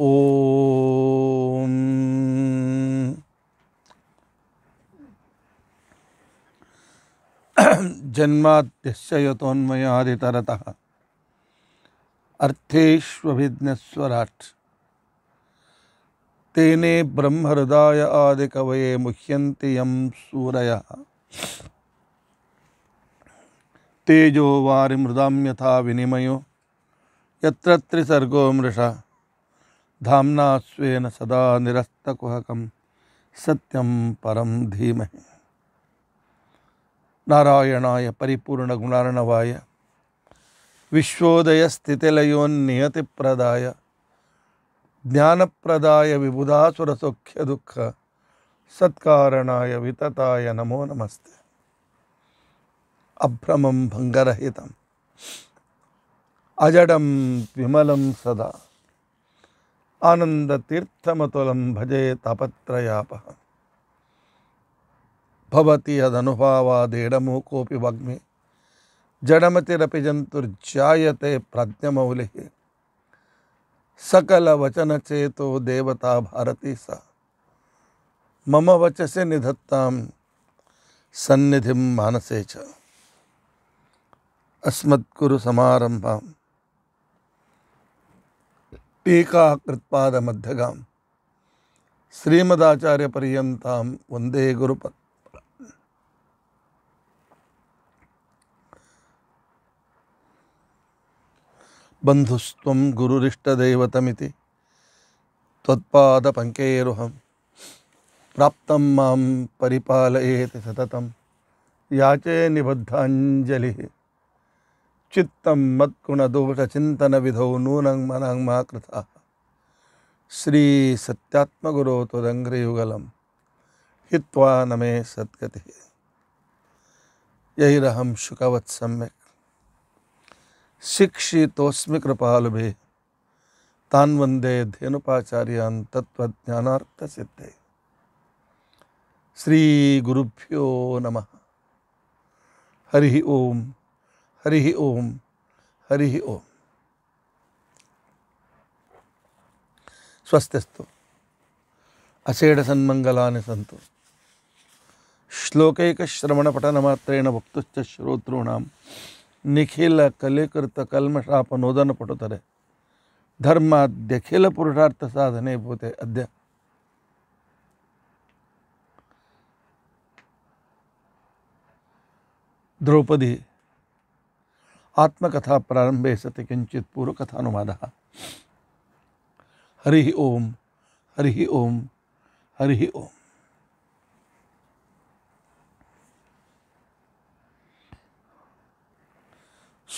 ओम जन्माद्यशयतोन्मयादितरतः अर्थेष्वभिज्ञस्वराट् तेने आदि कव मुह्यंती यं सूरय तेजो वारिमृदां यथा विनिमयो यत्र त्रिसर्गो मृषा धामना स्वेन सदा निरस्तकुहकम सत्यम परम धीमहि नारायणाय परिपूर्णगुणार्णवाय विश्वोदयस्थितिलयोन्नियतिप्रदाय ज्ञानप्रदाय दुख सत्कारणाय वितताय नमो नमस्ते अभ्रमं भङ्गरहितम् अजडं विमलं सदा आनन्दतीर्थमतुलं भजे तापत्रयापः कोपि यदनुभावादेडमु कोऽपि जंतुर्जाते प्रज्ञमौलि सकल वचन चेतो देवता भारती सा मम वचसे निधत्ता सन्निधि मानसे अस्मत्कुरु समारंभा टीका टीकाकृत्पादमध्यगां श्रीमदाचार्यपर्यन्तां वंदे गुरुप बंधुस्व गुरुरीष्टदेवतमी तत्दपंकेह प्राप्त मं पिपाल सतत याचे निबद्धाजलि चित्तं मत्गुणदोषचिन्तनविधौ नूनं नून मा कृतः श्रीसत्यात्मगुरो त्वदङ्घ्रियुगलं हिवा न मे सद्गति यैरहं शुकवत् सम्यक् शिक्षितोऽस्मि कृपालुभिः तान् वन्दे धेनुपाचार्यान् तत्त्वज्ञानार्थसिद्धे श्रीगुरुभ्यो नमः हरि ओम हरि ओम हरि ओम स्वस्तिस्तु असेड सन्मंगलानि सन्तु श्लोकैकश्रवणपठनमात्रेण वक्तुश्च श्रोतॄणां निखिलकलिकृतकल्मषापनोदनपटुतरे साधने भूते अद्य द्रौपदी आत्मकथा प्रारंभे सति किंचित पूर्वकथाद हरि ओम हरि ओम हरि ओम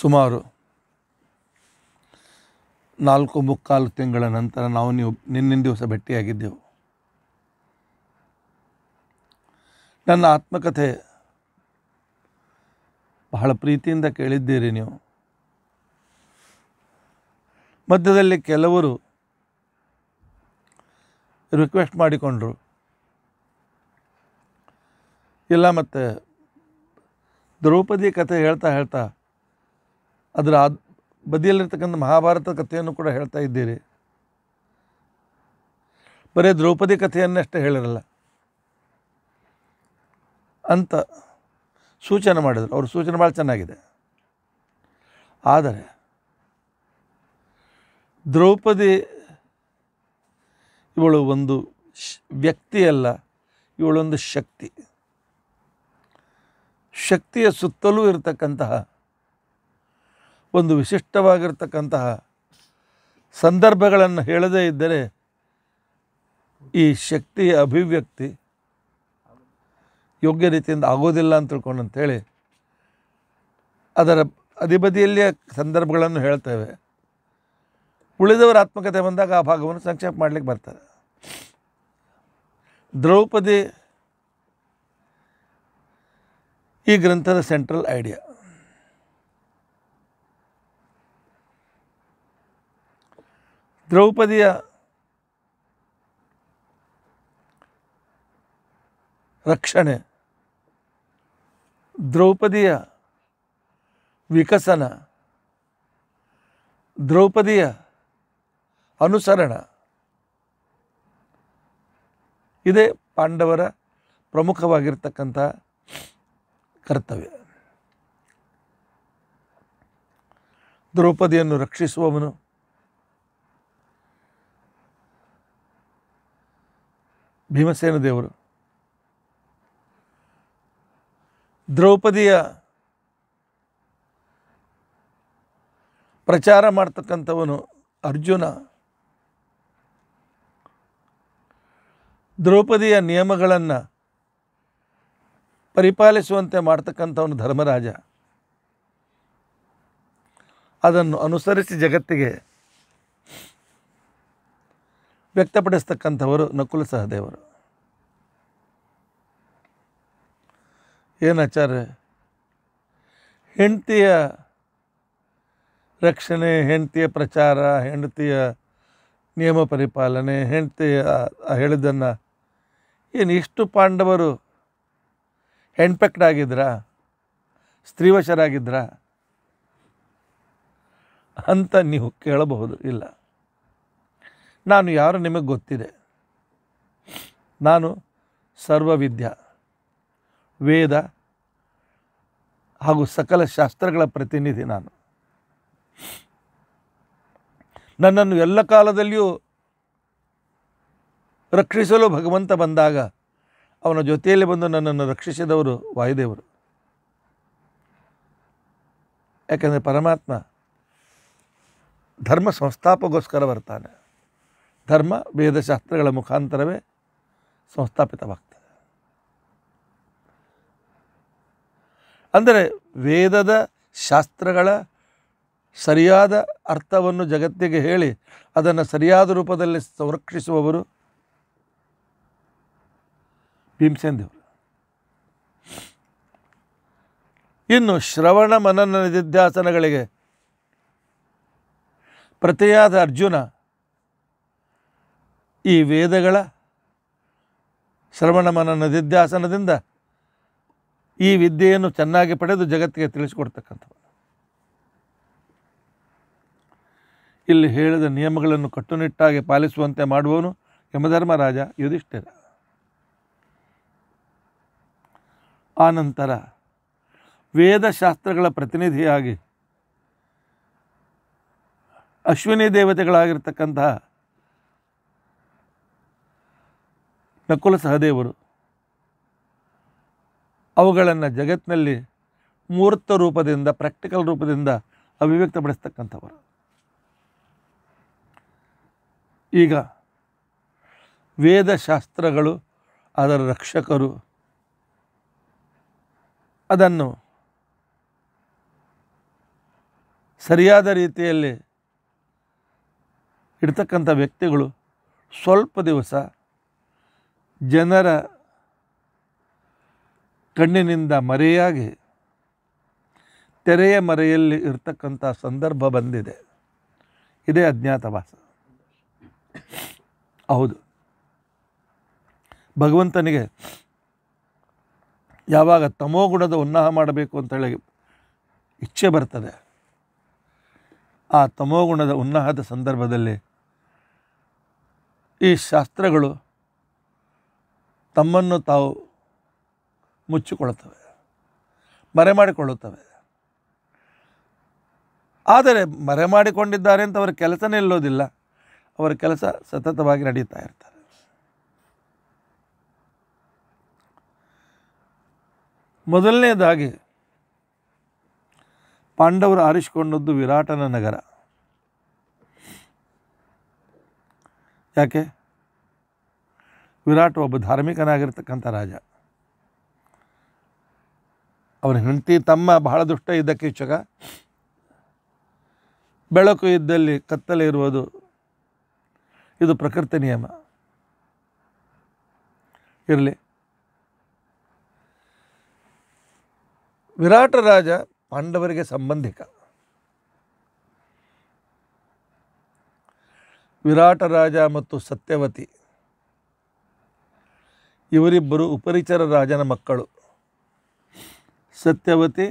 सुमार नाकु मुक्का तिंत ना निन्स भेटिया नत्मकथे ಬಹಳ ಪ್ರೀತಿಯಿಂದ ಕೇಳಿದ್ದೀರಿ ನೀವು ಮಧ್ಯದಲ್ಲಿ ಕೆಲವರು ರಿಕ್ವೆಸ್ಟ್ ಮಾಡಿಕೊಂಡರು ಇಲ್ಲ ಮತ್ತು ದ್ರೌಪದಿ ಕಥೆ ಹೇಳ್ತಾ ಹೇಳ್ತಾ ಅದರ ಬದಿಯಲ್ಲಿರ್ತಕ್ಕಂಥ ಮಹಾಭಾರತ ಕಥೆಯನ್ನು ಕೂಡ ಹೇಳ್ತಾ ಇದ್ದೀರಿ ಬರೀ ದ್ರೌಪದಿ ಕಥೆಯನ್ನಷ್ಟೇ ಹೇಳಿರಲ್ಲ ಅಂತ ಸೂಚನೆ ಮಾಡಿದರು ಅವ್ರ ಸೂಚನೆ ಭಾಳ ಚೆನ್ನಾಗಿದೆ ಆದರೆ ದ್ರೌಪದಿ ಇವಳು ಒಂದು ವ್ಯಕ್ತಿಯಲ್ಲ ಇವಳೊಂದು ಶಕ್ತಿ ಶಕ್ತಿಯ ಸುತ್ತಲೂ ಇರತಕ್ಕಂತಹ ಒಂದು ವಿಶಿಷ್ಟವಾಗಿರ್ತಕ್ಕಂತಹ ಸಂದರ್ಭಗಳನ್ನು ಹೇಳದೇ ಇದ್ದರೆ ಈ ಶಕ್ತಿಯ ಅಭಿವ್ಯಕ್ತಿ ಯೋಗ್ಯ ರೀತಿಯಿಂದ ಆಗೋದಿಲ್ಲ ಅಂತ ತಿಳ್ಕೊಂಡು ಅಂಥೇಳಿ ಅದರ ಅಧಿಪತಿಯಲ್ಲಿಯ ಸಂದರ್ಭಗಳನ್ನು ಹೇಳ್ತೇವೆ ಉಳಿದವರ ಆತ್ಮಕತೆ ಬಂದಾಗ ಆ ಭಾಗವನ್ನು ಸಂಕ್ಷೇಪ ಮಾಡಲಿಕ್ಕೆ ಬರ್ತಾರೆ ದ್ರೌಪದಿ ಈ ಗ್ರಂಥದ ಸೆಂಟ್ರಲ್ ಐಡಿಯಾ ದ್ರೌಪದಿಯ ರಕ್ಷಣೆ ದ್ರೌಪದಿಯ ವಿಕಸನ ದ್ರೌಪದಿಯ ಅನುಸರಣ ಇದೇ ಪಾಂಡವರ ಪ್ರಮುಖವಾಗಿರ್ತಕ್ಕಂಥ ಕರ್ತವ್ಯ ದ್ರೌಪದಿಯನ್ನು ರಕ್ಷಿಸುವವನು ಭೀಮಸೇನ ದೇವರು ದ್ರೌಪದಿಯ ಪ್ರಚಾರ ಮಾಡ್ತಕ್ಕಂಥವನು ಅರ್ಜುನ ದ್ರೌಪದಿಯ ನಿಯಮಗಳನ್ನು ಪರಿಪಾಲಿಸುವಂತೆ ಮಾಡ್ತಕ್ಕಂಥವನು ಧರ್ಮರಾಜ ಅದನ್ನು ಅನುಸರಿಸಿ ಜಗತ್ತಿಗೆ ವ್ಯಕ್ತಪಡಿಸ್ತಕ್ಕಂಥವರು ನಕುಲ ಸಹದೇವರು ಏನಾಚಾರ ಹೆಂಡತಿಯ ರಕ್ಷಣೆ ಹೆಂಡತಿಯ ಪ್ರಚಾರ ಹೆಂಡತಿಯ ನಿಯಮ ಪರಿಪಾಲನೆ ಹೆಂಡತಿಯ ಹೇಳಿದ್ದನ್ನು ಏನು ಇಷ್ಟು ಪಾಂಡವರು ಆಗಿದ್ರ ಸ್ತ್ರೀವಶರಾಗಿದ್ರ ಅಂತ ನೀವು ಕೇಳಬಹುದು ಇಲ್ಲ ನಾನು ಯಾರು ನಿಮಗೆ ಗೊತ್ತಿದೆ ನಾನು ಸರ್ವವಿದ್ಯಾ ವೇದ ಹಾಗೂ ಸಕಲ ಶಾಸ್ತ್ರಗಳ ಪ್ರತಿನಿಧಿ ನಾನು ನನ್ನನ್ನು ಎಲ್ಲ ಕಾಲದಲ್ಲಿಯೂ ರಕ್ಷಿಸಲು ಭಗವಂತ ಬಂದಾಗ ಅವನ ಜೊತೆಯಲ್ಲಿ ಬಂದು ನನ್ನನ್ನು ರಕ್ಷಿಸಿದವರು ವಾಯುದೇವರು ಯಾಕೆಂದರೆ ಪರಮಾತ್ಮ ಧರ್ಮ ಸಂಸ್ಥಾಪಗೋಸ್ಕರ ಬರ್ತಾನೆ ಧರ್ಮ ವೇದಶಾಸ್ತ್ರಗಳ ಮುಖಾಂತರವೇ ಸಂಸ್ಥಾಪಿತವಾಗ್ತದೆ ಅಂದರೆ ವೇದದ ಶಾಸ್ತ್ರಗಳ ಸರಿಯಾದ ಅರ್ಥವನ್ನು ಜಗತ್ತಿಗೆ ಹೇಳಿ ಅದನ್ನು ಸರಿಯಾದ ರೂಪದಲ್ಲಿ ಸಂರಕ್ಷಿಸುವವರು ಭೀಮಸೇನ್ ದೇವರು ಇನ್ನು ಶ್ರವಣ ಮನನ ನಿಧ್ಯಾಸನಗಳಿಗೆ ಪ್ರತಿಯಾದ ಅರ್ಜುನ ಈ ವೇದಗಳ ಶ್ರವಣ ಮನನ ಈ ವಿದ್ಯೆಯನ್ನು ಚೆನ್ನಾಗಿ ಪಡೆದು ಜಗತ್ತಿಗೆ ತಿಳಿಸಿಕೊಡ್ತಕ್ಕಂಥದ್ದು ಇಲ್ಲಿ ಹೇಳಿದ ನಿಯಮಗಳನ್ನು ಕಟ್ಟುನಿಟ್ಟಾಗಿ ಪಾಲಿಸುವಂತೆ ಮಾಡುವವನು ಯಮಧರ್ಮರಾಜ ಯುಧಿಷ್ಠಿರ ಆನಂತರ ವೇದಶಾಸ್ತ್ರಗಳ ಪ್ರತಿನಿಧಿಯಾಗಿ ಅಶ್ವಿನಿ ದೇವತೆಗಳಾಗಿರ್ತಕ್ಕಂತಹ ನಕುಲ ಸಹದೇವರು ಅವುಗಳನ್ನು ಜಗತ್ತಿನಲ್ಲಿ ಮೂರ್ತ ರೂಪದಿಂದ ಪ್ರಾಕ್ಟಿಕಲ್ ರೂಪದಿಂದ ಅಭಿವ್ಯಕ್ತಪಡಿಸ್ತಕ್ಕಂಥವರು ಈಗ ವೇದಶಾಸ್ತ್ರಗಳು ಅದರ ರಕ್ಷಕರು ಅದನ್ನು ಸರಿಯಾದ ರೀತಿಯಲ್ಲಿ ಇಡ್ತಕ್ಕಂಥ ವ್ಯಕ್ತಿಗಳು ಸ್ವಲ್ಪ ದಿವಸ ಜನರ ಕಣ್ಣಿನಿಂದ ಮರೆಯಾಗಿ ತೆರೆಯ ಮರೆಯಲ್ಲಿ ಇರ್ತಕ್ಕಂಥ ಸಂದರ್ಭ ಬಂದಿದೆ ಇದೇ ಅಜ್ಞಾತವಾಸ ಹೌದು ಭಗವಂತನಿಗೆ ಯಾವಾಗ ತಮೋಗುಣದ ಉನ್ನಾಹ ಮಾಡಬೇಕು ಅಂತೇಳಿ ಇಚ್ಛೆ ಬರ್ತದೆ ಆ ತಮೋಗುಣದ ಉನ್ನಾಹದ ಸಂದರ್ಭದಲ್ಲಿ ಈ ಶಾಸ್ತ್ರಗಳು ತಮ್ಮನ್ನು ತಾವು ಮುಚ್ಚಿಕೊಳ್ಳುತ್ತವೆ ಮಾಡಿಕೊಳ್ಳುತ್ತವೆ ಆದರೆ ಮಾಡಿಕೊಂಡಿದ್ದಾರೆ ಅಂತ ಅವರ ಕೆಲಸನೇ ನಿಲ್ಲೋದಿಲ್ಲ ಅವರ ಕೆಲಸ ಸತತವಾಗಿ ನಡೀತಾ ಇರ್ತಾರೆ ಮೊದಲನೇದಾಗಿ ಪಾಂಡವರು ಆರಿಸಿಕೊಂಡದ್ದು ವಿರಾಟನ ನಗರ ಯಾಕೆ ವಿರಾಟ್ ಒಬ್ಬ ಧಾರ್ಮಿಕನಾಗಿರ್ತಕ್ಕಂಥ ರಾಜ ಅವನ ಹೆಂಡತಿ ತಮ್ಮ ಬಹಳ ದುಷ್ಟ ಇದ್ದ ಕೀಚಕ ಬೆಳಕು ಇದ್ದಲ್ಲಿ ಕತ್ತಲೆ ಇರುವುದು ಇದು ಪ್ರಕೃತಿ ನಿಯಮ ಇರಲಿ ವಿರಾಟ ರಾಜ ಪಾಂಡವರಿಗೆ ಸಂಬಂಧಿಕ ವಿರಾಟ ರಾಜ ಮತ್ತು ಸತ್ಯವತಿ ಇವರಿಬ್ಬರು ಉಪರಿಚರ ರಾಜನ ಮಕ್ಕಳು ಸತ್ಯವತಿ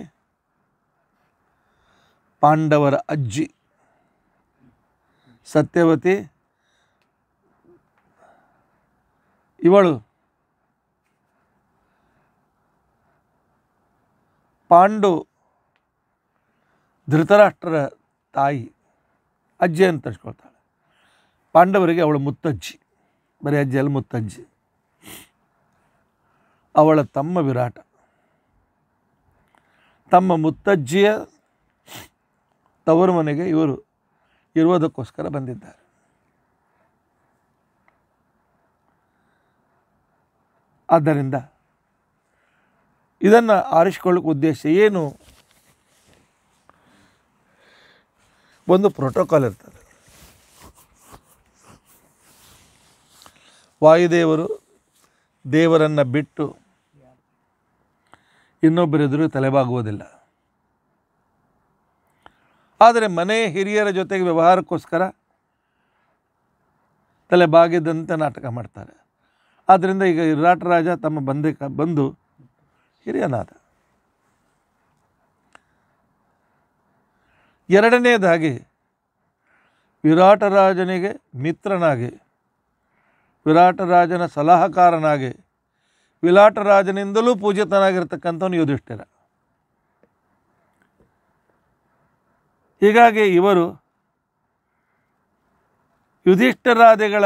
ಪಾಂಡವರ ಅಜ್ಜಿ ಸತ್ಯವತಿ ಇವಳು ಪಾಂಡು ಧೃತರಾಷ್ಟ್ರರ ತಾಯಿ ಅಜ್ಜಿ ಅಂತ ತರಿಸ್ಕೊಳ್ತಾಳೆ ಪಾಂಡವರಿಗೆ ಅವಳು ಮುತ್ತಜ್ಜಿ ಬರೀ ಅಜ್ಜಿಯಲ್ಲಿ ಮುತ್ತಜ್ಜಿ ಅವಳ ತಮ್ಮ ವಿರಾಟ ತಮ್ಮ ಮುತ್ತಜ್ಜಿಯ ತವರು ಮನೆಗೆ ಇವರು ಇರುವುದಕ್ಕೋಸ್ಕರ ಬಂದಿದ್ದಾರೆ ಆದ್ದರಿಂದ ಇದನ್ನು ಆರಿಸಿಕೊಳ್ಳೋಕೆ ಉದ್ದೇಶ ಏನು ಒಂದು ಪ್ರೋಟೋಕಾಲ್ ಇರ್ತದೆ ವಾಯುದೇವರು ದೇವರನ್ನು ಬಿಟ್ಟು ಇನ್ನೊಬ್ಬರೆದುರು ತಲೆಬಾಗುವುದಿಲ್ಲ ಆದರೆ ಮನೆ ಹಿರಿಯರ ಜೊತೆಗೆ ವ್ಯವಹಾರಕ್ಕೋಸ್ಕರ ತಲೆ ನಾಟಕ ಮಾಡ್ತಾರೆ ಆದ್ದರಿಂದ ಈಗ ವಿರಾಟರಾಜ ತಮ್ಮ ಬಂದೆ ಬಂದು ಹಿರಿಯನಾದ ಎರಡನೇದಾಗಿ ವಿರಾಟರಾಜನಿಗೆ ಮಿತ್ರನಾಗಿ ವಿರಾಟರಾಜನ ಸಲಹಾಕಾರನಾಗಿ ವಿಲಾಟರಾಜನಿಂದಲೂ ಪೂಜಿತನಾಗಿರ್ತಕ್ಕಂಥವನು ಯುಧಿಷ್ಠಿರ ಹೀಗಾಗಿ ಇವರು ಯುಧಿಷ್ಠರಾದಿಗಳ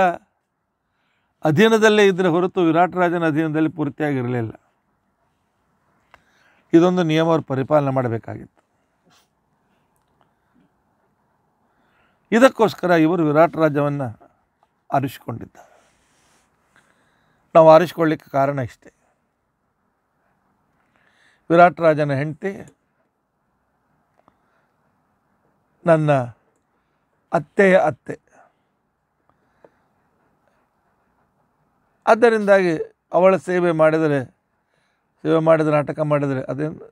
ಅಧೀನದಲ್ಲೇ ಇದ್ದರೆ ಹೊರತು ವಿರಾಟರಾಜನ ಅಧೀನದಲ್ಲಿ ಪೂರ್ತಿಯಾಗಿರಲಿಲ್ಲ ಇದೊಂದು ನಿಯಮ ಅವರು ಪರಿಪಾಲನೆ ಮಾಡಬೇಕಾಗಿತ್ತು ಇದಕ್ಕೋಸ್ಕರ ಇವರು ವಿರಾಟ ರಾಜವನ್ನು ಆರಿಸಿಕೊಂಡಿದ್ದಾರೆ ನಾವು ಆರಿಸಿಕೊಳ್ಳಿಕ್ಕೆ ಕಾರಣ ಇಷ್ಟೇ ವಿರಾಟ್ ರಾಜನ ಹೆಂಡತಿ ನನ್ನ ಅತ್ತೆಯ ಅತ್ತೆ ಆದ್ದರಿಂದಾಗಿ ಅವಳ ಸೇವೆ ಮಾಡಿದರೆ ಸೇವೆ ಮಾಡಿದರೆ ನಾಟಕ ಮಾಡಿದರೆ ಅದೇನು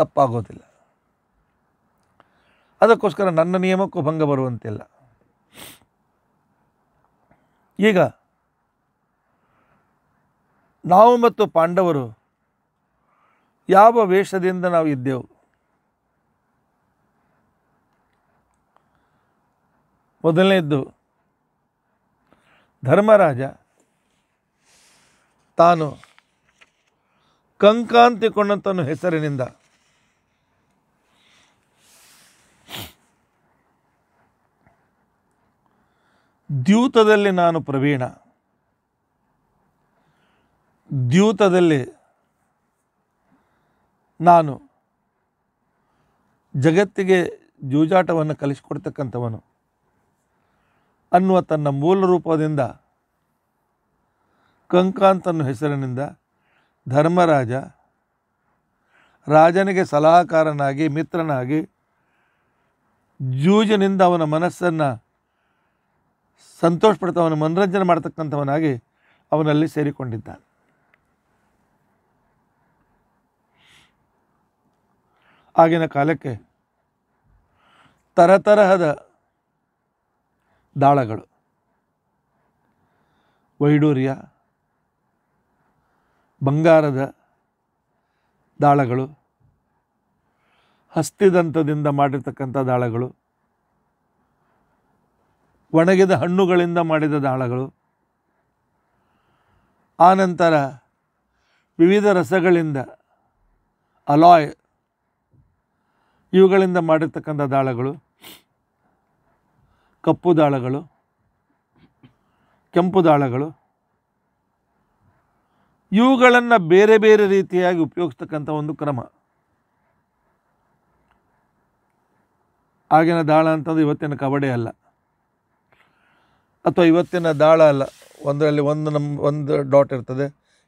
ತಪ್ಪಾಗೋದಿಲ್ಲ ಅದಕ್ಕೋಸ್ಕರ ನನ್ನ ನಿಯಮಕ್ಕೂ ಭಂಗ ಬರುವಂತಿಲ್ಲ ಈಗ ನಾವು ಮತ್ತು ಪಾಂಡವರು ಯಾವ ವೇಷದಿಂದ ನಾವು ಇದ್ದೆವು ಮೊದಲನೇದ್ದು ಧರ್ಮರಾಜ ತಾನು ಕಂಕಾಂತಿ ತನ್ನ ಹೆಸರಿನಿಂದ ದ್ಯೂತದಲ್ಲಿ ನಾನು ಪ್ರವೀಣ ದ್ಯೂತದಲ್ಲಿ ನಾನು ಜಗತ್ತಿಗೆ ಜೂಜಾಟವನ್ನು ಕಲಿಸಿಕೊಡ್ತಕ್ಕಂಥವನು ಅನ್ನುವ ತನ್ನ ಮೂಲ ರೂಪದಿಂದ ಕಂಕಾಂತನ ಹೆಸರಿನಿಂದ ಧರ್ಮರಾಜ ರಾಜನಿಗೆ ಸಲಹಾಕಾರನಾಗಿ ಮಿತ್ರನಾಗಿ ಜೂಜಿನಿಂದ ಅವನ ಮನಸ್ಸನ್ನು ಸಂತೋಷಪಡ್ತಾವನ ಮನರಂಜನೆ ಮಾಡ್ತಕ್ಕಂಥವನಾಗಿ ಅವನಲ್ಲಿ ಸೇರಿಕೊಂಡಿದ್ದಾನೆ ಆಗಿನ ಕಾಲಕ್ಕೆ ತರತರಹದ ದಾಳಗಳು ವೈಡೂರ್ಯ ಬಂಗಾರದ ದಾಳಗಳು ಹಸ್ತಿದಂತದಿಂದ ಮಾಡಿರ್ತಕ್ಕಂಥ ದಾಳಗಳು ಒಣಗಿದ ಹಣ್ಣುಗಳಿಂದ ಮಾಡಿದ ದಾಳಗಳು ಆನಂತರ ವಿವಿಧ ರಸಗಳಿಂದ ಅಲಾಯ್ ಇವುಗಳಿಂದ ಮಾಡಿರ್ತಕ್ಕಂಥ ದಾಳಗಳು ಕಪ್ಪು ದಾಳಗಳು ಕೆಂಪು ದಾಳಗಳು ಇವುಗಳನ್ನು ಬೇರೆ ಬೇರೆ ರೀತಿಯಾಗಿ ಉಪಯೋಗಿಸ್ತಕ್ಕಂಥ ಒಂದು ಕ್ರಮ ಆಗಿನ ದಾಳ ಅಂತಂದ್ರೆ ಇವತ್ತಿನ ಕಬಡ್ಡಿ ಅಲ್ಲ ಅಥವಾ ಇವತ್ತಿನ ದಾಳ ಅಲ್ಲ ಒಂದರಲ್ಲಿ ಒಂದು ನಮ್ಮ ಒಂದು ಡಾಟ್ ಇರ್ತದೆ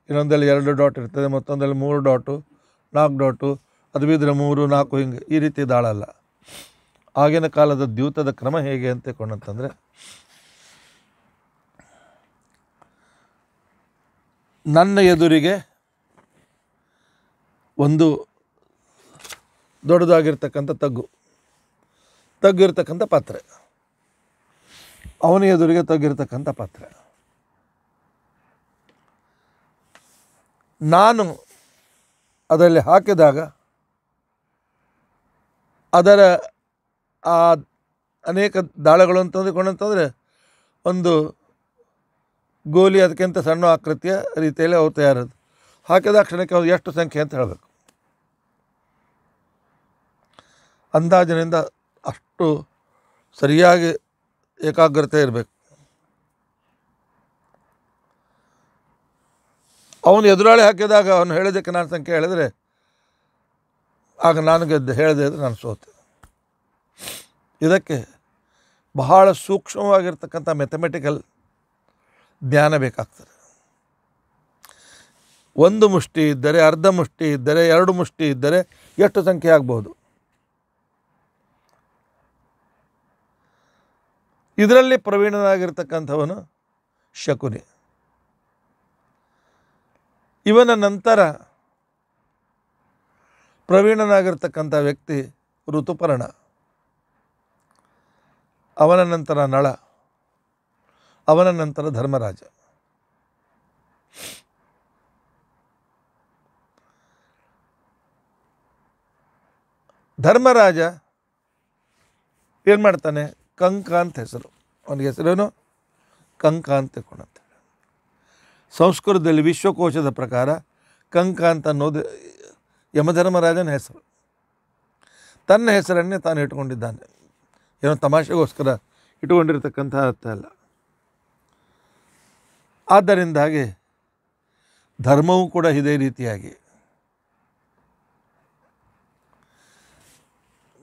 ಇನ್ನೊಂದರಲ್ಲಿ ಎರಡು ಡಾಟ್ ಇರ್ತದೆ ಮತ್ತೊಂದರಲ್ಲಿ ಮೂರು ಡಾಟು ನಾಲ್ಕು ಡಾಟು ಅದು ಬಿದ್ದರೆ ಮೂರು ನಾಲ್ಕು ಹಿಂಗೆ ಈ ರೀತಿ ದಾಳಲ್ಲ ಆಗಿನ ಕಾಲದ ದ್ಯೂತದ ಕ್ರಮ ಹೇಗೆ ಅಂತ ಕೊಂಡಂತಂದರೆ ನನ್ನ ಎದುರಿಗೆ ಒಂದು ದೊಡ್ಡದಾಗಿರ್ತಕ್ಕಂಥ ತಗ್ಗು ತಗ್ಗಿರ್ತಕ್ಕಂಥ ಪಾತ್ರೆ ಅವನ ಎದುರಿಗೆ ತಗ್ಗಿರ್ತಕ್ಕಂಥ ಪಾತ್ರೆ ನಾನು ಅದರಲ್ಲಿ ಹಾಕಿದಾಗ ಅದರ ಆ ಅನೇಕ ದಾಳಗಳು ಅಂತಂದುಕೊಂಡಂತಂದರೆ ಒಂದು ಗೋಲಿ ಅದಕ್ಕಿಂತ ಸಣ್ಣ ಆಕೃತಿಯ ರೀತಿಯಲ್ಲಿ ಅವು ತಯಾರದು ಹಾಕಿದ ಕ್ಷಣಕ್ಕೆ ಅವ್ರು ಎಷ್ಟು ಸಂಖ್ಯೆ ಅಂತ ಹೇಳಬೇಕು ಅಂದಾಜಿನಿಂದ ಅಷ್ಟು ಸರಿಯಾಗಿ ಏಕಾಗ್ರತೆ ಇರಬೇಕು ಅವನು ಎದುರಾಳಿ ಹಾಕಿದಾಗ ಅವನು ಹೇಳಿದ್ದಕ್ಕೆ ನಾನು ಸಂಖ್ಯೆ ಹೇಳಿದರೆ ಆಗ ನನಗೆ ಗೆದ್ದು ಹೇಳಿದೆ ನಾನು ಸೋತೆ ಇದಕ್ಕೆ ಬಹಳ ಸೂಕ್ಷ್ಮವಾಗಿರ್ತಕ್ಕಂಥ ಮೆಥಮೆಟಿಕಲ್ ಜ್ಞಾನ ಬೇಕಾಗ್ತದೆ ಒಂದು ಮುಷ್ಟಿ ಇದ್ದರೆ ಅರ್ಧ ಮುಷ್ಟಿ ಇದ್ದರೆ ಎರಡು ಮುಷ್ಟಿ ಇದ್ದರೆ ಎಷ್ಟು ಸಂಖ್ಯೆ ಆಗ್ಬೋದು ಇದರಲ್ಲಿ ಪ್ರವೀಣನಾಗಿರ್ತಕ್ಕಂಥವನು ಶಕುನಿ ಇವನ ನಂತರ ಪ್ರವೀಣನಾಗಿರ್ತಕ್ಕಂಥ ವ್ಯಕ್ತಿ ಋತುಪರ್ಣ ಅವನ ನಂತರ ನಳ ಅವನ ನಂತರ ಧರ್ಮರಾಜ ಧರ್ಮರಾಜ ಏನು ಮಾಡ್ತಾನೆ ಕಂಕ ಅಂತ ಹೆಸರು ಅವನಿಗೆ ಹೆಸರೇನು ಕಂಕ ಅಂತ ಅಂತ ಸಂಸ್ಕೃತದಲ್ಲಿ ವಿಶ್ವಕೋಶದ ಪ್ರಕಾರ ಕಂಕ ಅಂತ ಅನ್ನೋದು ಯಮಧರ್ಮರಾಜನ ಹೆಸರು ತನ್ನ ಹೆಸರನ್ನೇ ತಾನು ಇಟ್ಕೊಂಡಿದ್ದಾನೆ ಏನೋ ತಮಾಷೆಗೋಸ್ಕರ ಇಟ್ಕೊಂಡಿರ್ತಕ್ಕಂಥ ಅರ್ಥ ಅಲ್ಲ ಆದ್ದರಿಂದಾಗಿ ಧರ್ಮವೂ ಕೂಡ ಇದೇ ರೀತಿಯಾಗಿ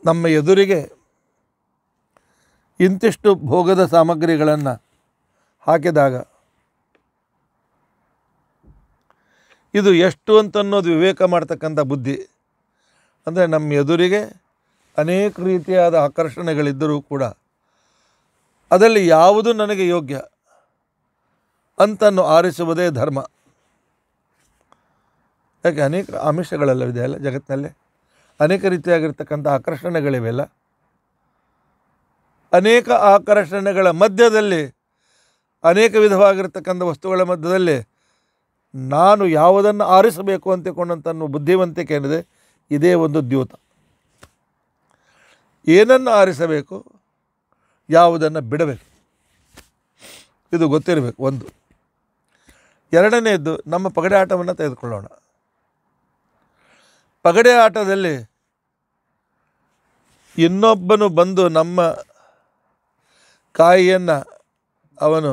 ನಮ್ಮ ಎದುರಿಗೆ ಇಂತಿಷ್ಟು ಭೋಗದ ಸಾಮಗ್ರಿಗಳನ್ನು ಹಾಕಿದಾಗ ಇದು ಎಷ್ಟು ಅಂತನ್ನೋದು ವಿವೇಕ ಮಾಡ್ತಕ್ಕಂಥ ಬುದ್ಧಿ ಅಂದರೆ ನಮ್ಮ ಎದುರಿಗೆ ಅನೇಕ ರೀತಿಯಾದ ಆಕರ್ಷಣೆಗಳಿದ್ದರೂ ಕೂಡ ಅದರಲ್ಲಿ ಯಾವುದು ನನಗೆ ಯೋಗ್ಯ ಅಂತನ್ನು ಆರಿಸುವುದೇ ಧರ್ಮ ಯಾಕೆ ಅನೇಕ ಆಮಿಷಗಳೆಲ್ಲವಿದೆ ಅಲ್ಲ ಜಗತ್ತಿನಲ್ಲಿ ಅನೇಕ ರೀತಿಯಾಗಿರ್ತಕ್ಕಂಥ ಆಕರ್ಷಣೆಗಳಿವೆಲ್ಲ ಅನೇಕ ಆಕರ್ಷಣೆಗಳ ಮಧ್ಯದಲ್ಲಿ ಅನೇಕ ವಿಧವಾಗಿರ್ತಕ್ಕಂಥ ವಸ್ತುಗಳ ಮಧ್ಯದಲ್ಲಿ ನಾನು ಯಾವುದನ್ನು ಆರಿಸಬೇಕು ಅಂತಿಕೊಂಡಂಥ ಬುದ್ಧಿವಂತಿಕೆ ಏನಿದೆ ಇದೇ ಒಂದು ದ್ಯೂತ ಏನನ್ನು ಆರಿಸಬೇಕು ಯಾವುದನ್ನು ಬಿಡಬೇಕು ಇದು ಗೊತ್ತಿರಬೇಕು ಒಂದು ಎರಡನೆಯದ್ದು ನಮ್ಮ ಪಗಡೆ ಆಟವನ್ನು ತೆಗೆದುಕೊಳ್ಳೋಣ ಪಗಡೆ ಆಟದಲ್ಲಿ ಇನ್ನೊಬ್ಬನು ಬಂದು ನಮ್ಮ ಕಾಯಿಯನ್ನು ಅವನು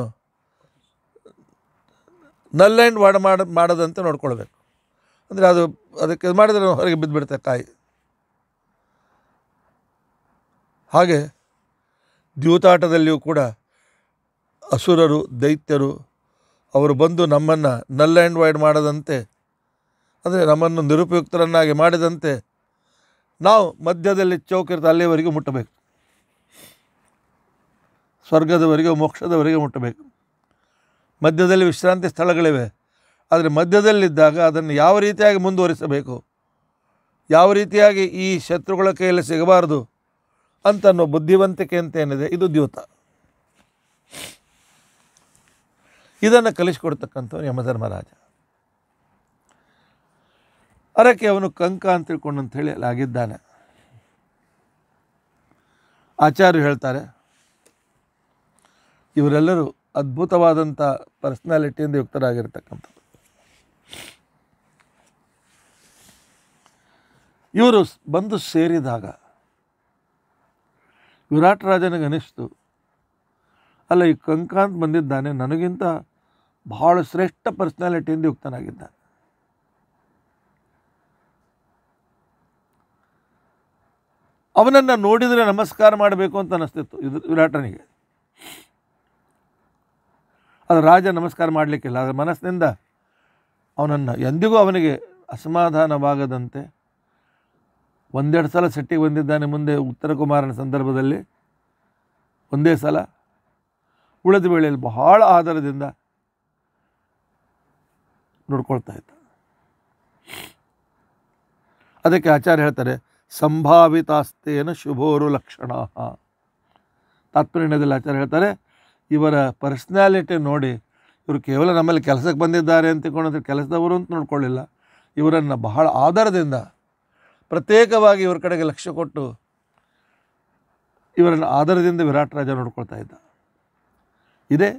ನಲ್ ಆ್ಯಂಡ್ ವಾಡ ಮಾಡ ಮಾಡದಂತೆ ನೋಡ್ಕೊಳ್ಬೇಕು ಅಂದರೆ ಅದು ಅದಕ್ಕೆ ಇದು ಮಾಡಿದರೆ ಹೊರಗೆ ಬಿದ್ದುಬಿಡುತ್ತೆ ಕಾಯಿ ಹಾಗೆ ದ್ಯೂತಾಟದಲ್ಲಿಯೂ ಕೂಡ ಅಸುರರು ದೈತ್ಯರು ಅವರು ಬಂದು ನಮ್ಮನ್ನು ನಲ್ ಆ್ಯಂಡ್ ವೈಡ್ ಮಾಡದಂತೆ ಅಂದರೆ ನಮ್ಮನ್ನು ನಿರುಪಯುಕ್ತರನ್ನಾಗಿ ಮಾಡಿದಂತೆ ನಾವು ಮಧ್ಯದಲ್ಲಿ ಚೌಕಿರ್ತ ಅಲ್ಲಿಯವರೆಗೂ ಮುಟ್ಟಬೇಕು ಸ್ವರ್ಗದವರೆಗೂ ಮೋಕ್ಷದವರೆಗೂ ಮುಟ್ಟಬೇಕು ಮಧ್ಯದಲ್ಲಿ ವಿಶ್ರಾಂತಿ ಸ್ಥಳಗಳಿವೆ ಆದರೆ ಮಧ್ಯದಲ್ಲಿದ್ದಾಗ ಅದನ್ನು ಯಾವ ರೀತಿಯಾಗಿ ಮುಂದುವರಿಸಬೇಕು ಯಾವ ರೀತಿಯಾಗಿ ಈ ಶತ್ರುಗಳ ಕೈಯಲ್ಲಿ ಸಿಗಬಾರದು ಅಂತ ಅನ್ನೋ ಬುದ್ಧಿವಂತಿಕೆ ಅಂತ ಏನಿದೆ ಇದು ದ್ಯೂತ ಇದನ್ನು ಕಲಿಸ್ಕೊಡ್ತಕ್ಕಂಥವ್ನು ಯಮಧರ್ಮರಾಜ ಅದಕ್ಕೆ ಅವನು ಕಂಕ ಅಂತ ತಿಳ್ಕೊಂಡು ಅಂತ ಹೇಳಿ ಆಗಿದ್ದಾನೆ ಆಚಾರ್ಯರು ಹೇಳ್ತಾರೆ ಇವರೆಲ್ಲರೂ ಅದ್ಭುತವಾದಂಥ ಪರ್ಸ್ನಾಲಿಟಿಯಿಂದ ಯುಕ್ತರಾಗಿರ್ತಕ್ಕಂಥದ್ದು ಇವರು ಬಂದು ಸೇರಿದಾಗ ವಿರಾಟ್ ರಾಜನಿಗೆ ಅನಿಸ್ತು ಅಲ್ಲ ಈ ಕಂಕಾಂತ್ ಬಂದಿದ್ದಾನೆ ನನಗಿಂತ ಭಾಳ ಶ್ರೇಷ್ಠ ಪರ್ಸ್ನಾಲಿಟಿಯಿಂದ ಯುಕ್ತನಾಗಿದ್ದಾನೆ ಅವನನ್ನು ನೋಡಿದರೆ ನಮಸ್ಕಾರ ಮಾಡಬೇಕು ಅಂತ ಅನ್ನಿಸ್ತಿತ್ತು ಇದು ವಿರಾಟನಿಗೆ ಅದು ರಾಜ ನಮಸ್ಕಾರ ಮಾಡಲಿಕ್ಕಿಲ್ಲ ಅದರ ಮನಸ್ಸಿನಿಂದ ಅವನನ್ನು ಎಂದಿಗೂ ಅವನಿಗೆ ಅಸಮಾಧಾನವಾಗದಂತೆ ಒಂದೆರಡು ಸಲ ಸೆಟ್ಟಿಗೆ ಬಂದಿದ್ದಾನೆ ಮುಂದೆ ಉತ್ತರ ಕುಮಾರನ ಸಂದರ್ಭದಲ್ಲಿ ಒಂದೇ ಸಲ ಉಳಿದ ವೇಳೆಯಲ್ಲಿ ಬಹಳ ಆಧಾರದಿಂದ ನೋಡ್ಕೊಳ್ತಾ ಇತ್ತು ಅದಕ್ಕೆ ಆಚಾರ್ಯ ಹೇಳ್ತಾರೆ ಸಂಭಾವಿತಾಸ್ತೇನ ಶುಭೋರು ಲಕ್ಷಣ ತಾತ್ಪರ್ಯದಲ್ಲಿ ಆಚಾರ್ಯ ಹೇಳ್ತಾರೆ ಇವರ ಪರ್ಸ್ನಾಲಿಟಿ ನೋಡಿ ಇವರು ಕೇವಲ ನಮ್ಮಲ್ಲಿ ಕೆಲಸಕ್ಕೆ ಬಂದಿದ್ದಾರೆ ಅಂತ ಕೆಲಸದವರು ಅಂತ ನೋಡ್ಕೊಳ್ಳಿಲ್ಲ ಇವರನ್ನು ಬಹಳ ಆಧಾರದಿಂದ ಪ್ರತ್ಯೇಕವಾಗಿ ಇವರ ಕಡೆಗೆ ಲಕ್ಷ್ಯ ಕೊಟ್ಟು ಇವರನ್ನು ಆಧಾರದಿಂದ ವಿರಾಟ್ ರಾಜ ನೋಡ್ಕೊಳ್ತಾ ಇದ್ದ ಇದೇ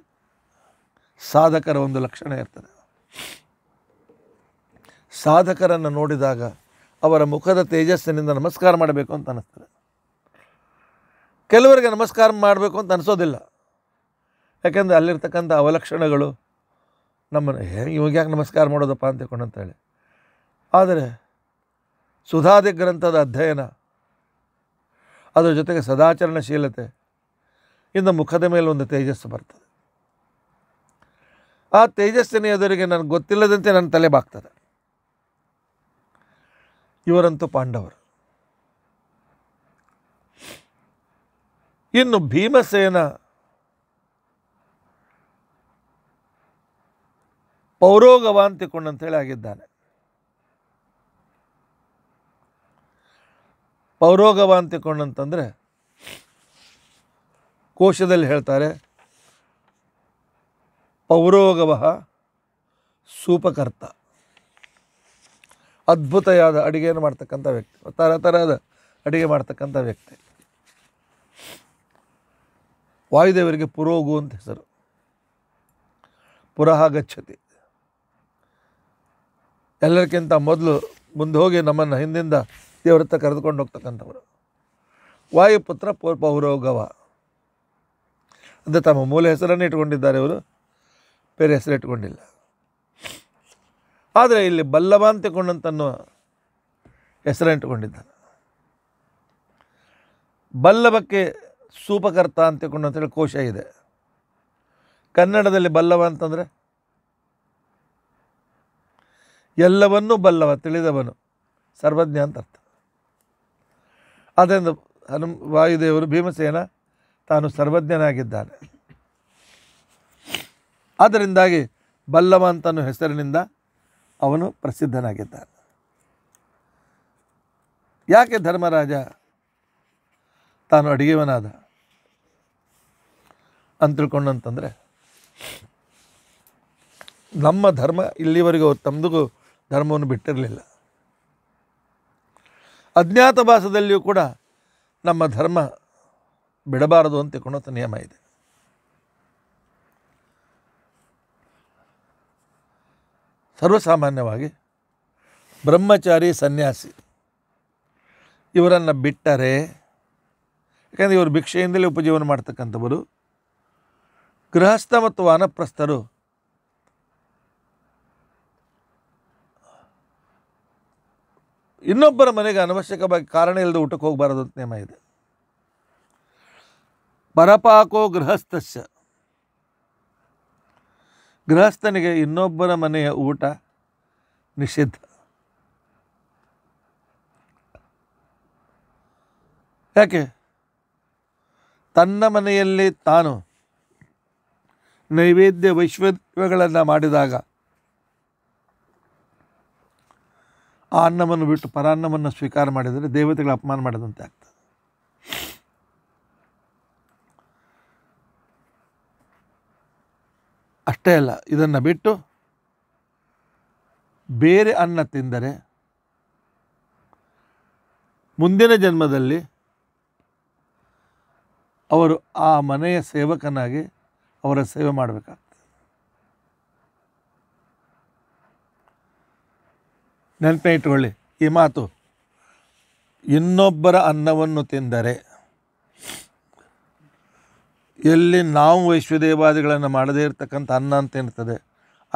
ಸಾಧಕರ ಒಂದು ಲಕ್ಷಣ ಇರ್ತದೆ ಸಾಧಕರನ್ನು ನೋಡಿದಾಗ ಅವರ ಮುಖದ ತೇಜಸ್ಸಿನಿಂದ ನಮಸ್ಕಾರ ಮಾಡಬೇಕು ಅಂತ ಅನ್ನಿಸ್ತದೆ ಕೆಲವರಿಗೆ ನಮಸ್ಕಾರ ಮಾಡಬೇಕು ಅಂತ ಅನಿಸೋದಿಲ್ಲ ಯಾಕೆಂದರೆ ಅಲ್ಲಿರ್ತಕ್ಕಂಥ ಅವಲಕ್ಷಣಗಳು ನಮ್ಮನ್ನು ಇವಾಗ ಯಾಕೆ ನಮಸ್ಕಾರ ಮಾಡೋದಪ್ಪ ಅಂತ ಹೇಳಿ ಆದರೆ ಸುಧಾದಿ ಗ್ರಂಥದ ಅಧ್ಯಯನ ಅದರ ಜೊತೆಗೆ ಸದಾಚರಣಶೀಲತೆ ಇಂದ ಮುಖದ ಮೇಲೆ ಒಂದು ತೇಜಸ್ಸು ಬರ್ತದೆ ಆ ತೇಜಸ್ಸಿನ ಎದುರಿಗೆ ನನಗೆ ಗೊತ್ತಿಲ್ಲದಂತೆ ನನ್ನ ತಲೆ ಬಾಗ್ತದೆ ಇವರಂತೂ ಪಾಂಡವರು ಇನ್ನು ಭೀಮಸೇನ ಪೌರೋಗವ ಅಂತ ಆಗಿದ್ದಾನೆ ಪೌರೋಗವ ಅಂತ ಕೋಶದಲ್ಲಿ ಹೇಳ್ತಾರೆ ಪೌರೋಗವ ಸೂಪಕರ್ತ ಅದ್ಭುತವಾದ ಅಡುಗೆಯನ್ನು ಮಾಡ್ತಕ್ಕಂಥ ವ್ಯಕ್ತಿ ತರ ಥರದ ಅಡುಗೆ ಮಾಡ್ತಕ್ಕಂಥ ವ್ಯಕ್ತಿ ವಾಯುದೇವರಿಗೆ ಪುರೋಗು ಅಂತ ಹೆಸರು ಪುರಹ ಗಚ್ಚತಿ ಎಲ್ಲರಿಗಿಂತ ಮೊದಲು ಮುಂದೆ ಹೋಗಿ ನಮ್ಮನ್ನು ಹಿಂದಿಂದ ದೇವ್ರತ್ತ ಕರೆದುಕೊಂಡು ಹೋಗ್ತಕ್ಕಂಥವರು ವಾಯುಪುತ್ರ ಪೌರೌಗವ ಅಂದರೆ ತಮ್ಮ ಮೂಲ ಹೆಸರನ್ನು ಇಟ್ಕೊಂಡಿದ್ದಾರೆ ಇವರು ಬೇರೆ ಹೆಸರು ಇಟ್ಕೊಂಡಿಲ್ಲ ಆದರೆ ಇಲ್ಲಿ ಬಲ್ಲವ ಅಂತಕೊಂಡಂತನ್ನೋ ಹೆಸರನ್ನು ಇಟ್ಕೊಂಡಿದ್ದಾನೆ ಬಲ್ಲವಕ್ಕೆ ಸೂಪಕರ್ತ ಅಂತಕೊಂಡು ಅಂತೇಳಿ ಕೋಶ ಇದೆ ಕನ್ನಡದಲ್ಲಿ ಬಲ್ಲವ ಅಂತಂದರೆ ಎಲ್ಲವನ್ನೂ ಬಲ್ಲವ ತಿಳಿದವನು ಸರ್ವಜ್ಞ ಅಂತ ಅರ್ಥ ಅದರಿಂದ ಹನು ವಾಯುದೇವರು ಭೀಮಸೇನ ತಾನು ಸರ್ವಜ್ಞನಾಗಿದ್ದಾನೆ ಆದ್ದರಿಂದಾಗಿ ಬಲ್ಲವ ಅಂತನೋ ಹೆಸರಿನಿಂದ ಅವನು ಪ್ರಸಿದ್ಧನಾಗಿದ್ದಾನೆ ಯಾಕೆ ಧರ್ಮರಾಜ ತಾನು ಅಡುಗೆವನಾದ ಅಂತ ನಮ್ಮ ಧರ್ಮ ಇಲ್ಲಿವರೆಗೂ ತಮ್ಮದಿಗೂ ಧರ್ಮವನ್ನು ಬಿಟ್ಟಿರಲಿಲ್ಲ ಅಜ್ಞಾತವಾಸದಲ್ಲಿಯೂ ಕೂಡ ನಮ್ಮ ಧರ್ಮ ಬಿಡಬಾರದು ಅಂತ ಕೊಣತ ನಿಯಮ ಇದೆ ಸರ್ವಸಾಮಾನ್ಯವಾಗಿ ಬ್ರಹ್ಮಚಾರಿ ಸನ್ಯಾಸಿ ಇವರನ್ನು ಬಿಟ್ಟರೆ ಯಾಕೆಂದರೆ ಇವರು ಭಿಕ್ಷೆಯಿಂದಲೇ ಉಪಜೀವನ ಮಾಡ್ತಕ್ಕಂಥವರು ಗೃಹಸ್ಥ ಮತ್ತು ವಾನಪ್ರಸ್ಥರು ಇನ್ನೊಬ್ಬರ ಮನೆಗೆ ಅನವಶ್ಯಕವಾಗಿ ಕಾರಣ ಇಲ್ಲದೆ ಊಟಕ್ಕೆ ಹೋಗಬಾರದು ಅಂತ ನಿಯಮ ಇದೆ ಪರಪಾಕೋ ಗೃಹಸ್ಥಸ್ಯ ಗೃಹಸ್ಥನಿಗೆ ಇನ್ನೊಬ್ಬರ ಮನೆಯ ಊಟ ನಿಷಿದ್ಧ ಯಾಕೆ ತನ್ನ ಮನೆಯಲ್ಲಿ ತಾನು ನೈವೇದ್ಯ ವೈಶ್ವಗಳನ್ನು ಮಾಡಿದಾಗ ಆ ಅನ್ನವನ್ನು ಬಿಟ್ಟು ಪರಾನ್ನವನ್ನು ಸ್ವೀಕಾರ ಮಾಡಿದರೆ ದೇವತೆಗಳ ಅಪಮಾನ ಮಾಡಿದಂತೆ ಆಗ್ತದೆ ಅಷ್ಟೇ ಅಲ್ಲ ಇದನ್ನು ಬಿಟ್ಟು ಬೇರೆ ಅನ್ನ ತಿಂದರೆ ಮುಂದಿನ ಜನ್ಮದಲ್ಲಿ ಅವರು ಆ ಮನೆಯ ಸೇವಕನಾಗಿ ಅವರ ಸೇವೆ ಮಾಡಬೇಕಾಗ್ತದೆ ನೆನಪಿನ ಇಟ್ಕೊಳ್ಳಿ ಈ ಮಾತು ಇನ್ನೊಬ್ಬರ ಅನ್ನವನ್ನು ತಿಂದರೆ ಎಲ್ಲಿ ನಾವು ವೈಶ್ವದೇವಾದಿಗಳನ್ನು ಮಾಡದೇ ಇರತಕ್ಕಂಥ ಅನ್ನ ಅಂತ ಇರ್ತದೆ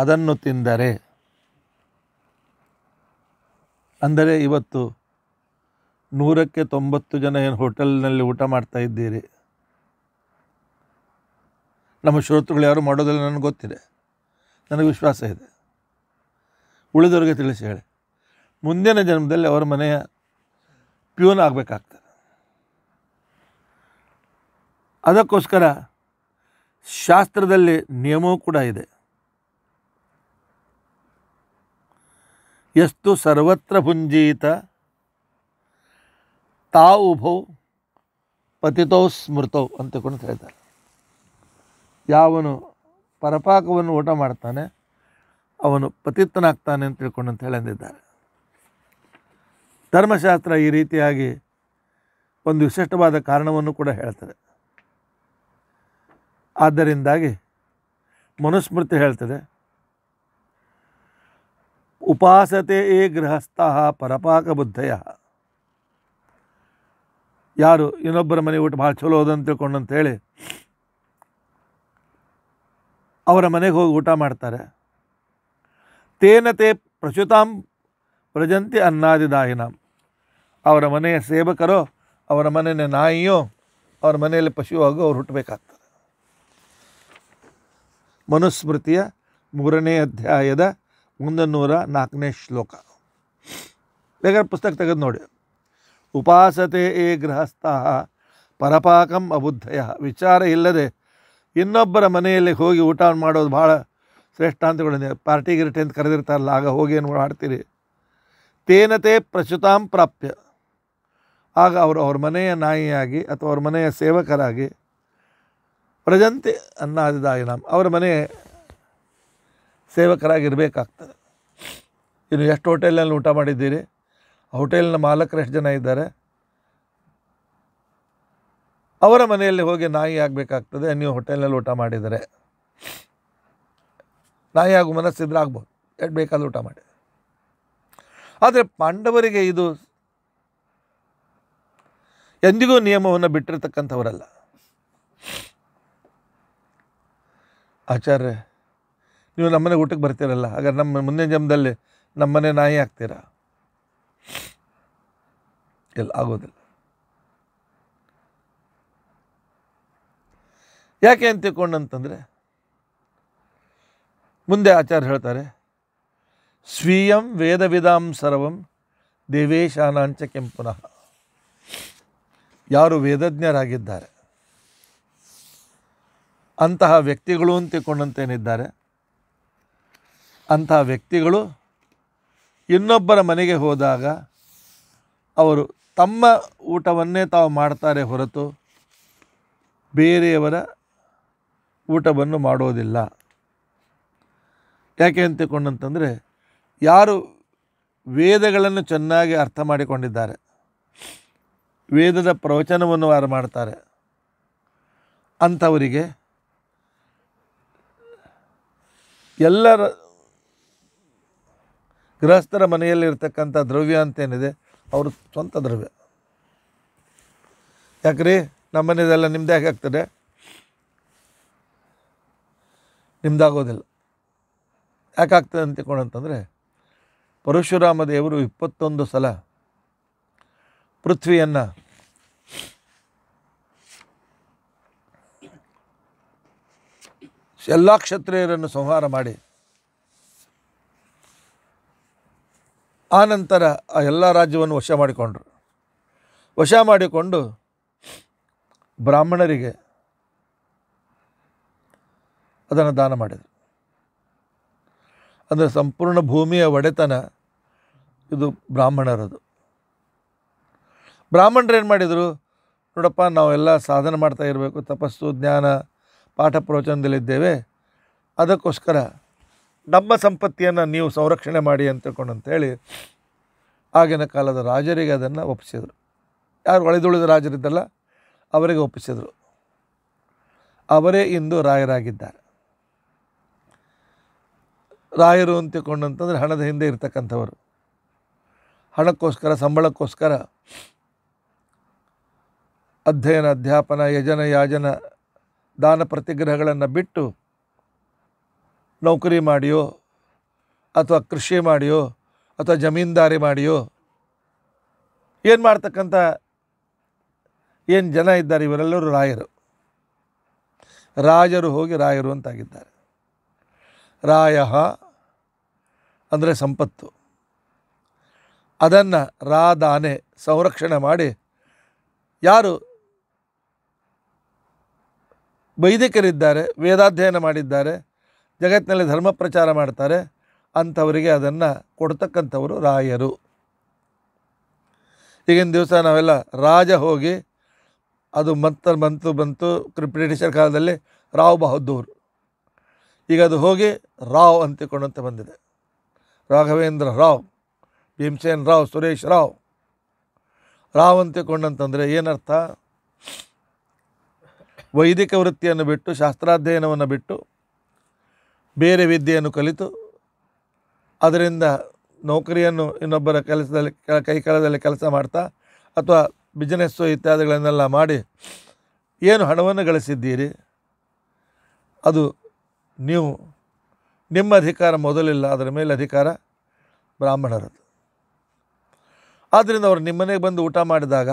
ಅದನ್ನು ತಿಂದರೆ ಅಂದರೆ ಇವತ್ತು ನೂರಕ್ಕೆ ತೊಂಬತ್ತು ಜನ ಏನು ಹೋಟೆಲ್ನಲ್ಲಿ ಊಟ ಮಾಡ್ತಾ ಇದ್ದೀರಿ ನಮ್ಮ ಶ್ರೋತೃಗಳು ಯಾರು ಮಾಡೋದಿಲ್ಲ ನನಗೆ ಗೊತ್ತಿದೆ ನನಗೆ ವಿಶ್ವಾಸ ಇದೆ ಉಳಿದವ್ರಿಗೆ ತಿಳಿಸಿ ಹೇಳಿ ಮುಂದಿನ ಜನ್ಮದಲ್ಲಿ ಅವರ ಮನೆಯ ಪ್ಯೂನ್ ಆಗಬೇಕಾಗ್ತದೆ ಅದಕ್ಕೋಸ್ಕರ ಶಾಸ್ತ್ರದಲ್ಲಿ ನಿಯಮವೂ ಕೂಡ ಇದೆ ಎಷ್ಟು ಸರ್ವತ್ರ ತಾ ತಾವುಭೌ ಪತಿತೌ ಸ್ಮೃತೌ ಅಂತಕೊಂಡು ಹೇಳ್ತಾರೆ ಯಾವನು ಪರಪಾಕವನ್ನು ಊಟ ಮಾಡ್ತಾನೆ ಅವನು ಪತಿತನಾಗ್ತಾನೆ ಅಂತ ತಿಳ್ಕೊಂಡು ಅಂತ ಹೇಳಂದಿದ್ದಾರೆ ಧರ್ಮಶಾಸ್ತ್ರ ಈ ರೀತಿಯಾಗಿ ಒಂದು ವಿಶಿಷ್ಟವಾದ ಕಾರಣವನ್ನು ಕೂಡ ಹೇಳ್ತದೆ ಆದ್ದರಿಂದಾಗಿ ಮನುಸ್ಮೃತಿ ಹೇಳ್ತದೆ ಉಪಾಸತೆ ಏ ಗೃಹಸ್ಥ ಪರಪಾಕ ಬುದ್ಧಯ ಯಾರು ಇನ್ನೊಬ್ಬರ ಮನೆ ಊಟ ಭಾಳ ಚಲೋ ಅದಂತ ತಿಳ್ಕೊಂಡು ಅಂತೇಳಿ ಅವರ ಮನೆಗೆ ಹೋಗಿ ಊಟ ಮಾಡ್ತಾರೆ ತೇನ ತೇ ಪ್ರಚುತಾಂ ಪ್ರಜಂತಿ ಅನ್ನಾದಿದಾಯಿನಾಂ ಅವರ ಮನೆಯ ಸೇವಕರೋ ಅವರ ಮನೆಯ ನಾಯಿಯೋ ಅವರ ಮನೆಯಲ್ಲಿ ಪಶು ಹಾಗೂ ಅವ್ರು ಹುಟ್ಟಬೇಕಾಗ್ತದೆ ಮನುಸ್ಮೃತಿಯ ಮೂರನೇ ಅಧ್ಯಾಯದ ಒಂದು ನಾಲ್ಕನೇ ಶ್ಲೋಕ ಬೇಕಾದ್ರೆ ಪುಸ್ತಕ ತೆಗೆದು ನೋಡಿ ಉಪಾಸತೆ ಏ ಗೃಹಸ್ಥ ಪರಪಾಕಂ ಅಬುದ್ಧಯ ವಿಚಾರ ಇಲ್ಲದೆ ಇನ್ನೊಬ್ಬರ ಮನೆಯಲ್ಲಿ ಹೋಗಿ ಊಟ ಮಾಡೋದು ಭಾಳ ಶ್ರೇಷ್ಠ ಅಂತ ಪಾರ್ಟಿ ಗಿರಿಟಿ ಅಂತ ಕರೆದಿರ್ತಾರಲ್ಲ ಆಗ ಹೋಗಿ ಏನು ಮಾಡ್ತೀರಿ ತೇನತೆ ಪ್ರಚುತಾಂ ಪ್ರಾಪ್ಯ ಆಗ ಅವರು ಅವ್ರ ಮನೆಯ ನಾಯಿಯಾಗಿ ಅಥವಾ ಅವ್ರ ಮನೆಯ ಸೇವಕರಾಗಿ ಪ್ರಜಂತೆ ಅನ್ನಾದಾಗಿ ನಮ್ಮ ಅವರ ಮನೆ ಸೇವಕರಾಗಿರಬೇಕಾಗ್ತದೆ ಇನ್ನು ಎಷ್ಟು ಹೋಟೆಲ್ನಲ್ಲಿ ಊಟ ಮಾಡಿದ್ದೀರಿ ಹೋಟೆಲ್ನ ಮಾಲಕರು ಎಷ್ಟು ಜನ ಇದ್ದಾರೆ ಅವರ ಮನೆಯಲ್ಲಿ ಹೋಗಿ ನಾಯಿ ಆಗಬೇಕಾಗ್ತದೆ ನೀವು ಹೋಟೆಲ್ನಲ್ಲಿ ಊಟ ಮಾಡಿದರೆ ನಾಯಿ ಆಗು ಮನಸ್ಸಿದ್ರೆ ಆಗ್ಬೋದು ಎಷ್ಟು ಬೇಕಾದ ಊಟ ಮಾಡಿ ಆದರೆ ಪಾಂಡವರಿಗೆ ಇದು ಎಂದಿಗೂ ನಿಯಮವನ್ನು ಬಿಟ್ಟಿರ್ತಕ್ಕಂಥವರಲ್ಲ ಆಚಾರ್ಯ ನೀವು ನಮ್ಮನೆ ಊಟಕ್ಕೆ ಬರ್ತೀರಲ್ಲ ಹಾಗಾದ್ರೆ ನಮ್ಮ ಮುಂದಿನ ಜನ್ಮದಲ್ಲಿ ನಮ್ಮನೆ ನಾಯಿ ಆಗ್ತೀರಾ ಎಲ್ಲ ಆಗೋದಿಲ್ಲ ಯಾಕೆ ಅಂತ ತಿಳ್ಕೊಂಡಂತಂದರೆ ಮುಂದೆ ಆಚಾರ್ಯ ಹೇಳ್ತಾರೆ ಸ್ವೀಯಂ ವೇದ ವಿಧಾಂ ಸರ್ವಂ ದೇವೇಶಾನಾಂಚ ಕೆಂಪುನಃ ಯಾರು ವೇದಜ್ಞರಾಗಿದ್ದಾರೆ ಅಂತಹ ವ್ಯಕ್ತಿಗಳು ಅಂತ ಅಂತಹ ವ್ಯಕ್ತಿಗಳು ಇನ್ನೊಬ್ಬರ ಮನೆಗೆ ಹೋದಾಗ ಅವರು ತಮ್ಮ ಊಟವನ್ನೇ ತಾವು ಮಾಡ್ತಾರೆ ಹೊರತು ಬೇರೆಯವರ ಊಟವನ್ನು ಮಾಡೋದಿಲ್ಲ ಯಾಕೆ ಅಂತಿಕೊಂಡಂತಂದರೆ ಯಾರು ವೇದಗಳನ್ನು ಚೆನ್ನಾಗಿ ಅರ್ಥ ಮಾಡಿಕೊಂಡಿದ್ದಾರೆ ವೇದದ ಪ್ರವಚನವನ್ನು ವಾರ ಮಾಡ್ತಾರೆ ಅಂಥವರಿಗೆ ಎಲ್ಲರ ಗೃಹಸ್ಥರ ಮನೆಯಲ್ಲಿರ್ತಕ್ಕಂಥ ದ್ರವ್ಯ ಅಂತೇನಿದೆ ಅವ್ರ ಸ್ವಂತ ದ್ರವ್ಯ ಯಾಕ್ರಿ ನಮ್ಮ ಮನೆಯದೆಲ್ಲ ನಿಮ್ದು ಯಾಕೆ ಆಗ್ತದೆ ನಿಮ್ದಾಗೋದಿಲ್ಲ ಯಾಕಾಗ್ತದೆ ಅಂತ ಅಂತಂದರೆ ಪರಶುರಾಮ ದೇವರು ಇಪ್ಪತ್ತೊಂದು ಸಲ ಪೃಥ್ವಿಯನ್ನು ಎಲ್ಲ ಕ್ಷತ್ರಿಯರನ್ನು ಸಂಹಾರ ಮಾಡಿ ಆನಂತರ ಆ ಎಲ್ಲ ರಾಜ್ಯವನ್ನು ವಶ ಮಾಡಿಕೊಂಡರು ವಶ ಮಾಡಿಕೊಂಡು ಬ್ರಾಹ್ಮಣರಿಗೆ ಅದನ್ನು ದಾನ ಮಾಡಿದರು ಅಂದರೆ ಸಂಪೂರ್ಣ ಭೂಮಿಯ ಒಡೆತನ ಇದು ಬ್ರಾಹ್ಮಣರದು ಬ್ರಾಹ್ಮಣರು ಏನು ಮಾಡಿದರು ನೋಡಪ್ಪ ನಾವೆಲ್ಲ ಸಾಧನೆ ಮಾಡ್ತಾ ಇರಬೇಕು ತಪಸ್ಸು ಜ್ಞಾನ ಪಾಠ ಪ್ರವಚನದಲ್ಲಿದ್ದೇವೆ ಅದಕ್ಕೋಸ್ಕರ ನಮ್ಮ ಸಂಪತ್ತಿಯನ್ನು ನೀವು ಸಂರಕ್ಷಣೆ ಮಾಡಿ ಅಂತ ತಿಳ್ಕೊಂಡು ಅಂತೇಳಿ ಆಗಿನ ಕಾಲದ ರಾಜರಿಗೆ ಅದನ್ನು ಒಪ್ಪಿಸಿದರು ಯಾರು ಒಳೆದುಳಿದ ರಾಜರಿದ್ದಲ್ಲ ಅವರಿಗೆ ಒಪ್ಪಿಸಿದರು ಅವರೇ ಇಂದು ರಾಯರಾಗಿದ್ದಾರೆ ರಾಯರು ಅಂತ ತಿಳ್ಕೊಂಡಂತಂದರೆ ಹಣದ ಹಿಂದೆ ಇರ್ತಕ್ಕಂಥವರು ಹಣಕ್ಕೋಸ್ಕರ ಸಂಬಳಕ್ಕೋಸ್ಕರ ಅಧ್ಯಯನ ಅಧ್ಯಾಪನ ಯಜನ ಯಾಜನ ದಾನ ಪ್ರತಿಗ್ರಹಗಳನ್ನು ಬಿಟ್ಟು ನೌಕರಿ ಮಾಡಿಯೋ ಅಥವಾ ಕೃಷಿ ಮಾಡಿಯೋ ಅಥವಾ ಜಮೀನ್ದಾರಿ ಮಾಡಿಯೋ ಏನು ಮಾಡ್ತಕ್ಕಂಥ ಏನು ಜನ ಇದ್ದಾರೆ ಇವರೆಲ್ಲರೂ ರಾಯರು ರಾಜರು ಹೋಗಿ ರಾಯರು ಅಂತಾಗಿದ್ದಾರೆ ರಾಯ ಅಂದರೆ ಸಂಪತ್ತು ಅದನ್ನು ರಾದಾನೆ ಸಂರಕ್ಷಣೆ ಮಾಡಿ ಯಾರು ವೈದಿಕರಿದ್ದಾರೆ ವೇದಾಧ್ಯಯನ ಮಾಡಿದ್ದಾರೆ ಜಗತ್ತಿನಲ್ಲಿ ಧರ್ಮ ಪ್ರಚಾರ ಮಾಡ್ತಾರೆ ಅಂಥವರಿಗೆ ಅದನ್ನು ಕೊಡ್ತಕ್ಕಂಥವರು ರಾಯರು ಈಗಿನ ದಿವಸ ನಾವೆಲ್ಲ ರಾಜ ಹೋಗಿ ಅದು ಮಂತು ಬಂತು ಬಂತು ಬ್ರಿಟಿಷರ ಕಾಲದಲ್ಲಿ ರಾವ್ ಬಹದ್ದೂರ್ ಈಗ ಅದು ಹೋಗಿ ರಾವ್ ಅಂತಿಕೊಂಡಂತ ಬಂದಿದೆ ರಾಘವೇಂದ್ರ ರಾವ್ ಭೀಮಸೇನ್ ರಾವ್ ಸುರೇಶ್ ರಾವ್ ರಾವ್ ಅಂತಿಕೊಂಡಂತಂದರೆ ಏನರ್ಥ ವೈದಿಕ ವೃತ್ತಿಯನ್ನು ಬಿಟ್ಟು ಶಾಸ್ತ್ರಾಧ್ಯಯನವನ್ನು ಬಿಟ್ಟು ಬೇರೆ ವಿದ್ಯೆಯನ್ನು ಕಲಿತು ಅದರಿಂದ ನೌಕರಿಯನ್ನು ಇನ್ನೊಬ್ಬರ ಕೆಲಸದಲ್ಲಿ ಕೈಕಾಲದಲ್ಲಿ ಕೆಲಸ ಮಾಡ್ತಾ ಅಥವಾ ಬಿಸ್ನೆಸ್ಸು ಇತ್ಯಾದಿಗಳನ್ನೆಲ್ಲ ಮಾಡಿ ಏನು ಹಣವನ್ನು ಗಳಿಸಿದ್ದೀರಿ ಅದು ನೀವು ನಿಮ್ಮ ಅಧಿಕಾರ ಮೊದಲಿಲ್ಲ ಅದರ ಮೇಲೆ ಅಧಿಕಾರ ಬ್ರಾಹ್ಮಣರದ್ದು ಆದ್ದರಿಂದ ಅವರು ನಿಮ್ಮನೆಗೆ ಬಂದು ಊಟ ಮಾಡಿದಾಗ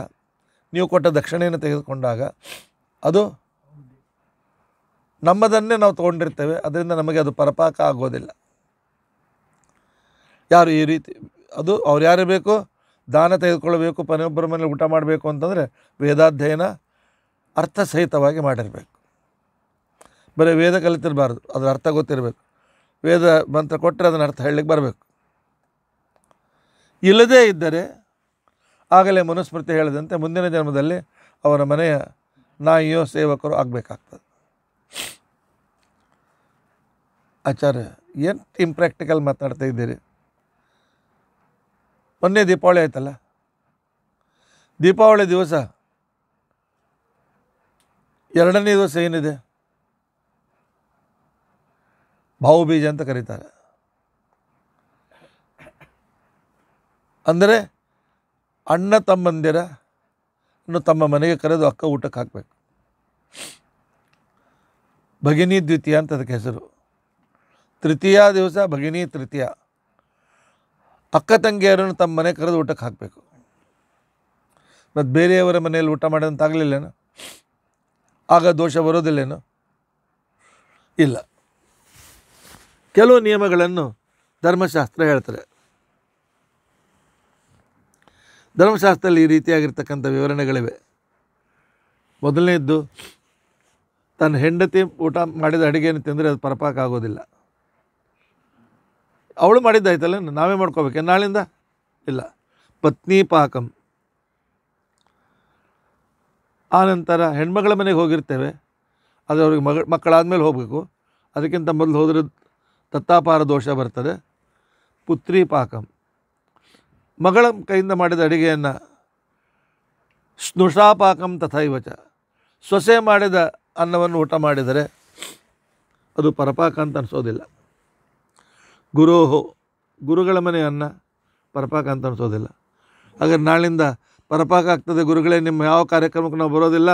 ನೀವು ಕೊಟ್ಟ ದಕ್ಷಿಣೆಯನ್ನು ತೆಗೆದುಕೊಂಡಾಗ ಅದು ನಮ್ಮದನ್ನೇ ನಾವು ತೊಗೊಂಡಿರ್ತೇವೆ ಅದರಿಂದ ನಮಗೆ ಅದು ಪರಪಾಕ ಆಗೋದಿಲ್ಲ ಯಾರು ಈ ರೀತಿ ಅದು ಅವ್ರು ಯಾರು ಬೇಕು ದಾನ ತೆಗೆದುಕೊಳ್ಳಬೇಕು ಪನೊಬ್ಬರ ಮನೇಲಿ ಊಟ ಮಾಡಬೇಕು ಅಂತಂದರೆ ವೇದಾಧ್ಯಯನ ಅರ್ಥಸಹಿತವಾಗಿ ಮಾಡಿರಬೇಕು ಬರೀ ವೇದ ಕಲಿತಿರಬಾರ್ದು ಅದರ ಅರ್ಥ ಗೊತ್ತಿರಬೇಕು ವೇದ ಮಂತ್ರ ಕೊಟ್ಟರೆ ಅದನ್ನು ಅರ್ಥ ಹೇಳಲಿಕ್ಕೆ ಬರಬೇಕು ಇಲ್ಲದೇ ಇದ್ದರೆ ಆಗಲೇ ಮನುಸ್ಮೃತಿ ಹೇಳಿದಂತೆ ಮುಂದಿನ ಜನ್ಮದಲ್ಲಿ ಅವರ ಮನೆಯ ನಾಯಿಯೋ ಸೇವಕರು ಆಗಬೇಕಾಗ್ತದೆ ಆಚಾರ್ಯ ಏನು ಇಂಪ್ರಾಕ್ಟಿಕಲ್ ಮಾತಾಡ್ತಾ ಇದ್ದೀರಿ ಮೊನ್ನೆ ದೀಪಾವಳಿ ಆಯ್ತಲ್ಲ ದೀಪಾವಳಿ ದಿವಸ ಎರಡನೇ ದಿವಸ ಏನಿದೆ ಬೀಜ ಅಂತ ಕರೀತಾರೆ ಅಂದರೆ ಅಣ್ಣ ತಮ್ಮಂದಿರ ತಮ್ಮ ಮನೆಗೆ ಕರೆದು ಅಕ್ಕ ಊಟಕ್ಕೆ ಹಾಕಬೇಕು ಭಗಿನಿ ದ್ವಿತೀಯ ಅಂತ ಅದಕ್ಕೆ ಹೆಸರು ತೃತೀಯ ದಿವಸ ಭಗಿನಿ ತೃತೀಯ ಅಕ್ಕ ತಂಗಿಯರನ್ನು ತಮ್ಮ ಮನೆ ಕರೆದು ಊಟಕ್ಕೆ ಹಾಕಬೇಕು ಮತ್ತು ಬೇರೆಯವರ ಮನೆಯಲ್ಲಿ ಊಟ ಮಾಡೋದಂತಾಗಲಿಲ್ಲೇನು ಆಗ ದೋಷ ಬರೋದಿಲ್ಲೇನು ಇಲ್ಲ ಕೆಲವು ನಿಯಮಗಳನ್ನು ಧರ್ಮಶಾಸ್ತ್ರ ಹೇಳ್ತಾರೆ ಧರ್ಮಶಾಸ್ತ್ರದಲ್ಲಿ ಈ ರೀತಿಯಾಗಿರ್ತಕ್ಕಂಥ ವಿವರಣೆಗಳಿವೆ ಮೊದಲನೇದ್ದು ತನ್ನ ಹೆಂಡತಿ ಊಟ ಮಾಡಿದ ಅಡುಗೆಯನ್ನು ತಿಂದರೆ ಅದು ಪರಪಾಕಾಗೋದಿಲ್ಲ ಆಗೋದಿಲ್ಲ ಅವಳು ಮಾಡಿದ್ದಾಯ್ತಲ್ಲ ನಾವೇ ಮಾಡ್ಕೋಬೇಕೆ ನಾಳಿಂದ ಇಲ್ಲ ಪತ್ನಿ ಪಾಕಂ ಆನಂತರ ಹೆಣ್ಮಗಳ ಮನೆಗೆ ಹೋಗಿರ್ತೇವೆ ಆದರೆ ಅವ್ರಿಗೆ ಮಗ ಮಕ್ಕಳಾದಮೇಲೆ ಹೋಗಬೇಕು ಅದಕ್ಕಿಂತ ಮೊದಲು ಹೋದರೆ ತತ್ತಾಪಾರ ದೋಷ ಬರ್ತದೆ ಪುತ್ರಿ ಪಾಕಂ ಮಗಳ ಕೈಯಿಂದ ಮಾಡಿದ ಅಡುಗೆಯನ್ನು ಸ್ನುಷಾಪಾಕಂ ತಥೈವಚ ಸೊಸೆ ಮಾಡಿದ ಅನ್ನವನ್ನು ಊಟ ಮಾಡಿದರೆ ಅದು ಪರಪಾಕ ಅಂತ ಅನಿಸೋದಿಲ್ಲ ಗುರೋಹೋ ಗುರುಗಳ ಮನೆ ಅನ್ನ ಪರಪಾಕ ಅಂತ ಅನಿಸೋದಿಲ್ಲ ಹಾಗಾದ್ರೆ ನಾಳಿಂದ ಪರಪಾಕ ಆಗ್ತದೆ ಗುರುಗಳೇ ನಿಮ್ಮ ಯಾವ ಕಾರ್ಯಕ್ರಮಕ್ಕೆ ನಾವು ಬರೋದಿಲ್ಲ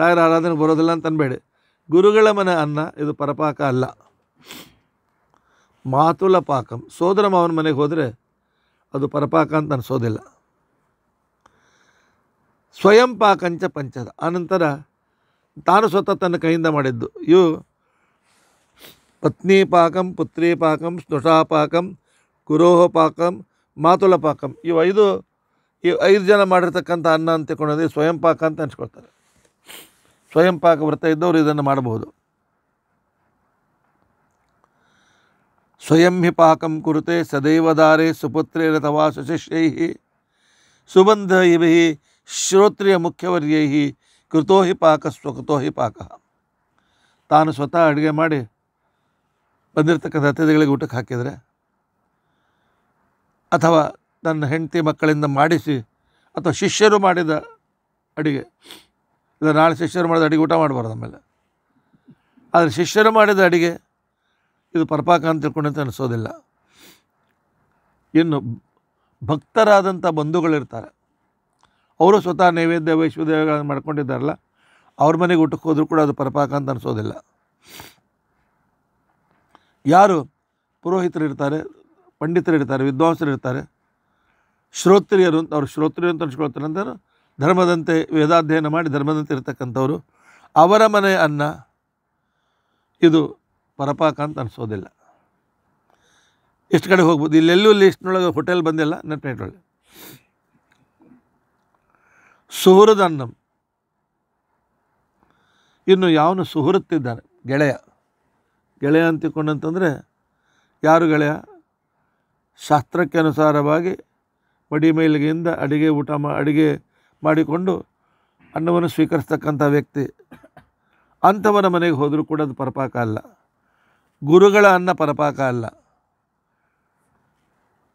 ರಾಯರ ಆರಾಧನೆಗೆ ಬರೋದಿಲ್ಲ ಅಂತ ಗುರುಗಳ ಮನೆ ಅನ್ನ ಇದು ಪರಪಾಕ ಅಲ್ಲ ಮಾತುಲ ಪಾಕಂ ಸೋದರ ಮಾವನ ಮನೆಗೆ ಹೋದರೆ ಅದು ಪರಪಾಕ ಅಂತ ಅನಿಸೋದಿಲ್ಲ ಸ್ವಯಂ ಪಾಕಂಚ ಪಂಚದ ಆನಂತರ ತಾನು ಸ್ವತಃ ತನ್ನ ಕೈಯಿಂದ ಮಾಡಿದ್ದು ಇವು ಪಾಕಂ ಪುತ್ರೀಪಾಕಂ ಸ್ನುಷಾಪಾಕಂ ಗುರೋಹ ಪಾಕಂ ಮಾತುಲ ಪಾಕಂ ಇವು ಐದು ಈ ಐದು ಜನ ಮಾಡಿರ್ತಕ್ಕಂಥ ಅನ್ನ ಅಂತ ತಿಳ್ಕೊಂಡ್ರೆ ಸ್ವಯಂ ಪಾಕ ಅಂತ ಅನ್ಸ್ಕೊಳ್ತಾರೆ ಸ್ವಯಂ ಪಾಕ ವ್ರತ ಇದ್ದವರು ಇದನ್ನು ಮಾಡಬಹುದು ಸ್ವಯಂ ಹಿ ಪಾಕಂ ಕುರುತೆ ಸುಪುತ್ರೇರ ಅಥವಾ ಸುಶಿಷ್ಯೈ ಸುಬಂಧ ಇವಿ ಶ್ರೋತ್ರಿಯ ಮುಖ್ಯವರ್ಯೈ ಕೃತೋ ಪಾಕ ಸ್ವಕೃತೋಹಿ ಪಾಕ ತಾನು ಸ್ವತಃ ಅಡುಗೆ ಮಾಡಿ ಬಂದಿರತಕ್ಕಂಥ ಅತಿಥಿಗಳಿಗೆ ಊಟಕ್ಕೆ ಹಾಕಿದರೆ ಅಥವಾ ನನ್ನ ಹೆಂಡತಿ ಮಕ್ಕಳಿಂದ ಮಾಡಿಸಿ ಅಥವಾ ಶಿಷ್ಯರು ಮಾಡಿದ ಅಡುಗೆ ಇಲ್ಲ ನಾಳೆ ಶಿಷ್ಯರು ಮಾಡಿದ ಅಡುಗೆ ಊಟ ಮಾಡಬಾರ್ದು ಆಮೇಲೆ ಆದರೆ ಶಿಷ್ಯರು ಮಾಡಿದ ಅಡುಗೆ ಇದು ಪರಪಾಕ ಅಂತ ತಿಳ್ಕೊಂಡಂತ ಅನಿಸೋದಿಲ್ಲ ಇನ್ನು ಭಕ್ತರಾದಂಥ ಬಂಧುಗಳಿರ್ತಾರೆ ಅವರು ಸ್ವತಃ ನೈವೇದ್ಯ ವೈಶ್ವದೇವಗಳನ್ನು ಮಾಡ್ಕೊಂಡಿದ್ದಾರಲ್ಲ ಅವ್ರ ಮನೆಗೆ ಊಟಕ್ಕೆ ಹೋದರೂ ಕೂಡ ಅದು ಪರಪಾಕ ಅಂತ ಅನಿಸೋದಿಲ್ಲ ಯಾರು ಇರ್ತಾರೆ ಪಂಡಿತರಿರ್ತಾರೆ ಇರ್ತಾರೆ ಶ್ರೋತ್ರಿಯರು ಅಂತ ಅವರು ಶ್ರೋತ್ರಿಯರು ಅಂತ ಅನ್ಸ್ಕೊಳ್ತಾರೆ ಅಂದರೆ ಧರ್ಮದಂತೆ ವೇದಾಧ್ಯಯನ ಮಾಡಿ ಧರ್ಮದಂತೆ ಇರ್ತಕ್ಕಂಥವರು ಅವರ ಮನೆ ಅನ್ನ ಇದು ಪರಪಾಕ ಅಂತ ಅನಿಸೋದಿಲ್ಲ ಎಷ್ಟು ಕಡೆ ಹೋಗ್ಬೋದು ಇಲ್ಲೆಲ್ಲೂ ಲಿಸ್ಟ್ನೊಳಗೆ ಹೋಟೆಲ್ ಬಂದಿಲ್ಲ ನನ್ನ ಸುಹೃದ ಅನ್ನಂ ಇನ್ನು ಯಾವನು ಸುಹೃತ್ತಿದ್ದಾನೆ ಗೆಳೆಯ ಗೆಳೆಯ ಅಂತಿಕೊಂಡಂತಂದರೆ ಯಾರು ಗೆಳೆಯ ಶಾಸ್ತ್ರಕ್ಕೆ ಅನುಸಾರವಾಗಿ ಮೇಲಿಗೆಯಿಂದ ಅಡುಗೆ ಊಟ ಮಾ ಅಡುಗೆ ಮಾಡಿಕೊಂಡು ಅನ್ನವನ್ನು ಸ್ವೀಕರಿಸ್ತಕ್ಕಂಥ ವ್ಯಕ್ತಿ ಅಂಥವನ ಮನೆಗೆ ಹೋದರೂ ಕೂಡ ಅದು ಪರಪಾಕ ಅಲ್ಲ ಗುರುಗಳ ಅನ್ನ ಪರಪಾಕ ಅಲ್ಲ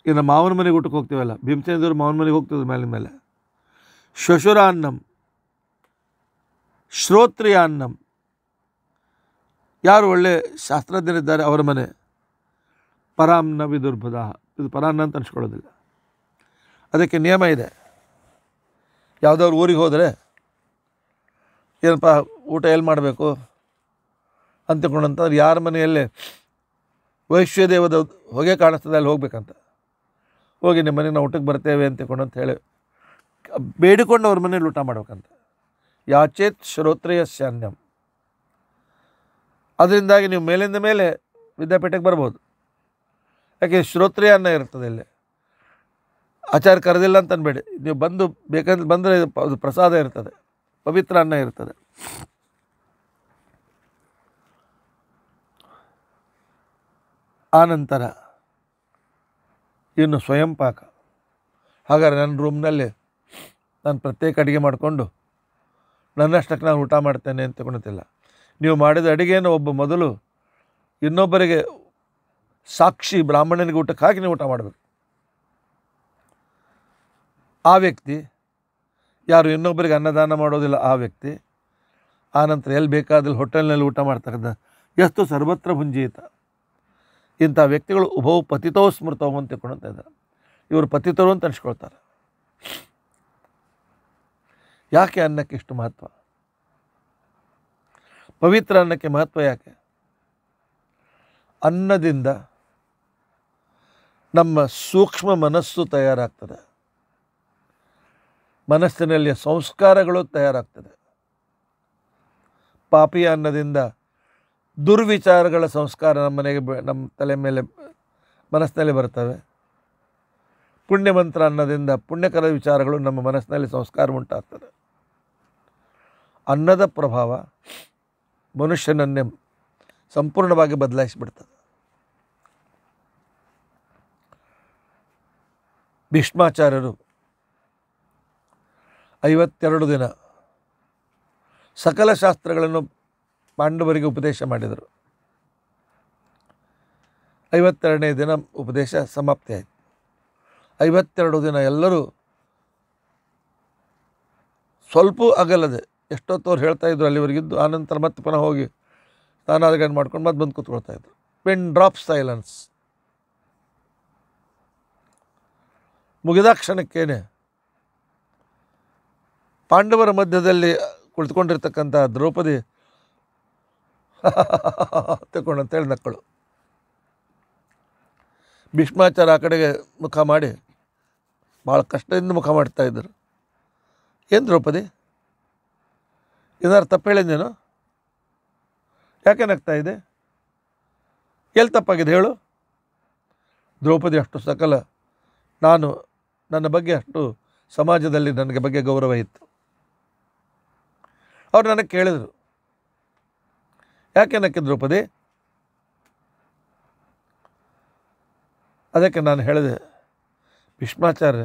ಇನ್ನು ಮಾವನ ಮನೆಗೆ ಊಟಕ್ಕೆ ಹೋಗ್ತೀವಲ್ಲ ಭೀಮಸೇನದವ್ರು ಮಾವನ ಮನೆಗೆ ಹೋಗ್ತದ ಮೇಲೆ ಮೇಲೆ ಶ್ವಶುರ ಅನ್ನಂ ಶ್ರೋತ್ರಿಯ ಅನ್ನಂ ಯಾರು ಒಳ್ಳೆ ಶಾಸ್ತ್ರಜ್ಞರಿದ್ದಾರೆ ಅವರ ಮನೆ ಪರಾಮ್ನ ವಿದುರ್ಭದ ಇದು ಪರಾನ್ನ ಅಂತ ಅನ್ಸ್ಕೊಳ್ಳೋದಿಲ್ಲ ಅದಕ್ಕೆ ನಿಯಮ ಇದೆ ಯಾವುದಾದ್ರು ಊರಿಗೆ ಹೋದರೆ ಏನಪ್ಪ ಊಟ ಎಲ್ಲಿ ಮಾಡಬೇಕು ಅಂತಕೊಂಡಂತಂದ್ರೆ ಯಾರ ಮನೆಯಲ್ಲೇ ವೈಶ್ವದೇವದ ಹೊಗೆ ಕಾಣಿಸ್ತದೆ ಅಲ್ಲಿ ಹೋಗ್ಬೇಕಂತ ಹೋಗಿ ನಿಮ್ಮ ಮನೆಗೆ ನಾವು ಊಟಕ್ಕೆ ಬರ್ತೇವೆ ಅಂತಕೊಂಡು ಅಂತ ಹೇಳಿ ಬೇಡಿಕೊಂಡು ಅವ್ರ ಮನೇಲಿ ಊಟ ಮಾಡ್ಬೇಕಂತ ಯಾಚೇತ್ ಶ್ರೋತ್ರೇಯ ಶಾನ್ಯಂ ಅದರಿಂದಾಗಿ ನೀವು ಮೇಲಿಂದ ಮೇಲೆ ವಿದ್ಯಾಪೀಠಕ್ಕೆ ಬರ್ಬೋದು ಯಾಕೆ ಶ್ರೋತ್ರಿಯನ್ನ ಇರ್ತದೆ ಇಲ್ಲಿ ಆಚಾರ ಕರೆದಿಲ್ಲ ಅಂತ ಅನ್ಬೇಡಿ ನೀವು ಬಂದು ಬೇಕಂದ್ರೆ ಬಂದರೆ ಅದು ಪ್ರಸಾದ ಇರ್ತದೆ ಪವಿತ್ರ ಅನ್ನ ಇರ್ತದೆ ಆನಂತರ ಇನ್ನು ಸ್ವಯಂ ಪಾಕ ಹಾಗಾದ್ರೆ ನನ್ನ ರೂಮ್ನಲ್ಲಿ ನಾನು ಪ್ರತ್ಯೇಕ ಅಡುಗೆ ಮಾಡಿಕೊಂಡು ನನ್ನಷ್ಟಕ್ಕೆ ನಾನು ಊಟ ಮಾಡ್ತೇನೆ ಅಂತ ಕೊಡುತ್ತಿಲ್ಲ ನೀವು ಮಾಡಿದ ಅಡುಗೆಯನ್ನು ಒಬ್ಬ ಮೊದಲು ಇನ್ನೊಬ್ಬರಿಗೆ ಸಾಕ್ಷಿ ಬ್ರಾಹ್ಮಣನಿಗೆ ಊಟಕ್ಕಾಗಿ ನೀವು ಊಟ ಮಾಡಬೇಕು ಆ ವ್ಯಕ್ತಿ ಯಾರು ಇನ್ನೊಬ್ಬರಿಗೆ ಅನ್ನದಾನ ಮಾಡೋದಿಲ್ಲ ಆ ವ್ಯಕ್ತಿ ಆನಂತರ ಎಲ್ಲಿ ಬೇಕಾದಲ್ಲಿ ಹೋಟೆಲ್ನಲ್ಲಿ ಊಟ ಮಾಡ್ತಕ್ಕಂಥ ಎಷ್ಟು ಸರ್ವತ್ರ ಭುಂಜೀತ ಇಂಥ ವ್ಯಕ್ತಿಗಳು ಉಭವ್ ಪತಿತೋ ಸ್ಮೃತವು ಅಂತ ತಿಳ್ಕೊಳ್ತಾ ಇದ್ದಾರೆ ಇವರು ಪತಿತರು ಅಂತ ಅನ್ಸ್ಕೊಳ್ತಾರೆ ಯಾಕೆ ಅನ್ನಕ್ಕೆ ಇಷ್ಟು ಮಹತ್ವ ಪವಿತ್ರ ಅನ್ನಕ್ಕೆ ಮಹತ್ವ ಯಾಕೆ ಅನ್ನದಿಂದ ನಮ್ಮ ಸೂಕ್ಷ್ಮ ಮನಸ್ಸು ತಯಾರಾಗ್ತದೆ ಮನಸ್ಸಿನಲ್ಲಿ ಸಂಸ್ಕಾರಗಳು ತಯಾರಾಗ್ತದೆ ಪಾಪಿಯ ಅನ್ನದಿಂದ ದುರ್ವಿಚಾರಗಳ ಸಂಸ್ಕಾರ ನಮ್ಮ ಮನೆಗೆ ನಮ್ಮ ತಲೆ ಮೇಲೆ ಮನಸ್ಸಿನಲ್ಲಿ ಬರ್ತವೆ ಪುಣ್ಯಮಂತ್ರ ಅನ್ನದಿಂದ ಪುಣ್ಯಕರ ವಿಚಾರಗಳು ನಮ್ಮ ಮನಸ್ಸಿನಲ್ಲಿ ಸಂಸ್ಕಾರ ಉಂಟಾಗ್ತದೆ ಅನ್ನದ ಪ್ರಭಾವ ಮನುಷ್ಯನನ್ನೇ ಸಂಪೂರ್ಣವಾಗಿ ಬದಲಾಯಿಸಿಬಿಡ್ತದೆ ಭೀಷ್ಮಾಚಾರ್ಯರು ಐವತ್ತೆರಡು ದಿನ ಸಕಲ ಶಾಸ್ತ್ರಗಳನ್ನು ಪಾಂಡವರಿಗೆ ಉಪದೇಶ ಮಾಡಿದರು ಐವತ್ತೆರಡನೇ ದಿನ ಉಪದೇಶ ಸಮಾಪ್ತಿಯಾಯಿತು ಐವತ್ತೆರಡು ದಿನ ಎಲ್ಲರೂ ಸ್ವಲ್ಪ ಅಗಲದೆ ಎಷ್ಟೊತ್ತವ್ರು ಹೇಳ್ತಾಯಿದ್ರು ಅಲ್ಲಿವರೆಗಿದ್ದು ಆನಂತರ ಮತ್ತೆ ಪುನಃ ಹೋಗಿ ಸ್ನಾನಾದಿಗಳನ್ನು ಮಾಡ್ಕೊಂಡು ಮತ್ತೆ ಬಂದು ಕೂತ್ಕೊಳ್ತಾಯಿದ್ರು ಪೆನ್ ಡ್ರಾಪ್ ಸೈಲೆನ್ಸ್ ಮುಗಿದ ಕ್ಷಣಕ್ಕೇನೆ ಪಾಂಡವರ ಮಧ್ಯದಲ್ಲಿ ಕುಳಿತುಕೊಂಡಿರ್ತಕ್ಕಂಥ ದ್ರೌಪದಿ ಅಂತೇಳಿ ನಕ್ಕಳು ಭೀಷ್ಮಾಚಾರ ಆ ಕಡೆಗೆ ಮುಖ ಮಾಡಿ ಭಾಳ ಕಷ್ಟದಿಂದ ಮುಖ ಇದ್ದರು ಏನು ದ್ರೌಪದಿ ಏನಾದ್ರು ತಪ್ಪು ಹೇಳಿದ್ದೇನು ಯಾಕೇನಾಗ್ತಾ ಇದೆ ಎಲ್ಲಿ ತಪ್ಪಾಗಿದೆ ಹೇಳು ದ್ರೌಪದಿ ಅಷ್ಟು ಸಕಲ ನಾನು ನನ್ನ ಬಗ್ಗೆ ಅಷ್ಟು ಸಮಾಜದಲ್ಲಿ ನನಗೆ ಬಗ್ಗೆ ಗೌರವ ಇತ್ತು ಅವ್ರು ನನಗೆ ಕೇಳಿದರು ಯಾಕೆನಕ್ಕೆ ದ್ರೌಪದಿ ಅದಕ್ಕೆ ನಾನು ಹೇಳಿದೆ ಭೀಷ್ಮಾಚಾರ್ಯ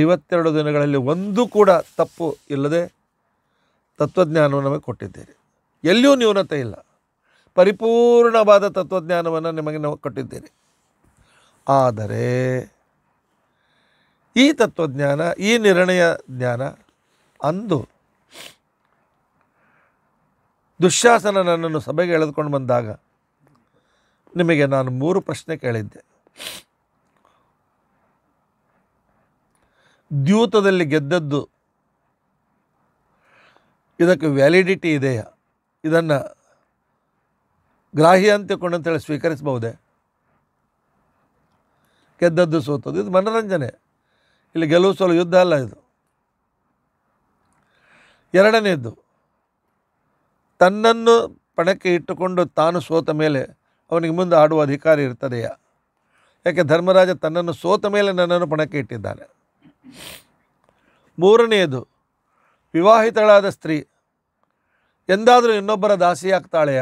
ಐವತ್ತೆರಡು ದಿನಗಳಲ್ಲಿ ಒಂದು ಕೂಡ ತಪ್ಪು ಇಲ್ಲದೆ ತತ್ವಜ್ಞಾನವನ್ನು ನಮಗೆ ಕೊಟ್ಟಿದ್ದೀರಿ ಎಲ್ಲಿಯೂ ನ್ಯೂನತೆ ಇಲ್ಲ ಪರಿಪೂರ್ಣವಾದ ತತ್ವಜ್ಞಾನವನ್ನು ನಿಮಗೆ ನಾವು ಕೊಟ್ಟಿದ್ದೀರಿ ಆದರೆ ಈ ತತ್ವಜ್ಞಾನ ಈ ನಿರ್ಣಯ ಜ್ಞಾನ ಅಂದು ದುಶ್ಯಾಸನ ನನ್ನನ್ನು ಸಭೆಗೆ ಎಳೆದುಕೊಂಡು ಬಂದಾಗ ನಿಮಗೆ ನಾನು ಮೂರು ಪ್ರಶ್ನೆ ಕೇಳಿದ್ದೆ ದ್ಯೂತದಲ್ಲಿ ಗೆದ್ದದ್ದು ಇದಕ್ಕೆ ವ್ಯಾಲಿಡಿಟಿ ಇದೆಯಾ ಇದನ್ನು ಗ್ರಾಹಿ ಅಂತ ಹೇಳಿ ಸ್ವೀಕರಿಸಬಹುದೇ ಗೆದ್ದದ್ದು ಸೋತದ್ದು ಇದು ಮನೋರಂಜನೆ ಇಲ್ಲಿ ಗೆಲುವು ಸೋಲು ಯುದ್ಧ ಅಲ್ಲ ಇದು ಎರಡನೆಯದ್ದು ತನ್ನನ್ನು ಪಣಕ್ಕೆ ಇಟ್ಟುಕೊಂಡು ತಾನು ಸೋತ ಮೇಲೆ ಅವನಿಗೆ ಮುಂದೆ ಆಡುವ ಅಧಿಕಾರಿ ಇರ್ತದೆಯಾ ಯಾಕೆ ಧರ್ಮರಾಜ ತನ್ನನ್ನು ಸೋತ ಮೇಲೆ ನನ್ನನ್ನು ಪಣಕ್ಕೆ ಇಟ್ಟಿದ್ದಾನೆ ಮೂರನೆಯದು ವಿವಾಹಿತಳಾದ ಸ್ತ್ರೀ ಎಂದಾದರೂ ಇನ್ನೊಬ್ಬರ ದಾಸಿಯಾಗ್ತಾಳೆಯ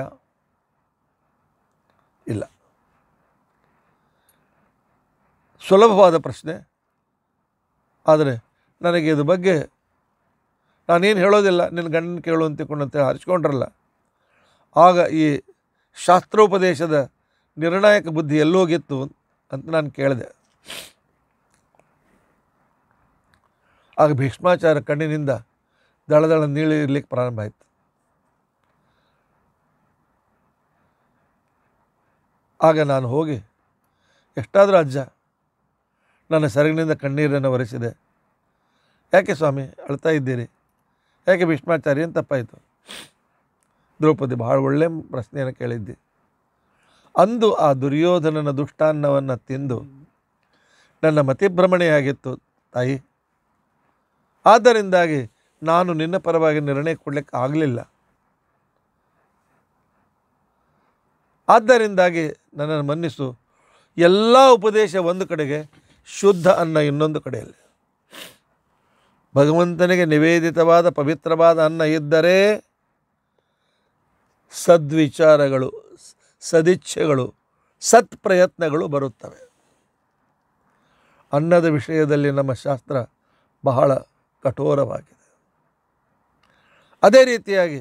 ಇಲ್ಲ ಸುಲಭವಾದ ಪ್ರಶ್ನೆ ಆದರೆ ನನಗೆ ಇದ್ರ ಬಗ್ಗೆ ನಾನೇನು ಹೇಳೋದಿಲ್ಲ ನಿನ್ನ ಗಂಡನ ಕೇಳು ಅಂತಿಕೊಂಡು ಅಂತೇಳಿ ಹರಿಸ್ಕೊಂಡ್ರಲ್ಲ ಆಗ ಈ ಶಾಸ್ತ್ರೋಪದೇಶದ ನಿರ್ಣಾಯಕ ಬುದ್ಧಿ ಎಲ್ಲೋಗಿತ್ತು ಅಂತ ನಾನು ಕೇಳಿದೆ ಆಗ ಭೀಷ್ಮಾಚಾರ ಕಣ್ಣಿನಿಂದ ದಳದಳ ನೀಳಿ ಇರ್ಲಿಕ್ಕೆ ಪ್ರಾರಂಭ ಆಯಿತು ಆಗ ನಾನು ಹೋಗಿ ಎಷ್ಟಾದರೂ ಅಜ್ಜ ನನ್ನ ಸರಗಿನಿಂದ ಕಣ್ಣೀರನ್ನು ಒರೆಸಿದೆ ಯಾಕೆ ಸ್ವಾಮಿ ಅಳ್ತಾ ಇದ್ದೀರಿ ಯಾಕೆ ಭೀಷ್ಮಾಚಾರ್ಯ ತಪ್ಪಾಯಿತು ದ್ರೌಪದಿ ಬಹಳ ಒಳ್ಳೆಯ ಪ್ರಶ್ನೆಯನ್ನು ಕೇಳಿದ್ದೆ ಅಂದು ಆ ದುರ್ಯೋಧನನ ದುಷ್ಟಾನ್ನವನ್ನು ತಿಂದು ನನ್ನ ಮತಿಭ್ರಮಣೆಯಾಗಿತ್ತು ತಾಯಿ ಆದ್ದರಿಂದಾಗಿ ನಾನು ನಿನ್ನ ಪರವಾಗಿ ನಿರ್ಣಯ ಕೊಡಲಿಕ್ಕೆ ಆಗಲಿಲ್ಲ ಆದ್ದರಿಂದಾಗಿ ನನ್ನನ್ನು ಮನ್ನಿಸು ಎಲ್ಲ ಉಪದೇಶ ಒಂದು ಕಡೆಗೆ ಶುದ್ಧ ಅನ್ನ ಇನ್ನೊಂದು ಕಡೆಯಲ್ಲಿ ಭಗವಂತನಿಗೆ ನಿವೇದಿತವಾದ ಪವಿತ್ರವಾದ ಅನ್ನ ಇದ್ದರೆ ಸದ್ವಿಚಾರಗಳು ಸದಿಚ್ಛೆಗಳು ಸತ್ಪ್ರಯತ್ನಗಳು ಬರುತ್ತವೆ ಅನ್ನದ ವಿಷಯದಲ್ಲಿ ನಮ್ಮ ಶಾಸ್ತ್ರ ಬಹಳ ಕಠೋರವಾಗಿದೆ ಅದೇ ರೀತಿಯಾಗಿ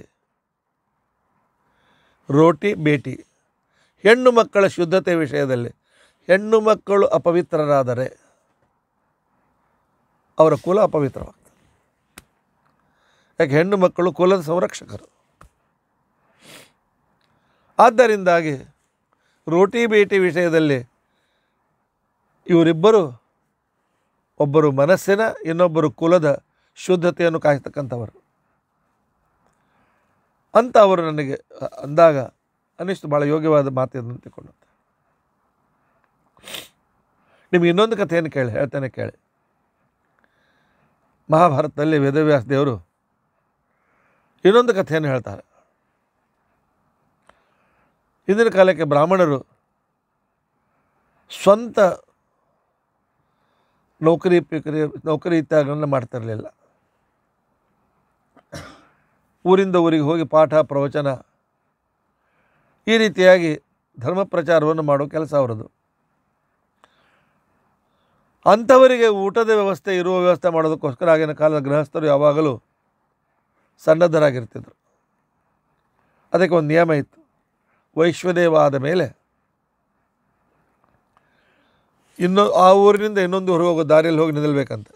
ರೋಟಿ ಬೇಟಿ ಹೆಣ್ಣು ಮಕ್ಕಳ ಶುದ್ಧತೆ ವಿಷಯದಲ್ಲಿ ಹೆಣ್ಣು ಮಕ್ಕಳು ಅಪವಿತ್ರರಾದರೆ ಅವರ ಕುಲ ಅಪವಿತ್ರವಾಗ್ತದೆ ಯಾಕೆ ಹೆಣ್ಣು ಮಕ್ಕಳು ಕುಲದ ಸಂರಕ್ಷಕರು ಆದ್ದರಿಂದಾಗಿ ರೋಟಿ ಬೇಟಿ ವಿಷಯದಲ್ಲಿ ಇವರಿಬ್ಬರು ಒಬ್ಬರು ಮನಸ್ಸಿನ ಇನ್ನೊಬ್ಬರು ಕುಲದ ಶುದ್ಧತೆಯನ್ನು ಕಾಯ್ತಕ್ಕಂಥವರು ಅಂತ ಅವರು ನನಗೆ ಅಂದಾಗ ಅನ್ನಿಸ್ತು ಭಾಳ ಯೋಗ್ಯವಾದ ಮಾತು ಇದನ್ನು ನಿಮಗೆ ಇನ್ನೊಂದು ಕಥೆಯನ್ನು ಕೇಳಿ ಹೇಳ್ತೇನೆ ಕೇಳಿ ಮಹಾಭಾರತದಲ್ಲಿ ವೇದವ್ಯಾಸ ದೇವರು ಇನ್ನೊಂದು ಕಥೆಯನ್ನು ಹೇಳ್ತಾರೆ ಹಿಂದಿನ ಕಾಲಕ್ಕೆ ಬ್ರಾಹ್ಮಣರು ಸ್ವಂತ ನೌಕರಿ ಪಿಕರಿ ನೌಕರಿ ಇತ್ಯಾದಿಗಳನ್ನು ಮಾಡ್ತಿರಲಿಲ್ಲ ಊರಿಂದ ಊರಿಗೆ ಹೋಗಿ ಪಾಠ ಪ್ರವಚನ ಈ ರೀತಿಯಾಗಿ ಧರ್ಮ ಪ್ರಚಾರವನ್ನು ಮಾಡೋ ಕೆಲಸ ಅವರದು ಅಂಥವರಿಗೆ ಊಟದ ವ್ಯವಸ್ಥೆ ಇರುವ ವ್ಯವಸ್ಥೆ ಮಾಡೋದಕ್ಕೋಸ್ಕರ ಆಗಿನ ಕಾಲದ ಗೃಹಸ್ಥರು ಯಾವಾಗಲೂ ಸನ್ನದ್ಧರಾಗಿರ್ತಿದ್ರು ಅದಕ್ಕೆ ಒಂದು ನಿಯಮ ಇತ್ತು ವೈಶ್ವದೇವ ಆದ ಮೇಲೆ ಇನ್ನೊ ಆ ಊರಿನಿಂದ ಇನ್ನೊಂದು ಊರಿಗೆ ಹೋಗೋ ದಾರಿಯಲ್ಲಿ ಹೋಗಿ ನಿಲ್ಲಬೇಕಂತೆ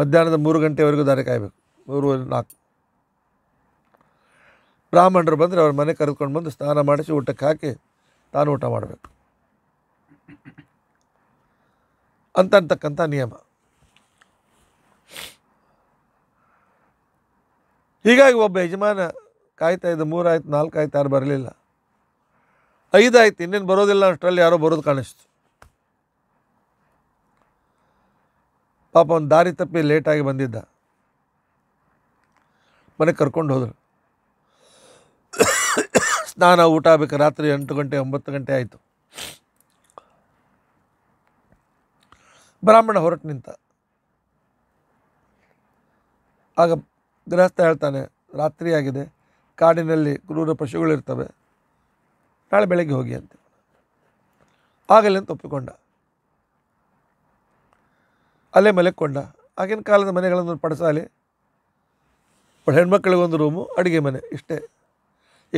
ಮಧ್ಯಾಹ್ನದ ಮೂರು ಗಂಟೆವರೆಗೂ ದಾರಿ ಕಾಯಬೇಕು ಮೂರು ನಾಲ್ಕು ಬ್ರಾಹ್ಮಣರು ಬಂದರೆ ಅವ್ರ ಮನೆ ಕರೆದುಕೊಂಡು ಬಂದು ಸ್ನಾನ ಮಾಡಿಸಿ ಊಟಕ್ಕೆ ಹಾಕಿ ತಾನು ಊಟ ಮಾಡಬೇಕು ಅಂತಂತಕ್ಕಂಥ ನಿಯಮ ಹೀಗಾಗಿ ಒಬ್ಬ ಯಜಮಾನ ಕಾಯ್ತಾ ಇದ್ದ ಮೂರಾಯ್ತು ನಾಲ್ಕು ಆಯ್ತು ಯಾರು ಬರಲಿಲ್ಲ ಐದಾಯ್ತು ಇನ್ನೇನು ಬರೋದಿಲ್ಲ ಅಷ್ಟರಲ್ಲಿ ಯಾರೋ ಬರೋದು ಕಾಣಿಸ್ತು ಪಾಪ ಒಂದು ದಾರಿ ತಪ್ಪಿ ಲೇಟಾಗಿ ಬಂದಿದ್ದ ಮನೆಗೆ ಕರ್ಕೊಂಡು ಹೋದರು ಸ್ನಾನ ಊಟ ಬೇಕು ರಾತ್ರಿ ಎಂಟು ಗಂಟೆ ಒಂಬತ್ತು ಗಂಟೆ ಆಯಿತು ಬ್ರಾಹ್ಮಣ ಹೊರಟು ನಿಂತ ಆಗ ಗೃಹಸ್ಥ ಹೇಳ್ತಾನೆ ರಾತ್ರಿ ಆಗಿದೆ ಕಾಡಿನಲ್ಲಿ ಕ್ರೂರ ಪಶುಗಳಿರ್ತವೆ ನಾಳೆ ಬೆಳಗ್ಗೆ ಹೋಗಿ ಅಂತ ಆಗಲಿ ಅಂತ ಒಪ್ಪಿಕೊಂಡ ಅಲ್ಲೇ ಮಲಕ್ಕೊಂಡ ಆಗಿನ ಕಾಲದ ಮನೆಗಳನ್ನು ಪಡಿಸಲಿ ಬಟ್ ಹೆಣ್ಮಕ್ಳಿಗೆ ಒಂದು ರೂಮು ಅಡುಗೆ ಮನೆ ಇಷ್ಟೇ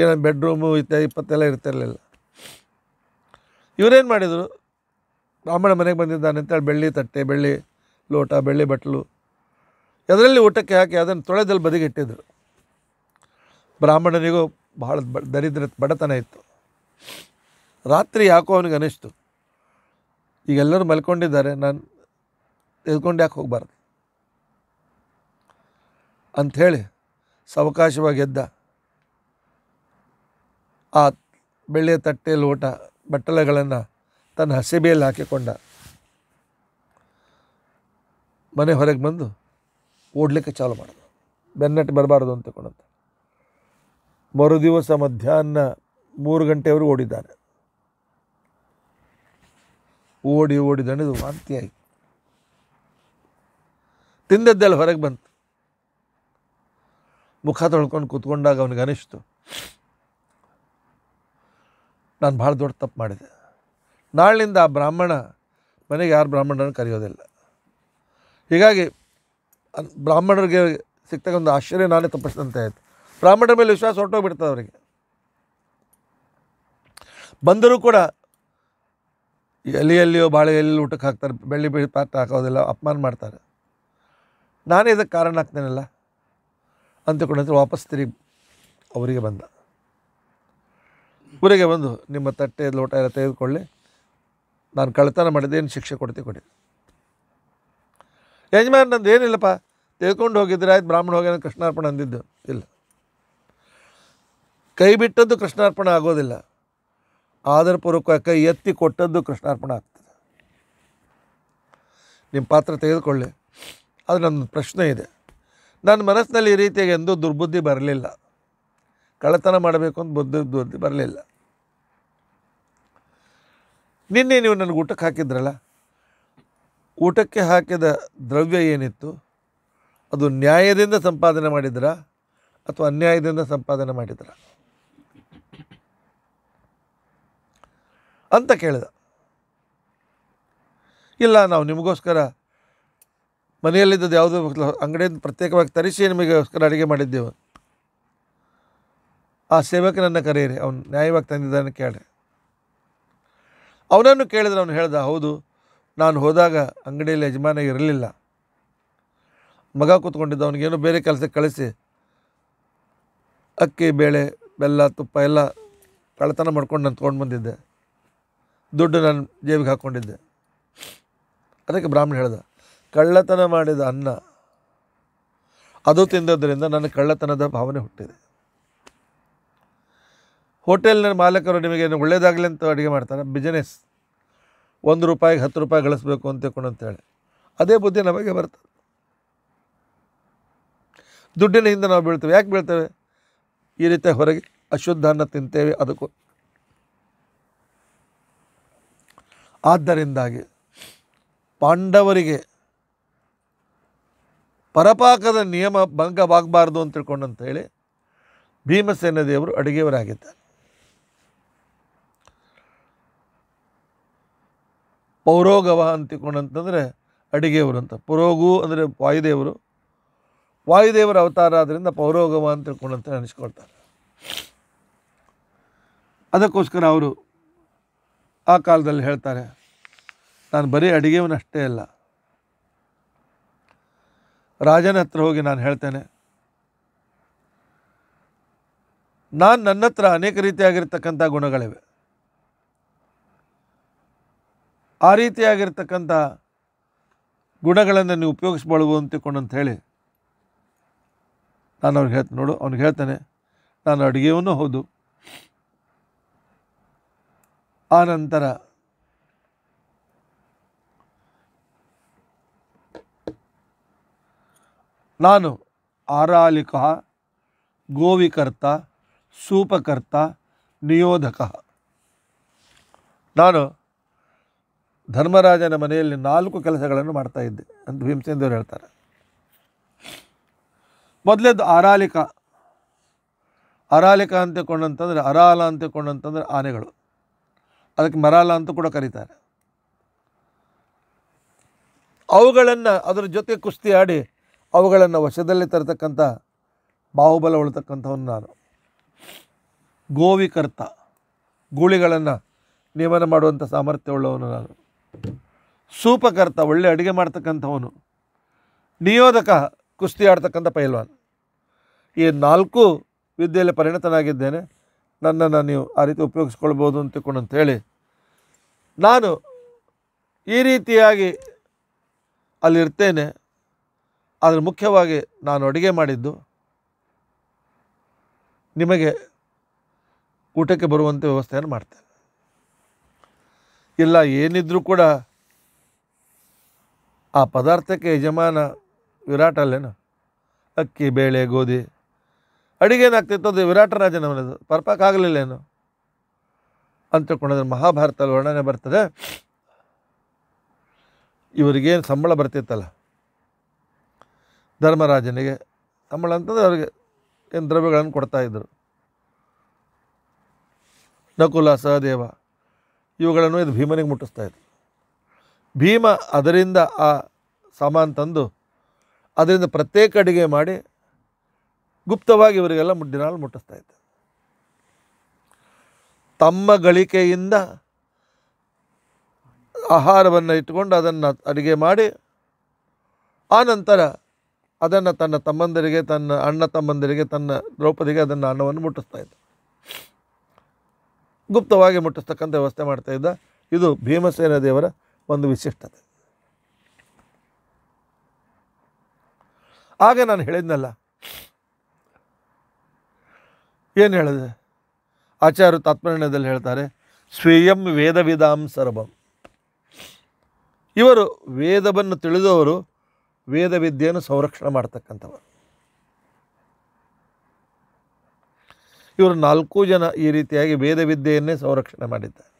ಏನೋ ಬೆಡ್ರೂಮು ಇತ್ಯಾದಿ ಇಪ್ಪತ್ತೆಲ್ಲ ಇರ್ತಿರಲಿಲ್ಲ ಇವರೇನು ಮಾಡಿದರು ಬ್ರಾಹ್ಮಣ ಮನೆಗೆ ಬಂದಿದ್ದಾನೆ ಅಂತೇಳಿ ಬೆಳ್ಳಿ ತಟ್ಟೆ ಬೆಳ್ಳಿ ಲೋಟ ಬೆಳ್ಳಿ ಬಟ್ಲು ಅದರಲ್ಲಿ ಊಟಕ್ಕೆ ಹಾಕಿ ಅದನ್ನು ತೊಳೆದಲ್ಲಿ ಬದಿಗಿಟ್ಟಿದ್ರು ಬ್ರಾಹ್ಮಣನಿಗೂ ಭಾಳ ಬ ದರಿದ್ರ ಬಡತನ ಇತ್ತು ರಾತ್ರಿ ಯಾಕೋ ಅವನಿಗೆ ಅನಿಸ್ತು ಈಗೆಲ್ಲರೂ ಮಲ್ಕೊಂಡಿದ್ದಾರೆ ನಾನು ತೆಗೆದುಕೊಂಡು ಯಾಕೆ ಹೋಗಬಾರ್ದು ಅಂಥೇಳಿ ಸಾವಕಾಶವಾಗಿ ಎದ್ದ ಆ ಬೆಳ್ಳೆಯ ತಟ್ಟೆ ಲೋಟ ಬಟ್ಟಲೆಗಳನ್ನು ತನ್ನ ಹಸೆಬೆಯಲ್ಲಿ ಹಾಕಿಕೊಂಡ ಮನೆ ಹೊರಗೆ ಬಂದು ಓಡಲಿಕ್ಕೆ ಚಾಲು ಮಾಡಿದ ಬೆನ್ನಟ್ಟು ಬರಬಾರ್ದು ಅಂತ ಮರು ಮರುದಿವಸ ಮಧ್ಯಾಹ್ನ ಮೂರು ಗಂಟೆಯವರು ಓಡಿದ್ದಾರೆ ಓಡಿ ಓಡಿ ದಣಿದು ವಾಂತಿಯಾಗಿ ತಿಂದದ್ದೆಲ್ಲ ಹೊರಗೆ ಬಂತು ಮುಖ ತೊಳ್ಕೊಂಡು ಕೂತ್ಕೊಂಡಾಗ ಅವನಿಗೆ ಅನಿಸ್ತು ನಾನು ಭಾಳ ದೊಡ್ಡ ತಪ್ಪು ಮಾಡಿದೆ ನಾಳಿನಿಂದ ಆ ಬ್ರಾಹ್ಮಣ ಮನೆಗೆ ಯಾರು ಬ್ರಾಹ್ಮಣರನ್ನು ಕರೆಯೋದಿಲ್ಲ ಹೀಗಾಗಿ ಬ್ರಾಹ್ಮಣರಿಗೆ ಸಿಗ್ತಕ್ಕ ಒಂದು ಆಶ್ಚರ್ಯ ನಾನೇ ತಪ್ಪಿಸಿದಂತೆ ಆಯಿತು ಬ್ರಾಹ್ಮಣರ ಮೇಲೆ ವಿಶ್ವಾಸ ಹೊರಟೋಗ್ಬಿಡ್ತದೆ ಅವರಿಗೆ ಬಂದರೂ ಕೂಡ ಎಲ್ಲಿ ಎಲ್ಲಿಯೋ ಬಾಳೆ ಎಲ್ಲಿ ಊಟಕ್ಕೆ ಹಾಕ್ತಾರೆ ಬೆಳ್ಳಿ ಬೆಳ್ಳಿ ಪಾತ್ರ ಹಾಕೋದಿಲ್ಲ ಅಪಮಾನ ಮಾಡ್ತಾರೆ ನಾನು ಇದಕ್ಕೆ ಕಾರಣ ಆಗ್ತೇನಲ್ಲ ಅಂತ ನಂತರ ವಾಪಸ್ ತಿರುಗಿ ಅವರಿಗೆ ಬಂದ ಊರಿಗೆ ಬಂದು ನಿಮ್ಮ ತಟ್ಟೆ ಲೋಟ ಎಲ್ಲ ತೆಗೆದುಕೊಳ್ಳಿ ನಾನು ಕಳ್ತನ ಏನು ಶಿಕ್ಷೆ ಕೊಡ್ತೀವಿ ಕೊಡಿ ಯಜಮಾನ್ ನಂದು ಏನಿಲ್ಲಪ್ಪ ತೆಗೆದುಕೊಂಡು ಹೋಗಿದ್ರೆ ಆಯ್ತು ಬ್ರಾಹ್ಮಣ ಹೋಗ್ಯಾನ ಕೃಷ್ಣಾರ್ಪಣೆ ಅಂದಿದ್ದು ಇಲ್ಲ ಕೈ ಬಿಟ್ಟದ್ದು ಕೃಷ್ಣಾರ್ಪಣ ಆಗೋದಿಲ್ಲ ಆದರ ಪೂರ್ವಕ ಕೈ ಎತ್ತಿ ಕೊಟ್ಟದ್ದು ಕೃಷ್ಣಾರ್ಪಣ ಆಗ್ತದೆ ನಿಮ್ಮ ಪಾತ್ರ ತೆಗೆದುಕೊಳ್ಳಿ ಅದು ನನ್ನ ಪ್ರಶ್ನೆ ಇದೆ ನನ್ನ ಮನಸ್ಸಿನಲ್ಲಿ ಈ ರೀತಿಯಾಗಿ ಎಂದೂ ದುರ್ಬುದ್ಧಿ ಬರಲಿಲ್ಲ ಕಳತನ ಮಾಡಬೇಕು ಅಂತ ಬುದ್ಧಿ ಬುದ್ಧಿ ಬರಲಿಲ್ಲ ನಿನ್ನೆ ನೀವು ನನಗೆ ಊಟಕ್ಕೆ ಹಾಕಿದ್ರಲ್ಲ ಊಟಕ್ಕೆ ಹಾಕಿದ ದ್ರವ್ಯ ಏನಿತ್ತು ಅದು ನ್ಯಾಯದಿಂದ ಸಂಪಾದನೆ ಮಾಡಿದ್ರ ಅಥವಾ ಅನ್ಯಾಯದಿಂದ ಸಂಪಾದನೆ ಮಾಡಿದ್ರ ಅಂತ ಕೇಳಿದ ಇಲ್ಲ ನಾವು ನಿಮಗೋಸ್ಕರ ಮನೆಯಲ್ಲಿದ್ದದ್ದು ಯಾವುದೋ ಅಂಗಡಿಯಿಂದ ಪ್ರತ್ಯೇಕವಾಗಿ ತರಿಸಿ ನಿಮಗೋಸ್ಕರ ಅಡುಗೆ ಮಾಡಿದ್ದೆವು ಆ ಸೇವಕನನ್ನು ಕರೆಯಿರಿ ಅವನು ನ್ಯಾಯವಾಗಿ ತಂದಿದ್ದಾನೆ ಕೇಳಿ ಅವನನ್ನು ಕೇಳಿದ್ರೆ ಅವನು ಹೇಳ್ದ ಹೌದು ನಾನು ಹೋದಾಗ ಅಂಗಡಿಯಲ್ಲಿ ಯಜಮಾನ ಇರಲಿಲ್ಲ ಮಗ ಕೂತ್ಕೊಂಡಿದ್ದ ಅವನಿಗೇನೋ ಬೇರೆ ಕೆಲಸಕ್ಕೆ ಕಳಿಸಿ ಅಕ್ಕಿ ಬೇಳೆ ಬೆಲ್ಲ ತುಪ್ಪ ಎಲ್ಲ ಕಳ್ಳತನ ಮಾಡ್ಕೊಂಡು ನಾನು ತೊಗೊಂಡು ಬಂದಿದ್ದೆ ದುಡ್ಡು ನಾನು ಜೇಬಿಗೆ ಹಾಕ್ಕೊಂಡಿದ್ದೆ ಅದಕ್ಕೆ ಬ್ರಾಹ್ಮಣ ಹೇಳ್ದೆ ಕಳ್ಳತನ ಮಾಡಿದ ಅನ್ನ ಅದು ತಿಂದದ್ರಿಂದ ನನ್ನ ಕಳ್ಳತನದ ಭಾವನೆ ಹುಟ್ಟಿದೆ ಹೋಟೆಲ್ನ ಮಾಲಕರು ನಿಮಗೆ ಒಳ್ಳೇದಾಗಲಿ ಅಂತ ಅಡುಗೆ ಮಾಡ್ತಾರೆ ಬಿಸಿನೆಸ್ ಒಂದು ರೂಪಾಯಿಗೆ ಹತ್ತು ರೂಪಾಯಿ ಗಳಿಸ್ಬೇಕು ಅಂತ ತಿಳ್ಕೊಂಡು ಅಂತೇಳಿ ಅದೇ ಬುದ್ಧಿ ನಮಗೆ ಬರ್ತದೆ ದುಡ್ಡಿನ ಹಿಂದೆ ನಾವು ಬೀಳ್ತೇವೆ ಯಾಕೆ ಬೀಳ್ತೇವೆ ಈ ರೀತಿಯ ಹೊರಗೆ ಅಶುದ್ಧ ಅನ್ನ ತಿಂತೇವೆ ಅದಕ್ಕೂ ಆದ್ದರಿಂದಾಗಿ ಪಾಂಡವರಿಗೆ ಪರಪಾಕದ ನಿಯಮ ಭಂಗವಾಗಬಾರ್ದು ಅಂತ ತಿಳ್ಕೊಂಡು ಹೇಳಿ ಭೀಮಸೇನ ದೇವರು ಅಡುಗೆಯವರಾಗಿದ್ದಾರೆ ಪೌರೋಗವ ಅಂತ ತಿಳ್ಕೊಂಡಂತಂದರೆ ಅಡುಗೆಯವರು ಅಂತ ಪುರೋಗು ಅಂದರೆ ವಾಯುದೇವರು ವಾಯುದೇವರ ಅವತಾರ ಆದ್ದರಿಂದ ಪೌರೋಗವ ಅಂತ ತಿಳ್ಕೊಂಡಂತ ಅನಿಸ್ಕೊಳ್ತಾರೆ ಅದಕ್ಕೋಸ್ಕರ ಅವರು ಆ ಕಾಲದಲ್ಲಿ ಹೇಳ್ತಾರೆ ನಾನು ಬರೀ ಅಡುಗೆಯವನ್ನಷ್ಟೇ ಅಲ್ಲ ರಾಜನ ಹತ್ರ ಹೋಗಿ ನಾನು ಹೇಳ್ತೇನೆ ನಾನು ನನ್ನ ಹತ್ರ ಅನೇಕ ರೀತಿಯಾಗಿರ್ತಕ್ಕಂಥ ಗುಣಗಳಿವೆ ಆ ರೀತಿಯಾಗಿರ್ತಕ್ಕಂಥ ಗುಣಗಳನ್ನು ನೀವು ಉಪಯೋಗಿಸ್ಬಾಳ್ಬೋದು ಅಂತಿಕೊಂಡು ಅಂತ ಹೇಳಿ ನಾನು ಅವ್ರಿಗೆ ಹೇಳ್ತೀನಿ ನೋಡು ಅವ್ನಿಗೆ ಹೇಳ್ತೇನೆ ನಾನು ಅಡುಗೆಯವನ್ನೂ ಹೌದು ಆನಂತರ ನಾನು ಆರಾಲಿಕ ಗೋವಿಕರ್ತ ಸೂಪಕರ್ತ ನಿಯೋಧಕ ನಾನು ಧರ್ಮರಾಜನ ಮನೆಯಲ್ಲಿ ನಾಲ್ಕು ಕೆಲಸಗಳನ್ನು ಮಾಡ್ತಾ ಇದ್ದೆ ಅಂತ ಭೀಮಸೇಂದ್ರವ್ರು ಹೇಳ್ತಾರೆ ಮೊದಲೇದು ಆರಾಲಿಕ ಅರಾಲಿಕ ಅಂತ ಕೊಂಡಂತಂದರೆ ಅರಾಲ ಅಂತ ಕೊಂಡಂತಂದರೆ ಆನೆಗಳು ಅದಕ್ಕೆ ಮರಾಲ ಅಂತ ಕೂಡ ಕರೀತಾರೆ ಅವುಗಳನ್ನು ಅದರ ಜೊತೆ ಕುಸ್ತಿ ಆಡಿ ಅವುಗಳನ್ನು ವಶದಲ್ಲಿ ತರತಕ್ಕಂಥ ಬಾಹುಬಲ ಉಳಿತಕ್ಕಂಥವನು ನಾನು ಗೋವಿಕರ್ತ ಗೂಳಿಗಳನ್ನು ನಿಯಮನ ಮಾಡುವಂಥ ಸಾಮರ್ಥ್ಯವುಳ್ಳವನು ನಾನು ಸೂಪಕರ್ತ ಒಳ್ಳೆ ಅಡುಗೆ ಮಾಡ್ತಕ್ಕಂಥವನು ನಿಯೋದಕ ಕುಸ್ತಿ ಆಡ್ತಕ್ಕಂಥ ಪೈಲ್ವಾನ್ ಈ ನಾಲ್ಕು ವಿದ್ಯೆಯಲ್ಲಿ ಪರಿಣತನಾಗಿದ್ದೇನೆ ನನ್ನನ್ನು ನೀವು ಆ ರೀತಿ ಉಪಯೋಗಿಸ್ಕೊಳ್ಬೋದು ಅಂತ ತಿಳ್ಕೊಂಡು ಅಂಥೇಳಿ ನಾನು ಈ ರೀತಿಯಾಗಿ ಅಲ್ಲಿರ್ತೇನೆ ಆದರೆ ಮುಖ್ಯವಾಗಿ ನಾನು ಅಡುಗೆ ಮಾಡಿದ್ದು ನಿಮಗೆ ಊಟಕ್ಕೆ ಬರುವಂಥ ವ್ಯವಸ್ಥೆಯನ್ನು ಮಾಡ್ತೇನೆ ಇಲ್ಲ ಏನಿದ್ರೂ ಕೂಡ ಆ ಪದಾರ್ಥಕ್ಕೆ ಯಜಮಾನ ವಿರಾಟ್ ಅಕ್ಕಿ ಬೇಳೆ ಗೋಧಿ ಅಡುಗೆ ಏನಾಗ್ತಿತ್ತು ಅದು ವಿರಾಟರಾಜನವನದು ಏನು ಅಂತಕೊಂಡೋದ್ರೆ ಮಹಾಭಾರತದಲ್ಲಿ ವರ್ಣನೆ ಬರ್ತದೆ ಇವರಿಗೇನು ಸಂಬಳ ಬರ್ತಿತ್ತಲ್ಲ ಧರ್ಮರಾಜನಿಗೆ ಸಂಬಳ ಅವರಿಗೆ ಏನು ದ್ರವ್ಯಗಳನ್ನು ಕೊಡ್ತಾಯಿದ್ದರು ನಕುಲ ಸಹದೇವ ಇವುಗಳನ್ನು ಇದು ಭೀಮನಿಗೆ ಮುಟ್ಟಿಸ್ತಾ ಇದ್ರು ಭೀಮ ಅದರಿಂದ ಆ ಸಾಮಾನು ತಂದು ಅದರಿಂದ ಪ್ರತ್ಯೇಕ ಅಡುಗೆ ಮಾಡಿ ಗುಪ್ತವಾಗಿ ಇವರಿಗೆಲ್ಲ ಮುಡ್ಡಿನಲ್ಲಿ ಮುಟ್ಟಿಸ್ತಾ ಇದ್ದ ತಮ್ಮ ಗಳಿಕೆಯಿಂದ ಆಹಾರವನ್ನು ಇಟ್ಕೊಂಡು ಅದನ್ನು ಅಡುಗೆ ಮಾಡಿ ಆ ನಂತರ ಅದನ್ನು ತನ್ನ ತಮ್ಮಂದಿರಿಗೆ ತನ್ನ ಅಣ್ಣ ತಮ್ಮಂದಿರಿಗೆ ತನ್ನ ದ್ರೌಪದಿಗೆ ಅದನ್ನು ಅನ್ನವನ್ನು ಮುಟ್ಟಿಸ್ತಾ ಇದ್ದ ಗುಪ್ತವಾಗಿ ಮುಟ್ಟಿಸ್ತಕ್ಕಂಥ ವ್ಯವಸ್ಥೆ ಮಾಡ್ತಾ ಇದ್ದ ಇದು ಭೀಮಸೇನ ದೇವರ ಒಂದು ವಿಶಿಷ್ಟತೆ ಆಗ ನಾನು ಹೇಳಿದ್ನಲ್ಲ ಏನು ಹೇಳಿದೆ ಆಚಾರ್ಯ ತಾತ್ಪರ್ಯದಲ್ಲಿ ಹೇಳ್ತಾರೆ ಸ್ವೀಯಂ ವೇದವಿದಾಂ ಸರ್ವಂ ಇವರು ವೇದವನ್ನು ತಿಳಿದವರು ವೇದ ವಿದ್ಯೆಯನ್ನು ಸಂರಕ್ಷಣೆ ಮಾಡ್ತಕ್ಕಂಥವರು ಇವರು ನಾಲ್ಕು ಜನ ಈ ರೀತಿಯಾಗಿ ವೇದ ವಿದ್ಯೆಯನ್ನೇ ಸಂರಕ್ಷಣೆ ಮಾಡಿದ್ದಾರೆ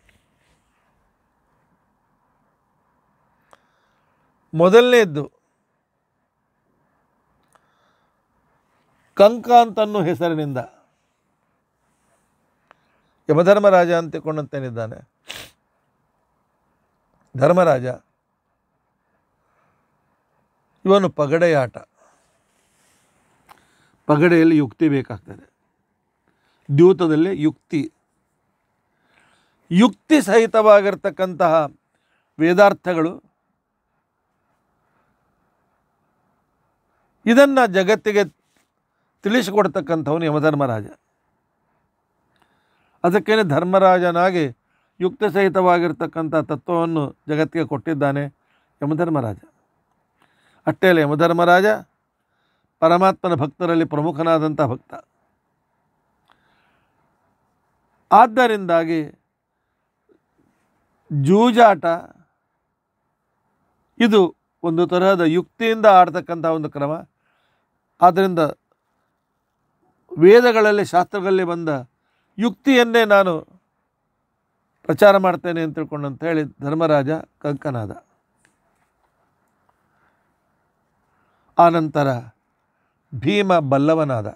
ಮೊದಲನೇದ್ದು ಕಂಕ ಅಂತನ್ನು ಹೆಸರಿನಿಂದ ಯಮಧರ್ಮರಾಜ ಅಂತಿಕೊಂಡಂತೇನಿದ್ದಾನೆ ಧರ್ಮರಾಜ ಇವನು ಪಗಡೆಯಾಟ ಪಗಡೆಯಲ್ಲಿ ಯುಕ್ತಿ ಬೇಕಾಗ್ತದೆ ದ್ಯೂತದಲ್ಲಿ ಯುಕ್ತಿ ಯುಕ್ತಿ ಸಹಿತವಾಗಿರ್ತಕ್ಕಂತಹ ವೇದಾರ್ಥಗಳು ಇದನ್ನು ಜಗತ್ತಿಗೆ ತಿಳಿಸಿಕೊಡ್ತಕ್ಕಂಥವನು ಯಮಧರ್ಮರಾಜ ಅದಕ್ಕೇನೆ ಧರ್ಮರಾಜನಾಗಿ ಸಹಿತವಾಗಿರ್ತಕ್ಕಂಥ ತತ್ವವನ್ನು ಜಗತ್ತಿಗೆ ಕೊಟ್ಟಿದ್ದಾನೆ ಯಮಧರ್ಮರಾಜ ಅಷ್ಟೇ ಯಮಧರ್ಮರಾಜ ಪರಮಾತ್ಮನ ಭಕ್ತರಲ್ಲಿ ಪ್ರಮುಖನಾದಂಥ ಭಕ್ತ ಆದ್ದರಿಂದಾಗಿ ಜೂಜಾಟ ಇದು ಒಂದು ತರಹದ ಯುಕ್ತಿಯಿಂದ ಆಡ್ತಕ್ಕಂಥ ಒಂದು ಕ್ರಮ ಆದ್ದರಿಂದ ವೇದಗಳಲ್ಲಿ ಶಾಸ್ತ್ರಗಳಲ್ಲಿ ಬಂದ ಯುಕ್ತಿಯನ್ನೇ ನಾನು ಪ್ರಚಾರ ಮಾಡ್ತೇನೆ ಅಂತ ತಿಳ್ಕೊಂಡು ಅಂತ ಹೇಳಿ ಧರ್ಮರಾಜ ಕಂಕನಾದ ಆನಂತರ ಭೀಮ ಬಲ್ಲವನಾದ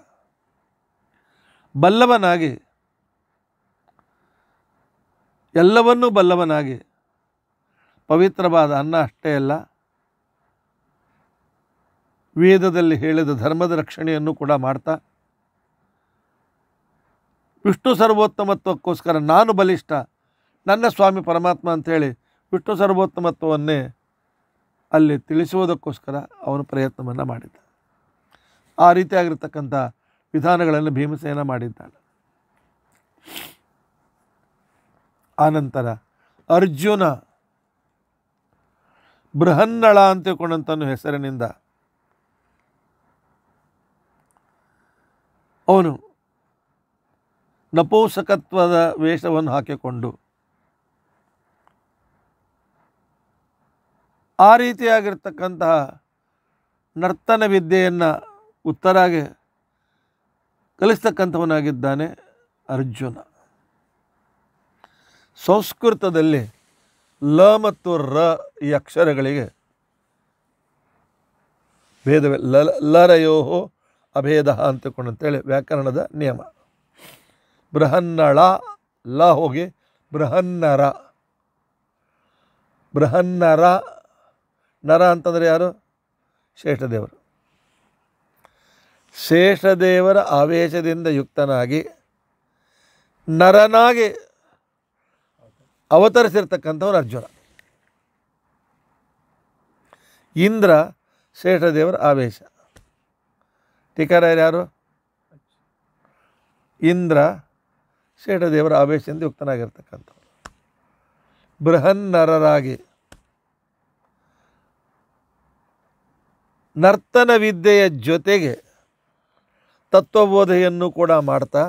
ಬಲ್ಲವನಾಗಿ ಎಲ್ಲವನ್ನೂ ಬಲ್ಲವನಾಗಿ ಪವಿತ್ರವಾದ ಅನ್ನ ಅಷ್ಟೇ ಅಲ್ಲ ವೇದದಲ್ಲಿ ಹೇಳಿದ ಧರ್ಮದ ರಕ್ಷಣೆಯನ್ನು ಕೂಡ ಮಾಡ್ತಾ ವಿಷ್ಣು ಸರ್ವೋತ್ತಮತ್ವಕ್ಕೋಸ್ಕರ ನಾನು ಬಲಿಷ್ಠ ನನ್ನ ಸ್ವಾಮಿ ಪರಮಾತ್ಮ ಅಂಥೇಳಿ ವಿಷ್ಣು ಸರ್ವೋತ್ತಮತ್ವವನ್ನೇ ಅಲ್ಲಿ ತಿಳಿಸುವುದಕ್ಕೋಸ್ಕರ ಅವನು ಪ್ರಯತ್ನವನ್ನು ಮಾಡಿದ್ದ ಆ ರೀತಿಯಾಗಿರ್ತಕ್ಕಂಥ ವಿಧಾನಗಳನ್ನು ಭೀಮಸೇನ ಮಾಡಿದ್ದಾನೆ ಆನಂತರ ಅರ್ಜುನ ಬೃಹನ್ನಳ ಅಂತ ಹೆಸರಿನಿಂದ ಅವನು ನಪೋಸಕತ್ವದ ವೇಷವನ್ನು ಹಾಕಿಕೊಂಡು ಆ ರೀತಿಯಾಗಿರ್ತಕ್ಕಂತಹ ನರ್ತನ ವಿದ್ಯೆಯನ್ನು ಉತ್ತರಾಗೆ ಕಲಿಸ್ತಕ್ಕಂಥವನಾಗಿದ್ದಾನೆ ಅರ್ಜುನ ಸಂಸ್ಕೃತದಲ್ಲಿ ಲ ಮತ್ತು ರ ಈ ಅಕ್ಷರಗಳಿಗೆ ಭೇದವೇ ಲ ಲರಯೋ ಅಭೇದ ಅಂತಕೊಂಡು ಅಂತೇಳಿ ವ್ಯಾಕರಣದ ನಿಯಮ ಬೃಹನ್ನಳ ಲ ಹೋಗಿ ಬೃಹನ್ನರ ಬೃಹನ್ನರ ನರ ಅಂತಂದರೆ ಯಾರು ಶ್ರೇಷ್ಠದೇವರು ದೇವರ ಆವೇಶದಿಂದ ಯುಕ್ತನಾಗಿ ನರನಾಗಿ ಅವತರಿಸಿರ್ತಕ್ಕಂಥವ್ರು ಅರ್ಜುನ ಇಂದ್ರ ದೇವರ ಆವೇಶ ಟೀಕಾರ ಯಾರು ಇಂದ್ರ ದೇವರ ಆವೇಶದಿಂದ ಯುಕ್ತನಾಗಿರ್ತಕ್ಕಂಥವ್ರು ಬೃಹನ್ನರರಾಗಿ ನರ್ತನ ವಿದ್ಯೆಯ ಜೊತೆಗೆ ತತ್ವಬೋಧೆಯನ್ನು ಕೂಡ ಮಾಡ್ತಾ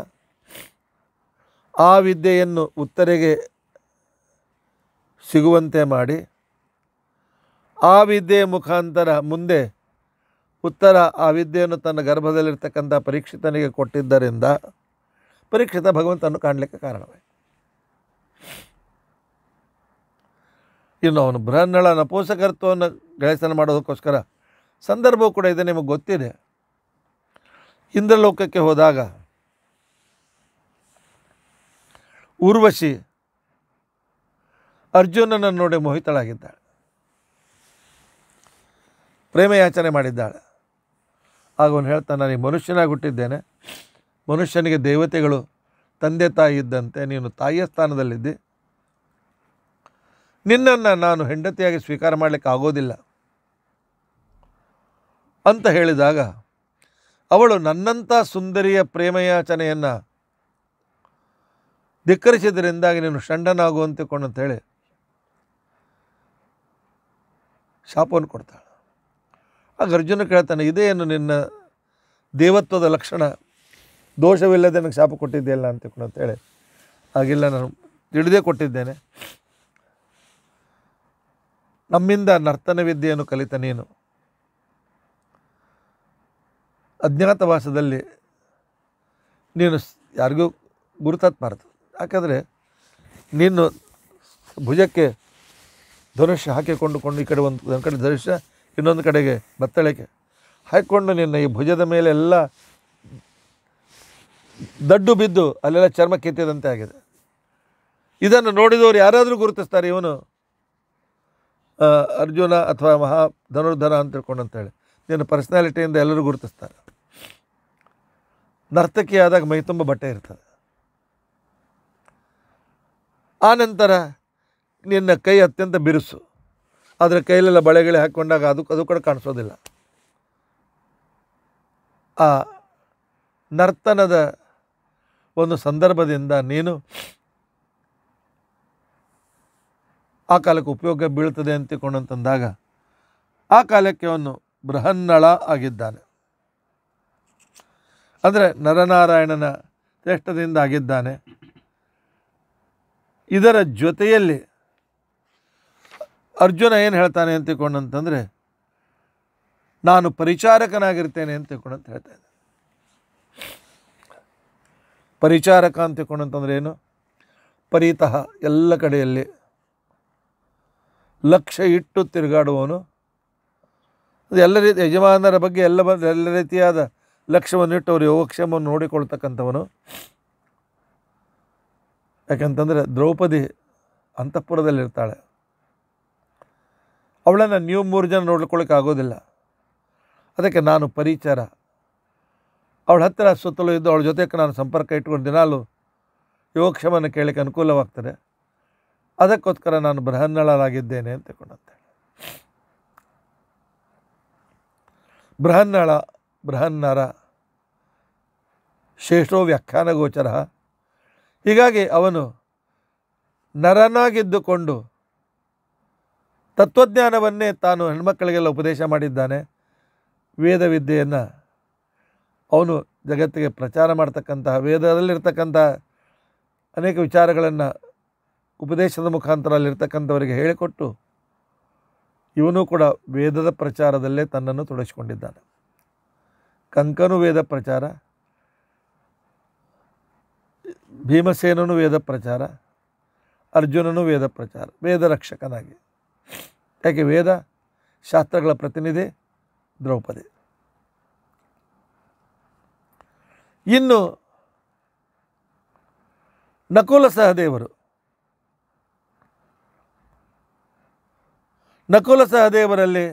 ಆ ವಿದ್ಯೆಯನ್ನು ಉತ್ತರೆಗೆ ಸಿಗುವಂತೆ ಮಾಡಿ ಆ ವಿದ್ಯೆಯ ಮುಖಾಂತರ ಮುಂದೆ ಉತ್ತರ ಆ ವಿದ್ಯೆಯನ್ನು ತನ್ನ ಗರ್ಭದಲ್ಲಿರ್ತಕ್ಕಂಥ ಪರೀಕ್ಷಿತನಿಗೆ ಕೊಟ್ಟಿದ್ದರಿಂದ ಪರೀಕ್ಷಿತ ಭಗವಂತನನ್ನು ಕಾಣಲಿಕ್ಕೆ ಕಾರಣವಾಯಿತು ಇನ್ನು ಅವನು ಬ್ರಹ್ಮಳ ನಪೋಸಕರ್ತವನ್ನು ಗೆಳೆಸನ ಮಾಡೋದಕ್ಕೋಸ್ಕರ ಸಂದರ್ಭ ಕೂಡ ಇದೆ ನಿಮಗೆ ಗೊತ್ತಿದೆ ಇಂದ್ರಲೋಕಕ್ಕೆ ಹೋದಾಗ ಊರ್ವಶಿ ಅರ್ಜುನನನ್ನು ನೋಡಿ ಮೋಹಿತಳಾಗಿದ್ದಾಳೆ ಪ್ರೇಮ ಮಾಡಿದ್ದಾಳೆ ಆಗ ಅವನು ಹೇಳ್ತಾನೆ ನಾನು ಮನುಷ್ಯನಾಗಿ ಹುಟ್ಟಿದ್ದೇನೆ ಮನುಷ್ಯನಿಗೆ ದೇವತೆಗಳು ತಂದೆ ತಾಯಿ ಇದ್ದಂತೆ ನೀನು ತಾಯಿಯ ಸ್ಥಾನದಲ್ಲಿದ್ದಿ ನಿನ್ನನ್ನು ನಾನು ಹೆಂಡತಿಯಾಗಿ ಸ್ವೀಕಾರ ಮಾಡಲಿಕ್ಕೆ ಆಗೋದಿಲ್ಲ ಅಂತ ಹೇಳಿದಾಗ ಅವಳು ನನ್ನಂಥ ಸುಂದರಿಯ ಪ್ರೇಮಯಾಚನೆಯನ್ನು ಧಿಕ್ಕರಿಸಿದ್ರಿಂದಾಗಿ ನೀನು ಷಂಡನಾಗುವಂತೆ ಹೇಳಿ ಶಾಪವನ್ನು ಕೊಡ್ತಾಳೆ ಆಗ ಅರ್ಜುನ ಕೇಳ್ತಾನೆ ಇದೇನು ನಿನ್ನ ದೇವತ್ವದ ಲಕ್ಷಣ ದೋಷವಿಲ್ಲದೆ ನನಗೆ ಶಾಪ ಕೊಟ್ಟಿದ್ದೆಯಲ್ಲ ಅಂತ ಅಂತೇಳಿ ಹಾಗಿಲ್ಲ ನಾನು ತಿಳಿದೇ ಕೊಟ್ಟಿದ್ದೇನೆ ನಮ್ಮಿಂದ ನರ್ತನ ವಿದ್ಯೆಯನ್ನು ಕಲಿತ ನೀನು ಅಜ್ಞಾತವಾಸದಲ್ಲಿ ನೀನು ಯಾರಿಗೂ ಗುರುತಾತ್ಬಾರ್ದು ಯಾಕಂದರೆ ನೀನು ಭುಜಕ್ಕೆ ಧನುಷ್ಯ ಹಾಕಿಕೊಂಡುಕೊಂಡು ಈ ಕಡೆ ಒಂದು ಒಂದು ಕಡೆ ಧನುಷ್ಯ ಇನ್ನೊಂದು ಕಡೆಗೆ ಬತ್ತಳಿಕೆ ಹಾಕಿಕೊಂಡು ನಿನ್ನ ಈ ಭುಜದ ಮೇಲೆ ಎಲ್ಲ ದಡ್ಡು ಬಿದ್ದು ಅಲ್ಲೆಲ್ಲ ಚರ್ಮ ಕೆತ್ತಿದಂತೆ ಆಗಿದೆ ಇದನ್ನು ನೋಡಿದವರು ಯಾರಾದರೂ ಗುರುತಿಸ್ತಾರೆ ಇವನು ಅರ್ಜುನ ಅಥವಾ ಮಹಾ ಧನುರ್ಧನ ಅಂತ ತಿಳ್ಕೊಂಡು ಅಂತೇಳಿ ನಿನ್ನ ಪರ್ಸ್ನಾಲಿಟಿಯಿಂದ ಎಲ್ಲರೂ ಗುರುತಿಸ್ತಾರೆ ನರ್ತಕಿಯಾದಾಗ ಮೈ ತುಂಬ ಬಟ್ಟೆ ಇರ್ತದೆ ಆನಂತರ ನಿನ್ನ ಕೈ ಅತ್ಯಂತ ಬಿರುಸು ಅದರ ಕೈಲೆಲ್ಲ ಬಳೆಗಳೆ ಹಾಕ್ಕೊಂಡಾಗ ಅದು ಅದು ಕೂಡ ಕಾಣಿಸೋದಿಲ್ಲ ಆ ನರ್ತನದ ಒಂದು ಸಂದರ್ಭದಿಂದ ನೀನು ಆ ಕಾಲಕ್ಕೆ ಉಪಯೋಗ ಬೀಳ್ತದೆ ಅಂತಕೊಂಡಂತಂದಾಗ ಆ ಕಾಲಕ್ಕೆ ಅವನು ಬೃಹನ್ನಳ ಆಗಿದ್ದಾನೆ ಅಂದರೆ ನರನಾರಾಯಣನ ಚೇಷ್ಟದಿಂದ ಆಗಿದ್ದಾನೆ ಇದರ ಜೊತೆಯಲ್ಲಿ ಅರ್ಜುನ ಏನು ಹೇಳ್ತಾನೆ ಅಂತ ತಿಳ್ಕೊಂಡಂತಂದರೆ ನಾನು ಪರಿಚಾರಕನಾಗಿರ್ತೇನೆ ಅಂತ ತಿಳ್ಕೊಂಡಂತ ಹೇಳ್ತಾ ಇದ್ದೆ ಪರಿಚಾರಕ ಅಂತ ತಿಳ್ಕೊಂಡಂತಂದ್ರೆ ಏನು ಪರಿತಃ ಎಲ್ಲ ಕಡೆಯಲ್ಲಿ ಲಕ್ಷ ಇಟ್ಟು ತಿರುಗಾಡುವವನು ಎಲ್ಲ ರೀತಿ ಯಜಮಾನರ ಬಗ್ಗೆ ಎಲ್ಲ ಎಲ್ಲ ರೀತಿಯಾದ ಲಕ್ಷ್ಯವನ್ನಿಟ್ಟು ಅವರು ಯೋಗಕ್ಷೇಮವನ್ನು ನೋಡಿಕೊಳ್ತಕ್ಕಂಥವನು ಯಾಕಂತಂದರೆ ದ್ರೌಪದಿ ಅಂತಃಪುರದಲ್ಲಿರ್ತಾಳೆ ಅವಳನ್ನು ನೀವು ಮೂರು ಜನ ನೋಡ್ಕೊಳಕ್ಕೆ ಆಗೋದಿಲ್ಲ ಅದಕ್ಕೆ ನಾನು ಪರಿಚಾರ ಅವಳ ಹತ್ತಿರ ಸುತ್ತಲೂ ಇದ್ದು ಅವಳ ಜೊತೆಗೆ ನಾನು ಸಂಪರ್ಕ ಇಟ್ಕೊಂಡು ದಿನಾಲು ಯೋಗಕ್ಷೇಮನ ಕೇಳಲಿಕ್ಕೆ ಅನುಕೂಲವಾಗ್ತದೆ ಅದಕ್ಕೋಸ್ಕರ ನಾನು ಬೃಹನ್ನಳರಾಗಿದ್ದೇನೆ ಅಂತ ಬೃಹನ್ನಳ ಬೃಹನ್ನರ ಶ್ರೇಷ್ಠೋ ವ್ಯಾಖ್ಯಾನ ಗೋಚರ ಹೀಗಾಗಿ ಅವನು ನರನಾಗಿದ್ದುಕೊಂಡು ತತ್ವಜ್ಞಾನವನ್ನೇ ತಾನು ಹೆಣ್ಮಕ್ಕಳಿಗೆಲ್ಲ ಉಪದೇಶ ಮಾಡಿದ್ದಾನೆ ವೇದ ವಿದ್ಯೆಯನ್ನು ಅವನು ಜಗತ್ತಿಗೆ ಪ್ರಚಾರ ಮಾಡ್ತಕ್ಕಂತಹ ವೇದದಲ್ಲಿರ್ತಕ್ಕಂತಹ ಅನೇಕ ವಿಚಾರಗಳನ್ನು ಉಪದೇಶದ ಮುಖಾಂತರ ಅಲ್ಲಿರ್ತಕ್ಕಂಥವರಿಗೆ ಹೇಳಿಕೊಟ್ಟು ಇವನು ಕೂಡ ವೇದದ ಪ್ರಚಾರದಲ್ಲೇ ತನ್ನನ್ನು ತೊಡಗಿಸಿಕೊಂಡಿದ್ದಾನೆ ಕಂಕನು ವೇದ ಪ್ರಚಾರ ಭೀಮಸೇನನು ವೇದ ಪ್ರಚಾರ ಅರ್ಜುನನು ವೇದ ಪ್ರಚಾರ ವೇದ ರಕ್ಷಕನಾಗಿ ಯಾಕೆ ವೇದ ಶಾಸ್ತ್ರಗಳ ಪ್ರತಿನಿಧಿ ದ್ರೌಪದಿ ಇನ್ನು ನಕುಲ ಸಹದೇವರು ನಕುಲ ಸಹದೇವರಲ್ಲಿ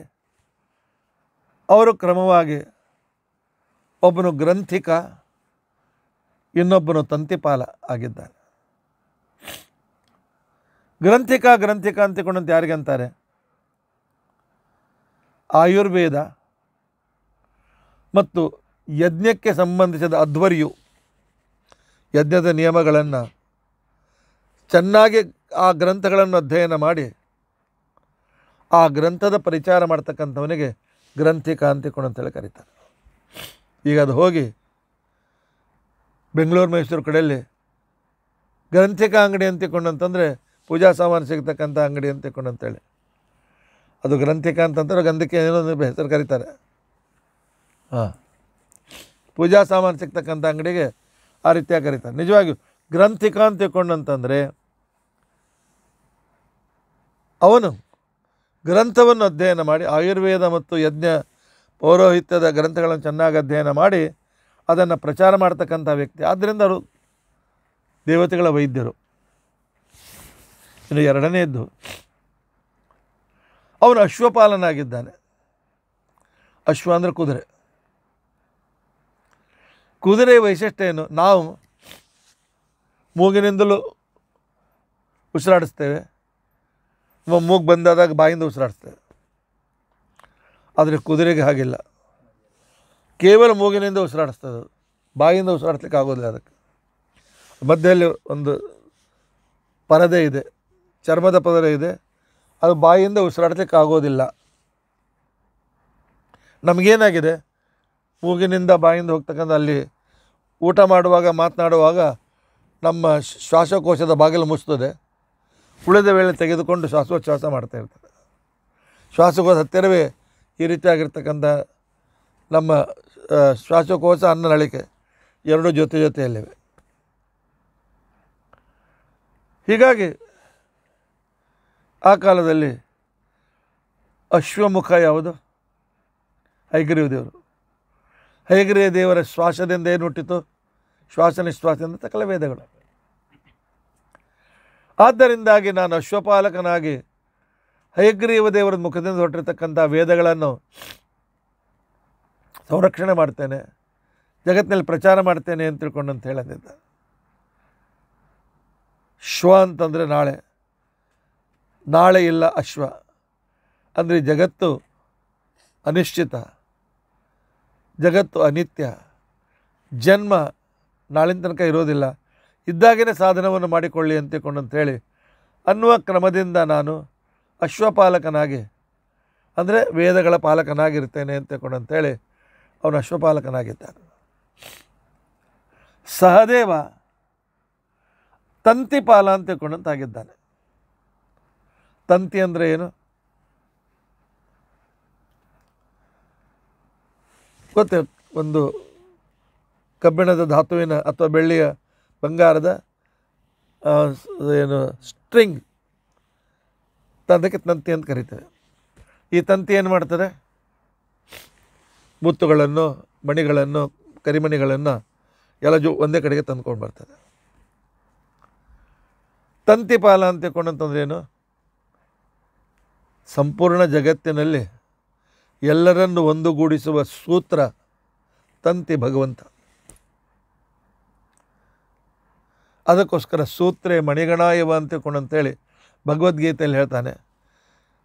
ಅವರು ಕ್ರಮವಾಗಿ ಒಬ್ಬನು ಗ್ರಂಥಿಕ ಇನ್ನೊಬ್ಬನು ತಂತಿಪಾಲ ಆಗಿದ್ದಾನೆ ಗ್ರಂಥಿಕ ಗ್ರಂಥಿಕ ಅಂತಿಕೊಂಡಂತ ಯಾರಿಗೆ ಅಂತಾರೆ ಆಯುರ್ವೇದ ಮತ್ತು ಯಜ್ಞಕ್ಕೆ ಸಂಬಂಧಿಸಿದ ಅಧ್ವರಿಯು ಯಜ್ಞದ ನಿಯಮಗಳನ್ನು ಚೆನ್ನಾಗಿ ಆ ಗ್ರಂಥಗಳನ್ನು ಅಧ್ಯಯನ ಮಾಡಿ ಆ ಗ್ರಂಥದ ಪರಿಚಾರ ಮಾಡ್ತಕ್ಕಂಥವನಿಗೆ ಗ್ರಂಥಿಕ ಅಂತಿಕೊಂಡಂತೇಳಿ ಕರೀತಾರೆ ಈಗ ಅದು ಹೋಗಿ ಬೆಂಗಳೂರು ಮೈಸೂರು ಕಡೆಯಲ್ಲಿ ಗ್ರಂಥಿಕ ಅಂಗಡಿ ಅಂತ ಅಂತಂದರೆ ಪೂಜಾ ಸಾಮಾನು ಸಿಗ್ತಕ್ಕಂಥ ಅಂಗಡಿ ಅಂತ ಅಂತೇಳಿ ಅದು ಗ್ರಂಥಿಕ ಅಂತಂದ್ರೆ ಗಂಧಕ್ಕೆ ಏನೋ ಹೆಸರು ಕರೀತಾರೆ ಹಾಂ ಪೂಜಾ ಸಾಮಾನು ಸಿಗ್ತಕ್ಕಂಥ ಅಂಗಡಿಗೆ ಆ ರೀತಿಯಾಗಿ ಕರೀತಾರೆ ನಿಜವಾಗಿಯೂ ಗ್ರಂಥಿಕ ಅಂತ ಅಂತಂದರೆ ಅವನು ಗ್ರಂಥವನ್ನು ಅಧ್ಯಯನ ಮಾಡಿ ಆಯುರ್ವೇದ ಮತ್ತು ಯಜ್ಞ ಪೌರೋಹಿತ್ಯದ ಗ್ರಂಥಗಳನ್ನು ಚೆನ್ನಾಗಿ ಅಧ್ಯಯನ ಮಾಡಿ ಅದನ್ನು ಪ್ರಚಾರ ಮಾಡ್ತಕ್ಕಂಥ ವ್ಯಕ್ತಿ ಆದ್ದರಿಂದ ಅವರು ದೇವತೆಗಳ ವೈದ್ಯರು ಇನ್ನು ಎರಡನೆಯದ್ದು ಅವನು ಅಶ್ವಪಾಲನಾಗಿದ್ದಾನೆ ಅಶ್ವ ಅಂದರೆ ಕುದುರೆ ಕುದುರೆಯ ವೈಶಿಷ್ಟ್ಯ ಏನು ನಾವು ಮೂಗಿನಿಂದಲೂ ಉಸಿರಾಡಿಸ್ತೇವೆ ಮೂಗು ಬಂದಾದಾಗ ಬಾಯಿಂದ ಉಸಿರಾಡಿಸ್ತೇವೆ ಆದರೆ ಕುದುರೆಗೆ ಹಾಗಿಲ್ಲ ಕೇವಲ ಮೂಗಿನಿಂದ ಉಸಿರಾಡಿಸ್ತದೆ ಬಾಯಿಂದ ಉಸಿರಾಡ್ಲಿಕ್ಕೆ ಆಗೋದಿಲ್ಲ ಅದಕ್ಕೆ ಮಧ್ಯದಲ್ಲಿ ಒಂದು ಪರದೆ ಇದೆ ಚರ್ಮದ ಪರದೆ ಇದೆ ಅದು ಬಾಯಿಯಿಂದ ಉಸಿರಾಡ್ಲಿಕ್ಕೆ ಆಗೋದಿಲ್ಲ ನಮಗೇನಾಗಿದೆ ಮೂಗಿನಿಂದ ಬಾಯಿಂದ ಹೋಗ್ತಕ್ಕಂಥ ಅಲ್ಲಿ ಊಟ ಮಾಡುವಾಗ ಮಾತನಾಡುವಾಗ ನಮ್ಮ ಶ್ವಾಸಕೋಶದ ಬಾಗಿಲು ಮುಚ್ತದೆ ಉಳಿದ ವೇಳೆ ತೆಗೆದುಕೊಂಡು ಶ್ವಾಸೋಚ್ಛಾಸ ಮಾಡ್ತಾ ಇರ್ತದೆ ಶ್ವಾಸಕೋಶ ಹತ್ತಿರವೇ ಈ ರೀತಿಯಾಗಿರ್ತಕ್ಕಂಥ ನಮ್ಮ ಶ್ವಾಸಕೋಶ ಅನ್ನನಳಿಕೆ ಎರಡು ಜೊತೆ ಜೊತೆಯಲ್ಲಿವೆ ಹೀಗಾಗಿ ಆ ಕಾಲದಲ್ಲಿ ಅಶ್ವಮುಖ ಯಾವುದು ಹೈಗ್ರೀವ ದೇವರು ಹೈಗ್ರೀವ ದೇವರ ಶ್ವಾಸದಿಂದ ಏನು ಹುಟ್ಟಿತು ಶ್ವಾಸ ನಿಶ್ವಾಸದಿಂದ ವೇದಗಳು ಆದ್ದರಿಂದಾಗಿ ನಾನು ಅಶ್ವಪಾಲಕನಾಗಿ ಹೈಗ್ರೀವ ದೇವರ ಮುಖದಿಂದ ಹೊರಟಿರ್ತಕ್ಕಂಥ ವೇದಗಳನ್ನು ಸಂರಕ್ಷಣೆ ಮಾಡ್ತೇನೆ ಜಗತ್ತಿನಲ್ಲಿ ಪ್ರಚಾರ ಮಾಡ್ತೇನೆ ಅಂತ ತಿಳ್ಕೊಂಡು ಅಂತ ಹೇಳೋದಿದ್ದ ಶ್ವ ಅಂತಂದರೆ ನಾಳೆ ನಾಳೆ ಇಲ್ಲ ಅಶ್ವ ಅಂದರೆ ಜಗತ್ತು ಅನಿಶ್ಚಿತ ಜಗತ್ತು ಅನಿತ್ಯ ಜನ್ಮ ನಾಳಿನ ತನಕ ಇರೋದಿಲ್ಲ ಇದ್ದಾಗೇ ಸಾಧನವನ್ನು ಮಾಡಿಕೊಳ್ಳಿ ಅಂತ ಹೇಳಿ ಅನ್ನುವ ಕ್ರಮದಿಂದ ನಾನು ಅಶ್ವಪಾಲಕನಾಗಿ ಅಂದರೆ ವೇದಗಳ ಪಾಲಕನಾಗಿರ್ತೇನೆ ಅಂತ ಅಂತೇಳಿ ಅವನು ಅಶ್ವಪಾಲಕನಾಗಿದ್ದಾನೆ ಸಹದೇವ ತಂತಿಪಾಲ ಅಂತ ಕೊಂಡಂತಾಗಿದ್ದಾನೆ ತಂತಿ ಅಂದರೆ ಏನು ಗೊತ್ತೇ ಒಂದು ಕಬ್ಬಿಣದ ಧಾತುವಿನ ಅಥವಾ ಬೆಳ್ಳಿಯ ಬಂಗಾರದ ಏನು ಸ್ಟ್ರಿಂಗ್ ತಂದಕ್ಕೆ ತಂತಿ ಅಂತ ಕರೀತೇವೆ ಈ ತಂತಿ ಏನು ಮಾಡ್ತಾರೆ ಮುತ್ತುಗಳನ್ನು ಮಣಿಗಳನ್ನು ಕರಿಮಣಿಗಳನ್ನು ಎಲ್ಲ ಜೋ ಒಂದೇ ಕಡೆಗೆ ತಂದ್ಕೊಂಡು ಬರ್ತದೆ ತಂತಿಪಾಲ ಅಂತ ತಿಳ್ಕೊಂಡಂತಂದ್ರೆ ಏನು ಸಂಪೂರ್ಣ ಜಗತ್ತಿನಲ್ಲಿ ಎಲ್ಲರನ್ನು ಒಂದುಗೂಡಿಸುವ ಸೂತ್ರ ತಂತಿ ಭಗವಂತ ಅದಕ್ಕೋಸ್ಕರ ಸೂತ್ರೆ ಮಣಿಗಣಾಯವ ಅಂತ ಅಂತೇಳಿ ಭಗವದ್ಗೀತೆಯಲ್ಲಿ ಹೇಳ್ತಾನೆ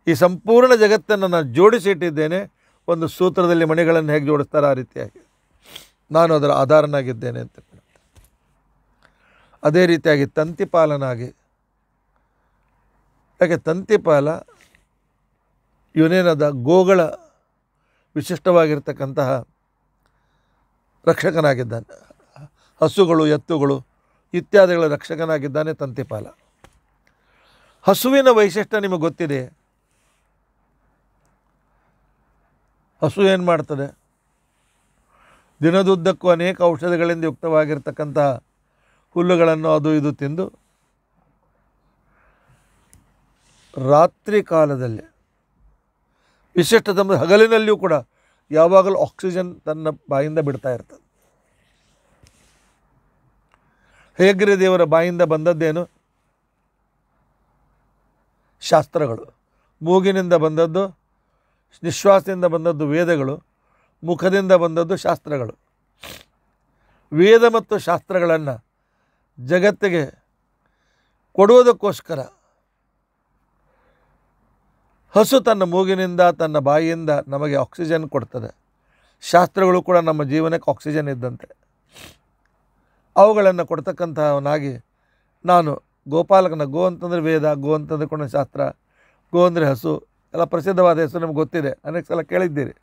ಈ ಸಂಪೂರ್ಣ ಜಗತ್ತನ್ನು ನಾನು ಜೋಡಿಸಿಟ್ಟಿದ್ದೇನೆ ಒಂದು ಸೂತ್ರದಲ್ಲಿ ಮಣಿಗಳನ್ನು ಹೇಗೆ ಜೋಡಿಸ್ತಾರೆ ಆ ರೀತಿಯಾಗಿ ನಾನು ಅದರ ಆಧಾರನಾಗಿದ್ದೇನೆ ಅಂತ ಅದೇ ರೀತಿಯಾಗಿ ತಂತಿಪಾಲನಾಗಿ ಯಾಕೆ ತಂತಿಪಾಲ ಇವನೇನದ ಗೋಗಳ ವಿಶಿಷ್ಟವಾಗಿರ್ತಕ್ಕಂತಹ ರಕ್ಷಕನಾಗಿದ್ದಾನೆ ಹಸುಗಳು ಎತ್ತುಗಳು ಇತ್ಯಾದಿಗಳ ರಕ್ಷಕನಾಗಿದ್ದಾನೆ ತಂತಿಪಾಲ ಹಸುವಿನ ವೈಶಿಷ್ಟ್ಯ ನಿಮಗೆ ಗೊತ್ತಿದೆ ಹಸು ಏನು ಮಾಡ್ತದೆ ದಿನದುದ್ದಕ್ಕೂ ಅನೇಕ ಔಷಧಗಳಿಂದ ಯುಕ್ತವಾಗಿರ್ತಕ್ಕಂಥ ಹುಲ್ಲುಗಳನ್ನು ಅದು ಇದು ತಿಂದು ರಾತ್ರಿ ಕಾಲದಲ್ಲಿ ವಿಶಿಷ್ಟ ತಮ್ಮ ಹಗಲಿನಲ್ಲಿಯೂ ಕೂಡ ಯಾವಾಗಲೂ ಆಕ್ಸಿಜನ್ ತನ್ನ ಬಾಯಿಂದ ಬಿಡ್ತಾ ಇರ್ತದೆ ಹೇಗ್ರಿ ದೇವರ ಬಾಯಿಂದ ಬಂದದ್ದೇನು ಶಾಸ್ತ್ರಗಳು ಮೂಗಿನಿಂದ ಬಂದದ್ದು ನಿಶ್ವಾಸದಿಂದ ಬಂದದ್ದು ವೇದಗಳು ಮುಖದಿಂದ ಬಂದದ್ದು ಶಾಸ್ತ್ರಗಳು ವೇದ ಮತ್ತು ಶಾಸ್ತ್ರಗಳನ್ನು ಜಗತ್ತಿಗೆ ಕೊಡುವುದಕ್ಕೋಸ್ಕರ ಹಸು ತನ್ನ ಮೂಗಿನಿಂದ ತನ್ನ ಬಾಯಿಯಿಂದ ನಮಗೆ ಆಕ್ಸಿಜನ್ ಕೊಡ್ತದೆ ಶಾಸ್ತ್ರಗಳು ಕೂಡ ನಮ್ಮ ಜೀವನಕ್ಕೆ ಆಕ್ಸಿಜನ್ ಇದ್ದಂತೆ ಅವುಗಳನ್ನು ಕೊಡ್ತಕ್ಕಂಥವನಾಗಿ ನಾನು ಗೋಪಾಲಕನ ಗೋ ಅಂತಂದರೆ ವೇದ ಗೋ ಅಂತಂದರೆ ಕೂಡ ಶಾಸ್ತ್ರ ಗೋ ಅಂದರೆ ಹಸು ಎಲ್ಲ ಪ್ರಸಿದ್ಧವಾದ ಹೆಸರು ನಿಮ್ಗೆ ಗೊತ್ತಿದೆ ಅನೇಕ ಸಲ ಕೇಳಿದ್ದೀರಿ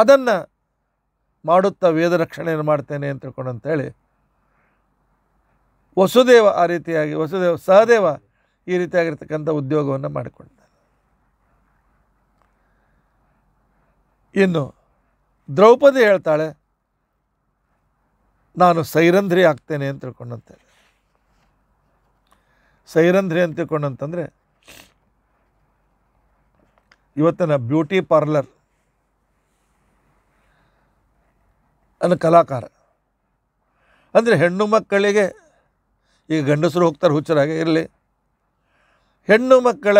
ಅದನ್ನು ಮಾಡುತ್ತಾ ವೇದ ರಕ್ಷಣೆಯನ್ನು ಮಾಡ್ತೇನೆ ಅಂತ ತಿಳ್ಕೊಂಡು ಅಂತೇಳಿ ವಸುದೇವ ಆ ರೀತಿಯಾಗಿ ವಸುದೇವ ಸಹದೇವ ಈ ರೀತಿಯಾಗಿರ್ತಕ್ಕಂಥ ಉದ್ಯೋಗವನ್ನು ಮಾಡಿಕೊಂಡಿದ್ದಾನೆ ಇನ್ನು ದ್ರೌಪದಿ ಹೇಳ್ತಾಳೆ ನಾನು ಸೈರಂಧ್ರಿ ಆಗ್ತೇನೆ ಅಂತ ತಿಳ್ಕೊಂಡಂತೇಳಿ ಸೈರಂಧ್ರಿ ಅಂತ ತಿಳ್ಕೊಂಡಂತಂದರೆ ಇವತ್ತಿನ ಬ್ಯೂಟಿ ಪಾರ್ಲರ್ ಅನ್ನ ಕಲಾಕಾರ ಅಂದರೆ ಹೆಣ್ಣು ಮಕ್ಕಳಿಗೆ ಈಗ ಗಂಡಸರು ಹೋಗ್ತಾರೆ ಹುಚ್ಚರಾಗೆ ಇರಲಿ ಹೆಣ್ಣು ಮಕ್ಕಳ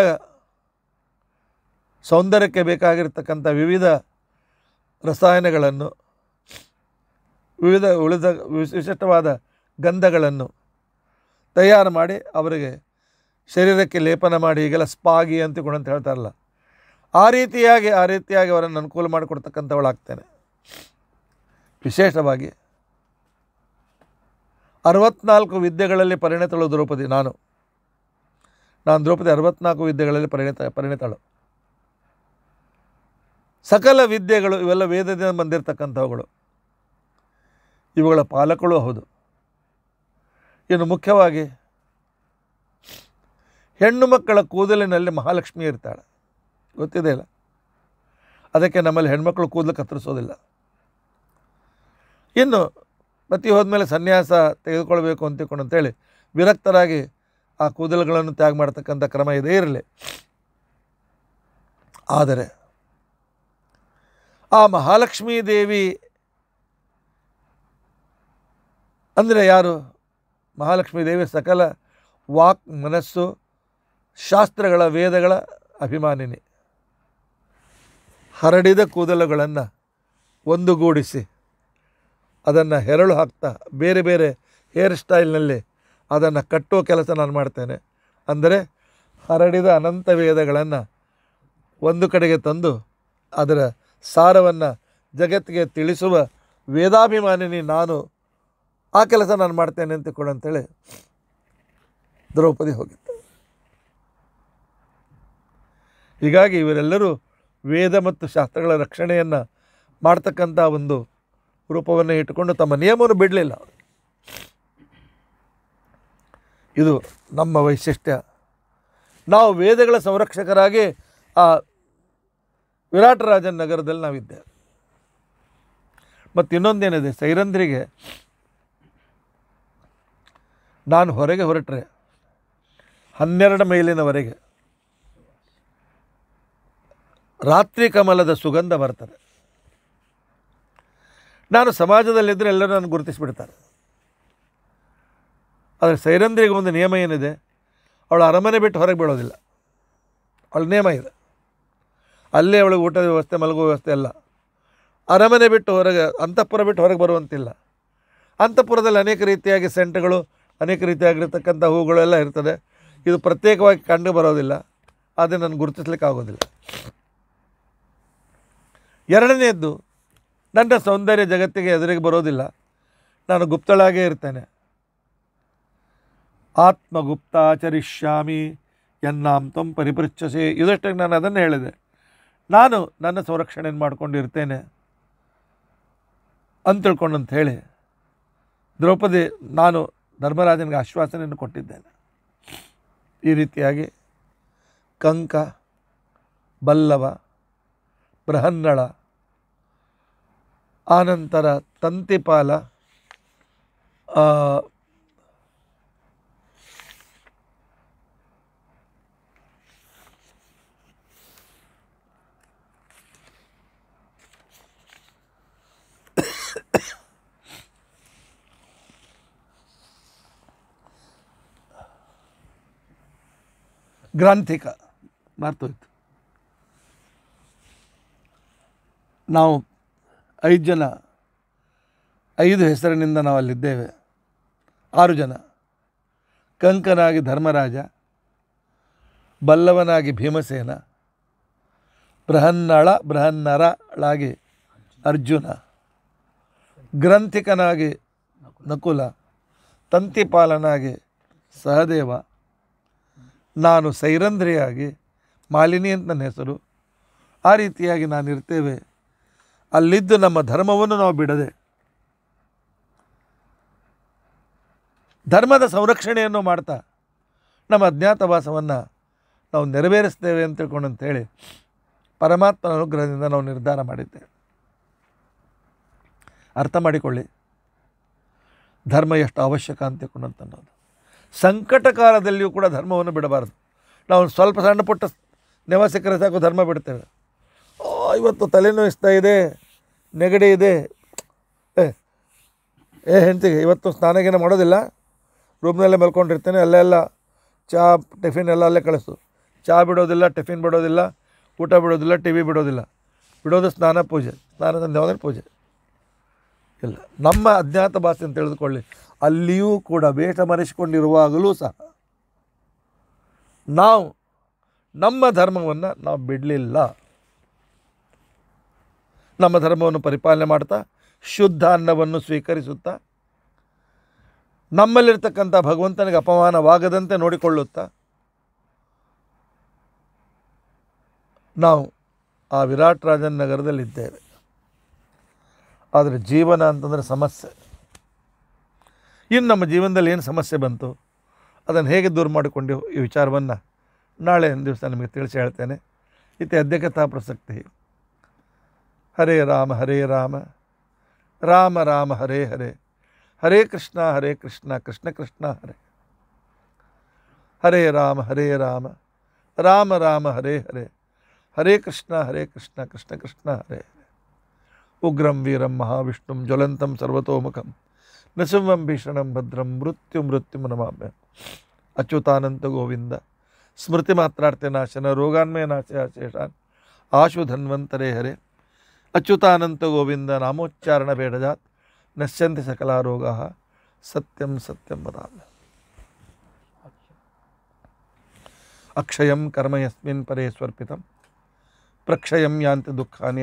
ಸೌಂದರ್ಯಕ್ಕೆ ಬೇಕಾಗಿರ್ತಕ್ಕಂಥ ವಿವಿಧ ರಸಾಯನಗಳನ್ನು ವಿವಿಧ ಉಳಿದ ವಿಶಿಷ್ಟವಾದ ಗಂಧಗಳನ್ನು ತಯಾರು ಮಾಡಿ ಅವರಿಗೆ ಶರೀರಕ್ಕೆ ಲೇಪನ ಮಾಡಿ ಈಗೆಲ್ಲ ಸ್ಪಾಗಿ ಅಂತ ಅಂತ ಹೇಳ್ತಾರಲ್ಲ ಆ ರೀತಿಯಾಗಿ ಆ ರೀತಿಯಾಗಿ ಅವರನ್ನು ಅನುಕೂಲ ಮಾಡಿಕೊಡ್ತಕ್ಕಂಥವಳಾಗ್ತೇನೆ ವಿಶೇಷವಾಗಿ ಅರವತ್ನಾಲ್ಕು ವಿದ್ಯೆಗಳಲ್ಲಿ ಪರಿಣಿತಳು ದ್ರೌಪದಿ ನಾನು ನಾನು ದ್ರೌಪದಿ ಅರವತ್ನಾಲ್ಕು ವಿದ್ಯೆಗಳಲ್ಲಿ ಪರಿಣಿತ ಪರಿಣಿತಳು ಸಕಲ ವಿದ್ಯೆಗಳು ಇವೆಲ್ಲ ವೇದದಿಂದ ಬಂದಿರತಕ್ಕಂಥವುಗಳು ಇವುಗಳ ಪಾಲಕಳು ಹೌದು ಇನ್ನು ಮುಖ್ಯವಾಗಿ ಹೆಣ್ಣು ಮಕ್ಕಳ ಕೂದಲಿನಲ್ಲಿ ಮಹಾಲಕ್ಷ್ಮಿ ಇರ್ತಾಳೆ ಗೊತ್ತಿದೆ ಅದಕ್ಕೆ ನಮ್ಮಲ್ಲಿ ಹೆಣ್ಮಕ್ಳು ಕೂದಲು ಕತ್ತರಿಸೋದಿಲ್ಲ ಇನ್ನು ಪ್ರತಿ ಹೋದ್ಮೇಲೆ ಸನ್ಯಾಸ ತೆಗೆದುಕೊಳ್ಬೇಕು ಅಂತಿಕೊಂಡು ಅಂತೇಳಿ ವಿರಕ್ತರಾಗಿ ಆ ಕೂದಲುಗಳನ್ನು ತ್ಯಾಗ ಮಾಡ್ತಕ್ಕಂಥ ಕ್ರಮ ಇದೇ ಇರಲಿ ಆದರೆ ಆ ಮಹಾಲಕ್ಷ್ಮೀ ದೇವಿ ಅಂದರೆ ಯಾರು ಮಹಾಲಕ್ಷ್ಮೀ ದೇವಿ ಸಕಲ ವಾಕ್ ಮನಸ್ಸು ಶಾಸ್ತ್ರಗಳ ವೇದಗಳ ಅಭಿಮಾನಿನಿ ಹರಡಿದ ಕೂದಲುಗಳನ್ನು ಒಂದುಗೂಡಿಸಿ ಅದನ್ನು ಹೆರಳು ಹಾಕ್ತಾ ಬೇರೆ ಬೇರೆ ಹೇರ್ ಸ್ಟೈಲ್ನಲ್ಲಿ ಅದನ್ನು ಕಟ್ಟೋ ಕೆಲಸ ನಾನು ಮಾಡ್ತೇನೆ ಅಂದರೆ ಹರಡಿದ ಅನಂತ ವೇದಗಳನ್ನು ಒಂದು ಕಡೆಗೆ ತಂದು ಅದರ ಸಾರವನ್ನು ಜಗತ್ತಿಗೆ ತಿಳಿಸುವ ವೇದಾಭಿಮಾನಿನಿ ನಾನು ಆ ಕೆಲಸ ನಾನು ಮಾಡ್ತೇನೆ ಅಂತ ಕೂಡ ಅಂತೇಳಿ ದ್ರೌಪದಿ ಹೋಗಿತ್ತು ಹೀಗಾಗಿ ಇವರೆಲ್ಲರೂ ವೇದ ಮತ್ತು ಶಾಸ್ತ್ರಗಳ ರಕ್ಷಣೆಯನ್ನು ಮಾಡ್ತಕ್ಕಂಥ ಒಂದು ರೂಪವನ್ನು ಇಟ್ಟುಕೊಂಡು ತಮ್ಮ ನಿಯಮವನ್ನು ಬಿಡಲಿಲ್ಲ ಇದು ನಮ್ಮ ವೈಶಿಷ್ಟ್ಯ ನಾವು ವೇದಗಳ ಸಂರಕ್ಷಕರಾಗಿ ಆ ವಿರಾಟರಾಜನ ನಗರದಲ್ಲಿ ನಾವಿದ್ದೇವೆ ಮತ್ತು ಇನ್ನೊಂದೇನಿದೆ ಸೈರಂದ್ರಿಗೆ ನಾನು ಹೊರಗೆ ಹೊರಟ್ರೆ ಹನ್ನೆರಡು ಮೈಲಿನವರೆಗೆ ರಾತ್ರಿ ಕಮಲದ ಸುಗಂಧ ಬರ್ತದೆ ನಾನು ಸಮಾಜದಲ್ಲಿದ್ದರೆ ಎಲ್ಲರೂ ನಾನು ಗುರುತಿಸಿಬಿಡ್ತಾರೆ ಆದರೆ ಸೈರಂದ್ರಿಗೆ ಒಂದು ನಿಯಮ ಏನಿದೆ ಅವಳು ಅರಮನೆ ಬಿಟ್ಟು ಹೊರಗೆ ಬೀಳೋದಿಲ್ಲ ಅವಳ ನಿಯಮ ಇದೆ ಅಲ್ಲೇ ಅವಳಿಗೆ ಊಟದ ವ್ಯವಸ್ಥೆ ಮಲಗುವ ವ್ಯವಸ್ಥೆ ಎಲ್ಲ ಅರಮನೆ ಬಿಟ್ಟು ಹೊರಗೆ ಅಂತಃಪುರ ಬಿಟ್ಟು ಹೊರಗೆ ಬರುವಂತಿಲ್ಲ ಅಂತಃಪುರದಲ್ಲಿ ಅನೇಕ ರೀತಿಯಾಗಿ ಸೆಂಟ್ಗಳು ಅನೇಕ ರೀತಿಯಾಗಿರ್ತಕ್ಕಂಥ ಹೂಗಳೆಲ್ಲ ಇರ್ತದೆ ಇದು ಪ್ರತ್ಯೇಕವಾಗಿ ಕಂಡು ಬರೋದಿಲ್ಲ ಆದರೆ ನಾನು ಗುರುತಿಸ್ಲಿಕ್ಕೆ ಆಗೋದಿಲ್ಲ ಎರಡನೆಯದ್ದು ನನ್ನ ಸೌಂದರ್ಯ ಜಗತ್ತಿಗೆ ಎದುರಿಗೆ ಬರೋದಿಲ್ಲ ನಾನು ಗುಪ್ತಳಾಗೇ ಇರ್ತೇನೆ ಆತ್ಮಗುಪ್ತಾಚರಿಷ್ಯಾಮಿ ಎನ್ನಾಂ ತ್ವಂ ಪರಿಪೃಚ್ಛಸೆ ಇದಷ್ಟಕ್ಕೆ ನಾನು ಅದನ್ನು ಹೇಳಿದೆ ನಾನು ನನ್ನ ಸಂರಕ್ಷಣೆಯನ್ನು ಮಾಡಿಕೊಂಡಿರ್ತೇನೆ ಅಂತ ಹೇಳಿ ದ್ರೌಪದಿ ನಾನು ಧರ್ಮರಾಜನಿಗೆ ಆಶ್ವಾಸನೆಯನ್ನು ಕೊಟ್ಟಿದ್ದೇನೆ ಈ ರೀತಿಯಾಗಿ ಕಂಕ ಬಲ್ಲವ ಬೃಹನ್ನಳ ಆನಂತರ ತಂತಿಪಾಲ ಗ್ರಂಥಿಕ ಮರ್ತೋಯ್ತು ನಾವು ಐದು ಜನ ಐದು ಹೆಸರಿನಿಂದ ನಾವು ಅಲ್ಲಿದ್ದೇವೆ ಆರು ಜನ ಕಂಕನಾಗಿ ಧರ್ಮರಾಜ ಬಲ್ಲವನಾಗಿ ಭೀಮಸೇನ ಬೃಹನ್ನಳ ಬೃಹನ್ನರಳಾಗಿ ಅರ್ಜುನ ಗ್ರಂಥಿಕನಾಗಿ ನಕುಲ ತಂತಿಪಾಲನಾಗಿ ಸಹದೇವ ನಾನು ಸೈರಂಧ್ರಿಯಾಗಿ ಮಾಲಿನಿ ಅಂತ ನನ್ನ ಹೆಸರು ಆ ರೀತಿಯಾಗಿ ನಾನಿರ್ತೇವೆ ಅಲ್ಲಿದ್ದು ನಮ್ಮ ಧರ್ಮವನ್ನು ನಾವು ಬಿಡದೆ ಧರ್ಮದ ಸಂರಕ್ಷಣೆಯನ್ನು ಮಾಡ್ತಾ ನಮ್ಮ ಅಜ್ಞಾತವಾಸವನ್ನು ನಾವು ನೆರವೇರಿಸ್ತೇವೆ ಅಂತ ತಿಳ್ಕೊಂಡು ಅಂತೇಳಿ ಪರಮಾತ್ಮನ ಅನುಗ್ರಹದಿಂದ ನಾವು ನಿರ್ಧಾರ ಮಾಡಿದ್ದೇವೆ ಅರ್ಥ ಮಾಡಿಕೊಳ್ಳಿ ಧರ್ಮ ಎಷ್ಟು ಅವಶ್ಯಕ ಅಂತ ತಿಳ್ಕೊಂಡಂತ ಸಂಕಟ ಕಾಲದಲ್ಲಿಯೂ ಕೂಡ ಧರ್ಮವನ್ನು ಬಿಡಬಾರದು ನಾವು ಸ್ವಲ್ಪ ಸಣ್ಣ ಪುಟ್ಟ ನೆವ ಸಾಕು ಧರ್ಮ ಬಿಡ್ತೇವೆ ಇವತ್ತು ತಲೆನೋಯಿಸ್ತಾ ಇದೆ ನೆಗಡಿ ಇದೆ ಏ ಏ ಹೆಂಡ್ತಿಗೆ ಇವತ್ತು ಸ್ನಾನಗೇನ ಮಾಡೋದಿಲ್ಲ ರೂಮ್ನಲ್ಲೇ ಮಲ್ಕೊಂಡಿರ್ತೇನೆ ಅಲ್ಲೆಲ್ಲ ಚಾ ಟಿಫಿನ್ ಎಲ್ಲ ಅಲ್ಲೇ ಕಳಿಸು ಚಾ ಬಿಡೋದಿಲ್ಲ ಟಿಫಿನ್ ಬಿಡೋದಿಲ್ಲ ಊಟ ಬಿಡೋದಿಲ್ಲ ಟಿ ವಿ ಬಿಡೋದಿಲ್ಲ ಬಿಡೋದು ಸ್ನಾನ ಪೂಜೆ ಸ್ನಾನದ ದೇವನ ಪೂಜೆ ಇಲ್ಲ ನಮ್ಮ ಅಜ್ಞಾತ ಭಾಷೆ ಅಂತ ತಿಳಿದುಕೊಳ್ಳಿ ಅಲ್ಲಿಯೂ ಕೂಡ ವೇಷ ಮರೆಸಿಕೊಂಡಿರುವಾಗಲೂ ಸಹ ನಾವು ನಮ್ಮ ಧರ್ಮವನ್ನು ನಾವು ಬಿಡಲಿಲ್ಲ ನಮ್ಮ ಧರ್ಮವನ್ನು ಪರಿಪಾಲನೆ ಮಾಡ್ತಾ ಶುದ್ಧ ಅನ್ನವನ್ನು ಸ್ವೀಕರಿಸುತ್ತಾ ನಮ್ಮಲ್ಲಿರ್ತಕ್ಕಂಥ ಭಗವಂತನಿಗೆ ಅಪಮಾನವಾಗದಂತೆ ನೋಡಿಕೊಳ್ಳುತ್ತಾ ನಾವು ಆ ವಿರಾಟ್ ರಾಜನ ನಗರದಲ್ಲಿದ್ದೇವೆ ಆದರೆ ಜೀವನ ಅಂತಂದರೆ ಸಮಸ್ಯೆ ಇನ್ನು ನಮ್ಮ ಜೀವನದಲ್ಲಿ ಏನು ಸಮಸ್ಯೆ ಬಂತು ಅದನ್ನು ಹೇಗೆ ದೂರ ಮಾಡಿಕೊಂಡು ಈ ವಿಚಾರವನ್ನು ನಾಳೆ ದಿವಸ ನಿಮಗೆ ತಿಳಿಸಿ ಹೇಳ್ತೇನೆ ಇತ್ತೆ ಅಧ್ಯಕ್ಷತಾ ಪ್ರಸಕ್ತಿ हरे राम हरे राम राम राम हरे हरे हरे कृष्णा हरे कृष्णा कृष्ण कृष्णा हरे हरे राम हरे राम राम राम हरे हरे हरे कृष्णा हरे कृष्णा कृष्ण कृष्णा हरे हरे उग्रम वीरम महाविष्णु ज्वलंतम सर्वतोमुखम नृसिंहम भीषणम भद्रम मृत्यु मृत्यु नमाम्य अच्युतानंत गोविंद स्मृतिमात्रार्थ नाशन रोगान्मय नाशे आशु धन्वंतरे हरे गोविंद नामोच्चारण भेड़जात नश्यंत सकला सत्यम सत्यम बता अक्षय कर्म यस्मिन् परे स्वर्पितम प्रक्षयम यान्ति दुखानि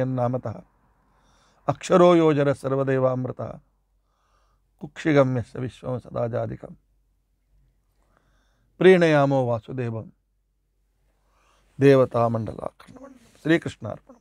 अक्षरो योजन सर्वदेवामृत कुक्षिगम्य विश्व सदा जाक प्रीणयामो वासुदेव देवता मंडला श्रीकृष्णार्पण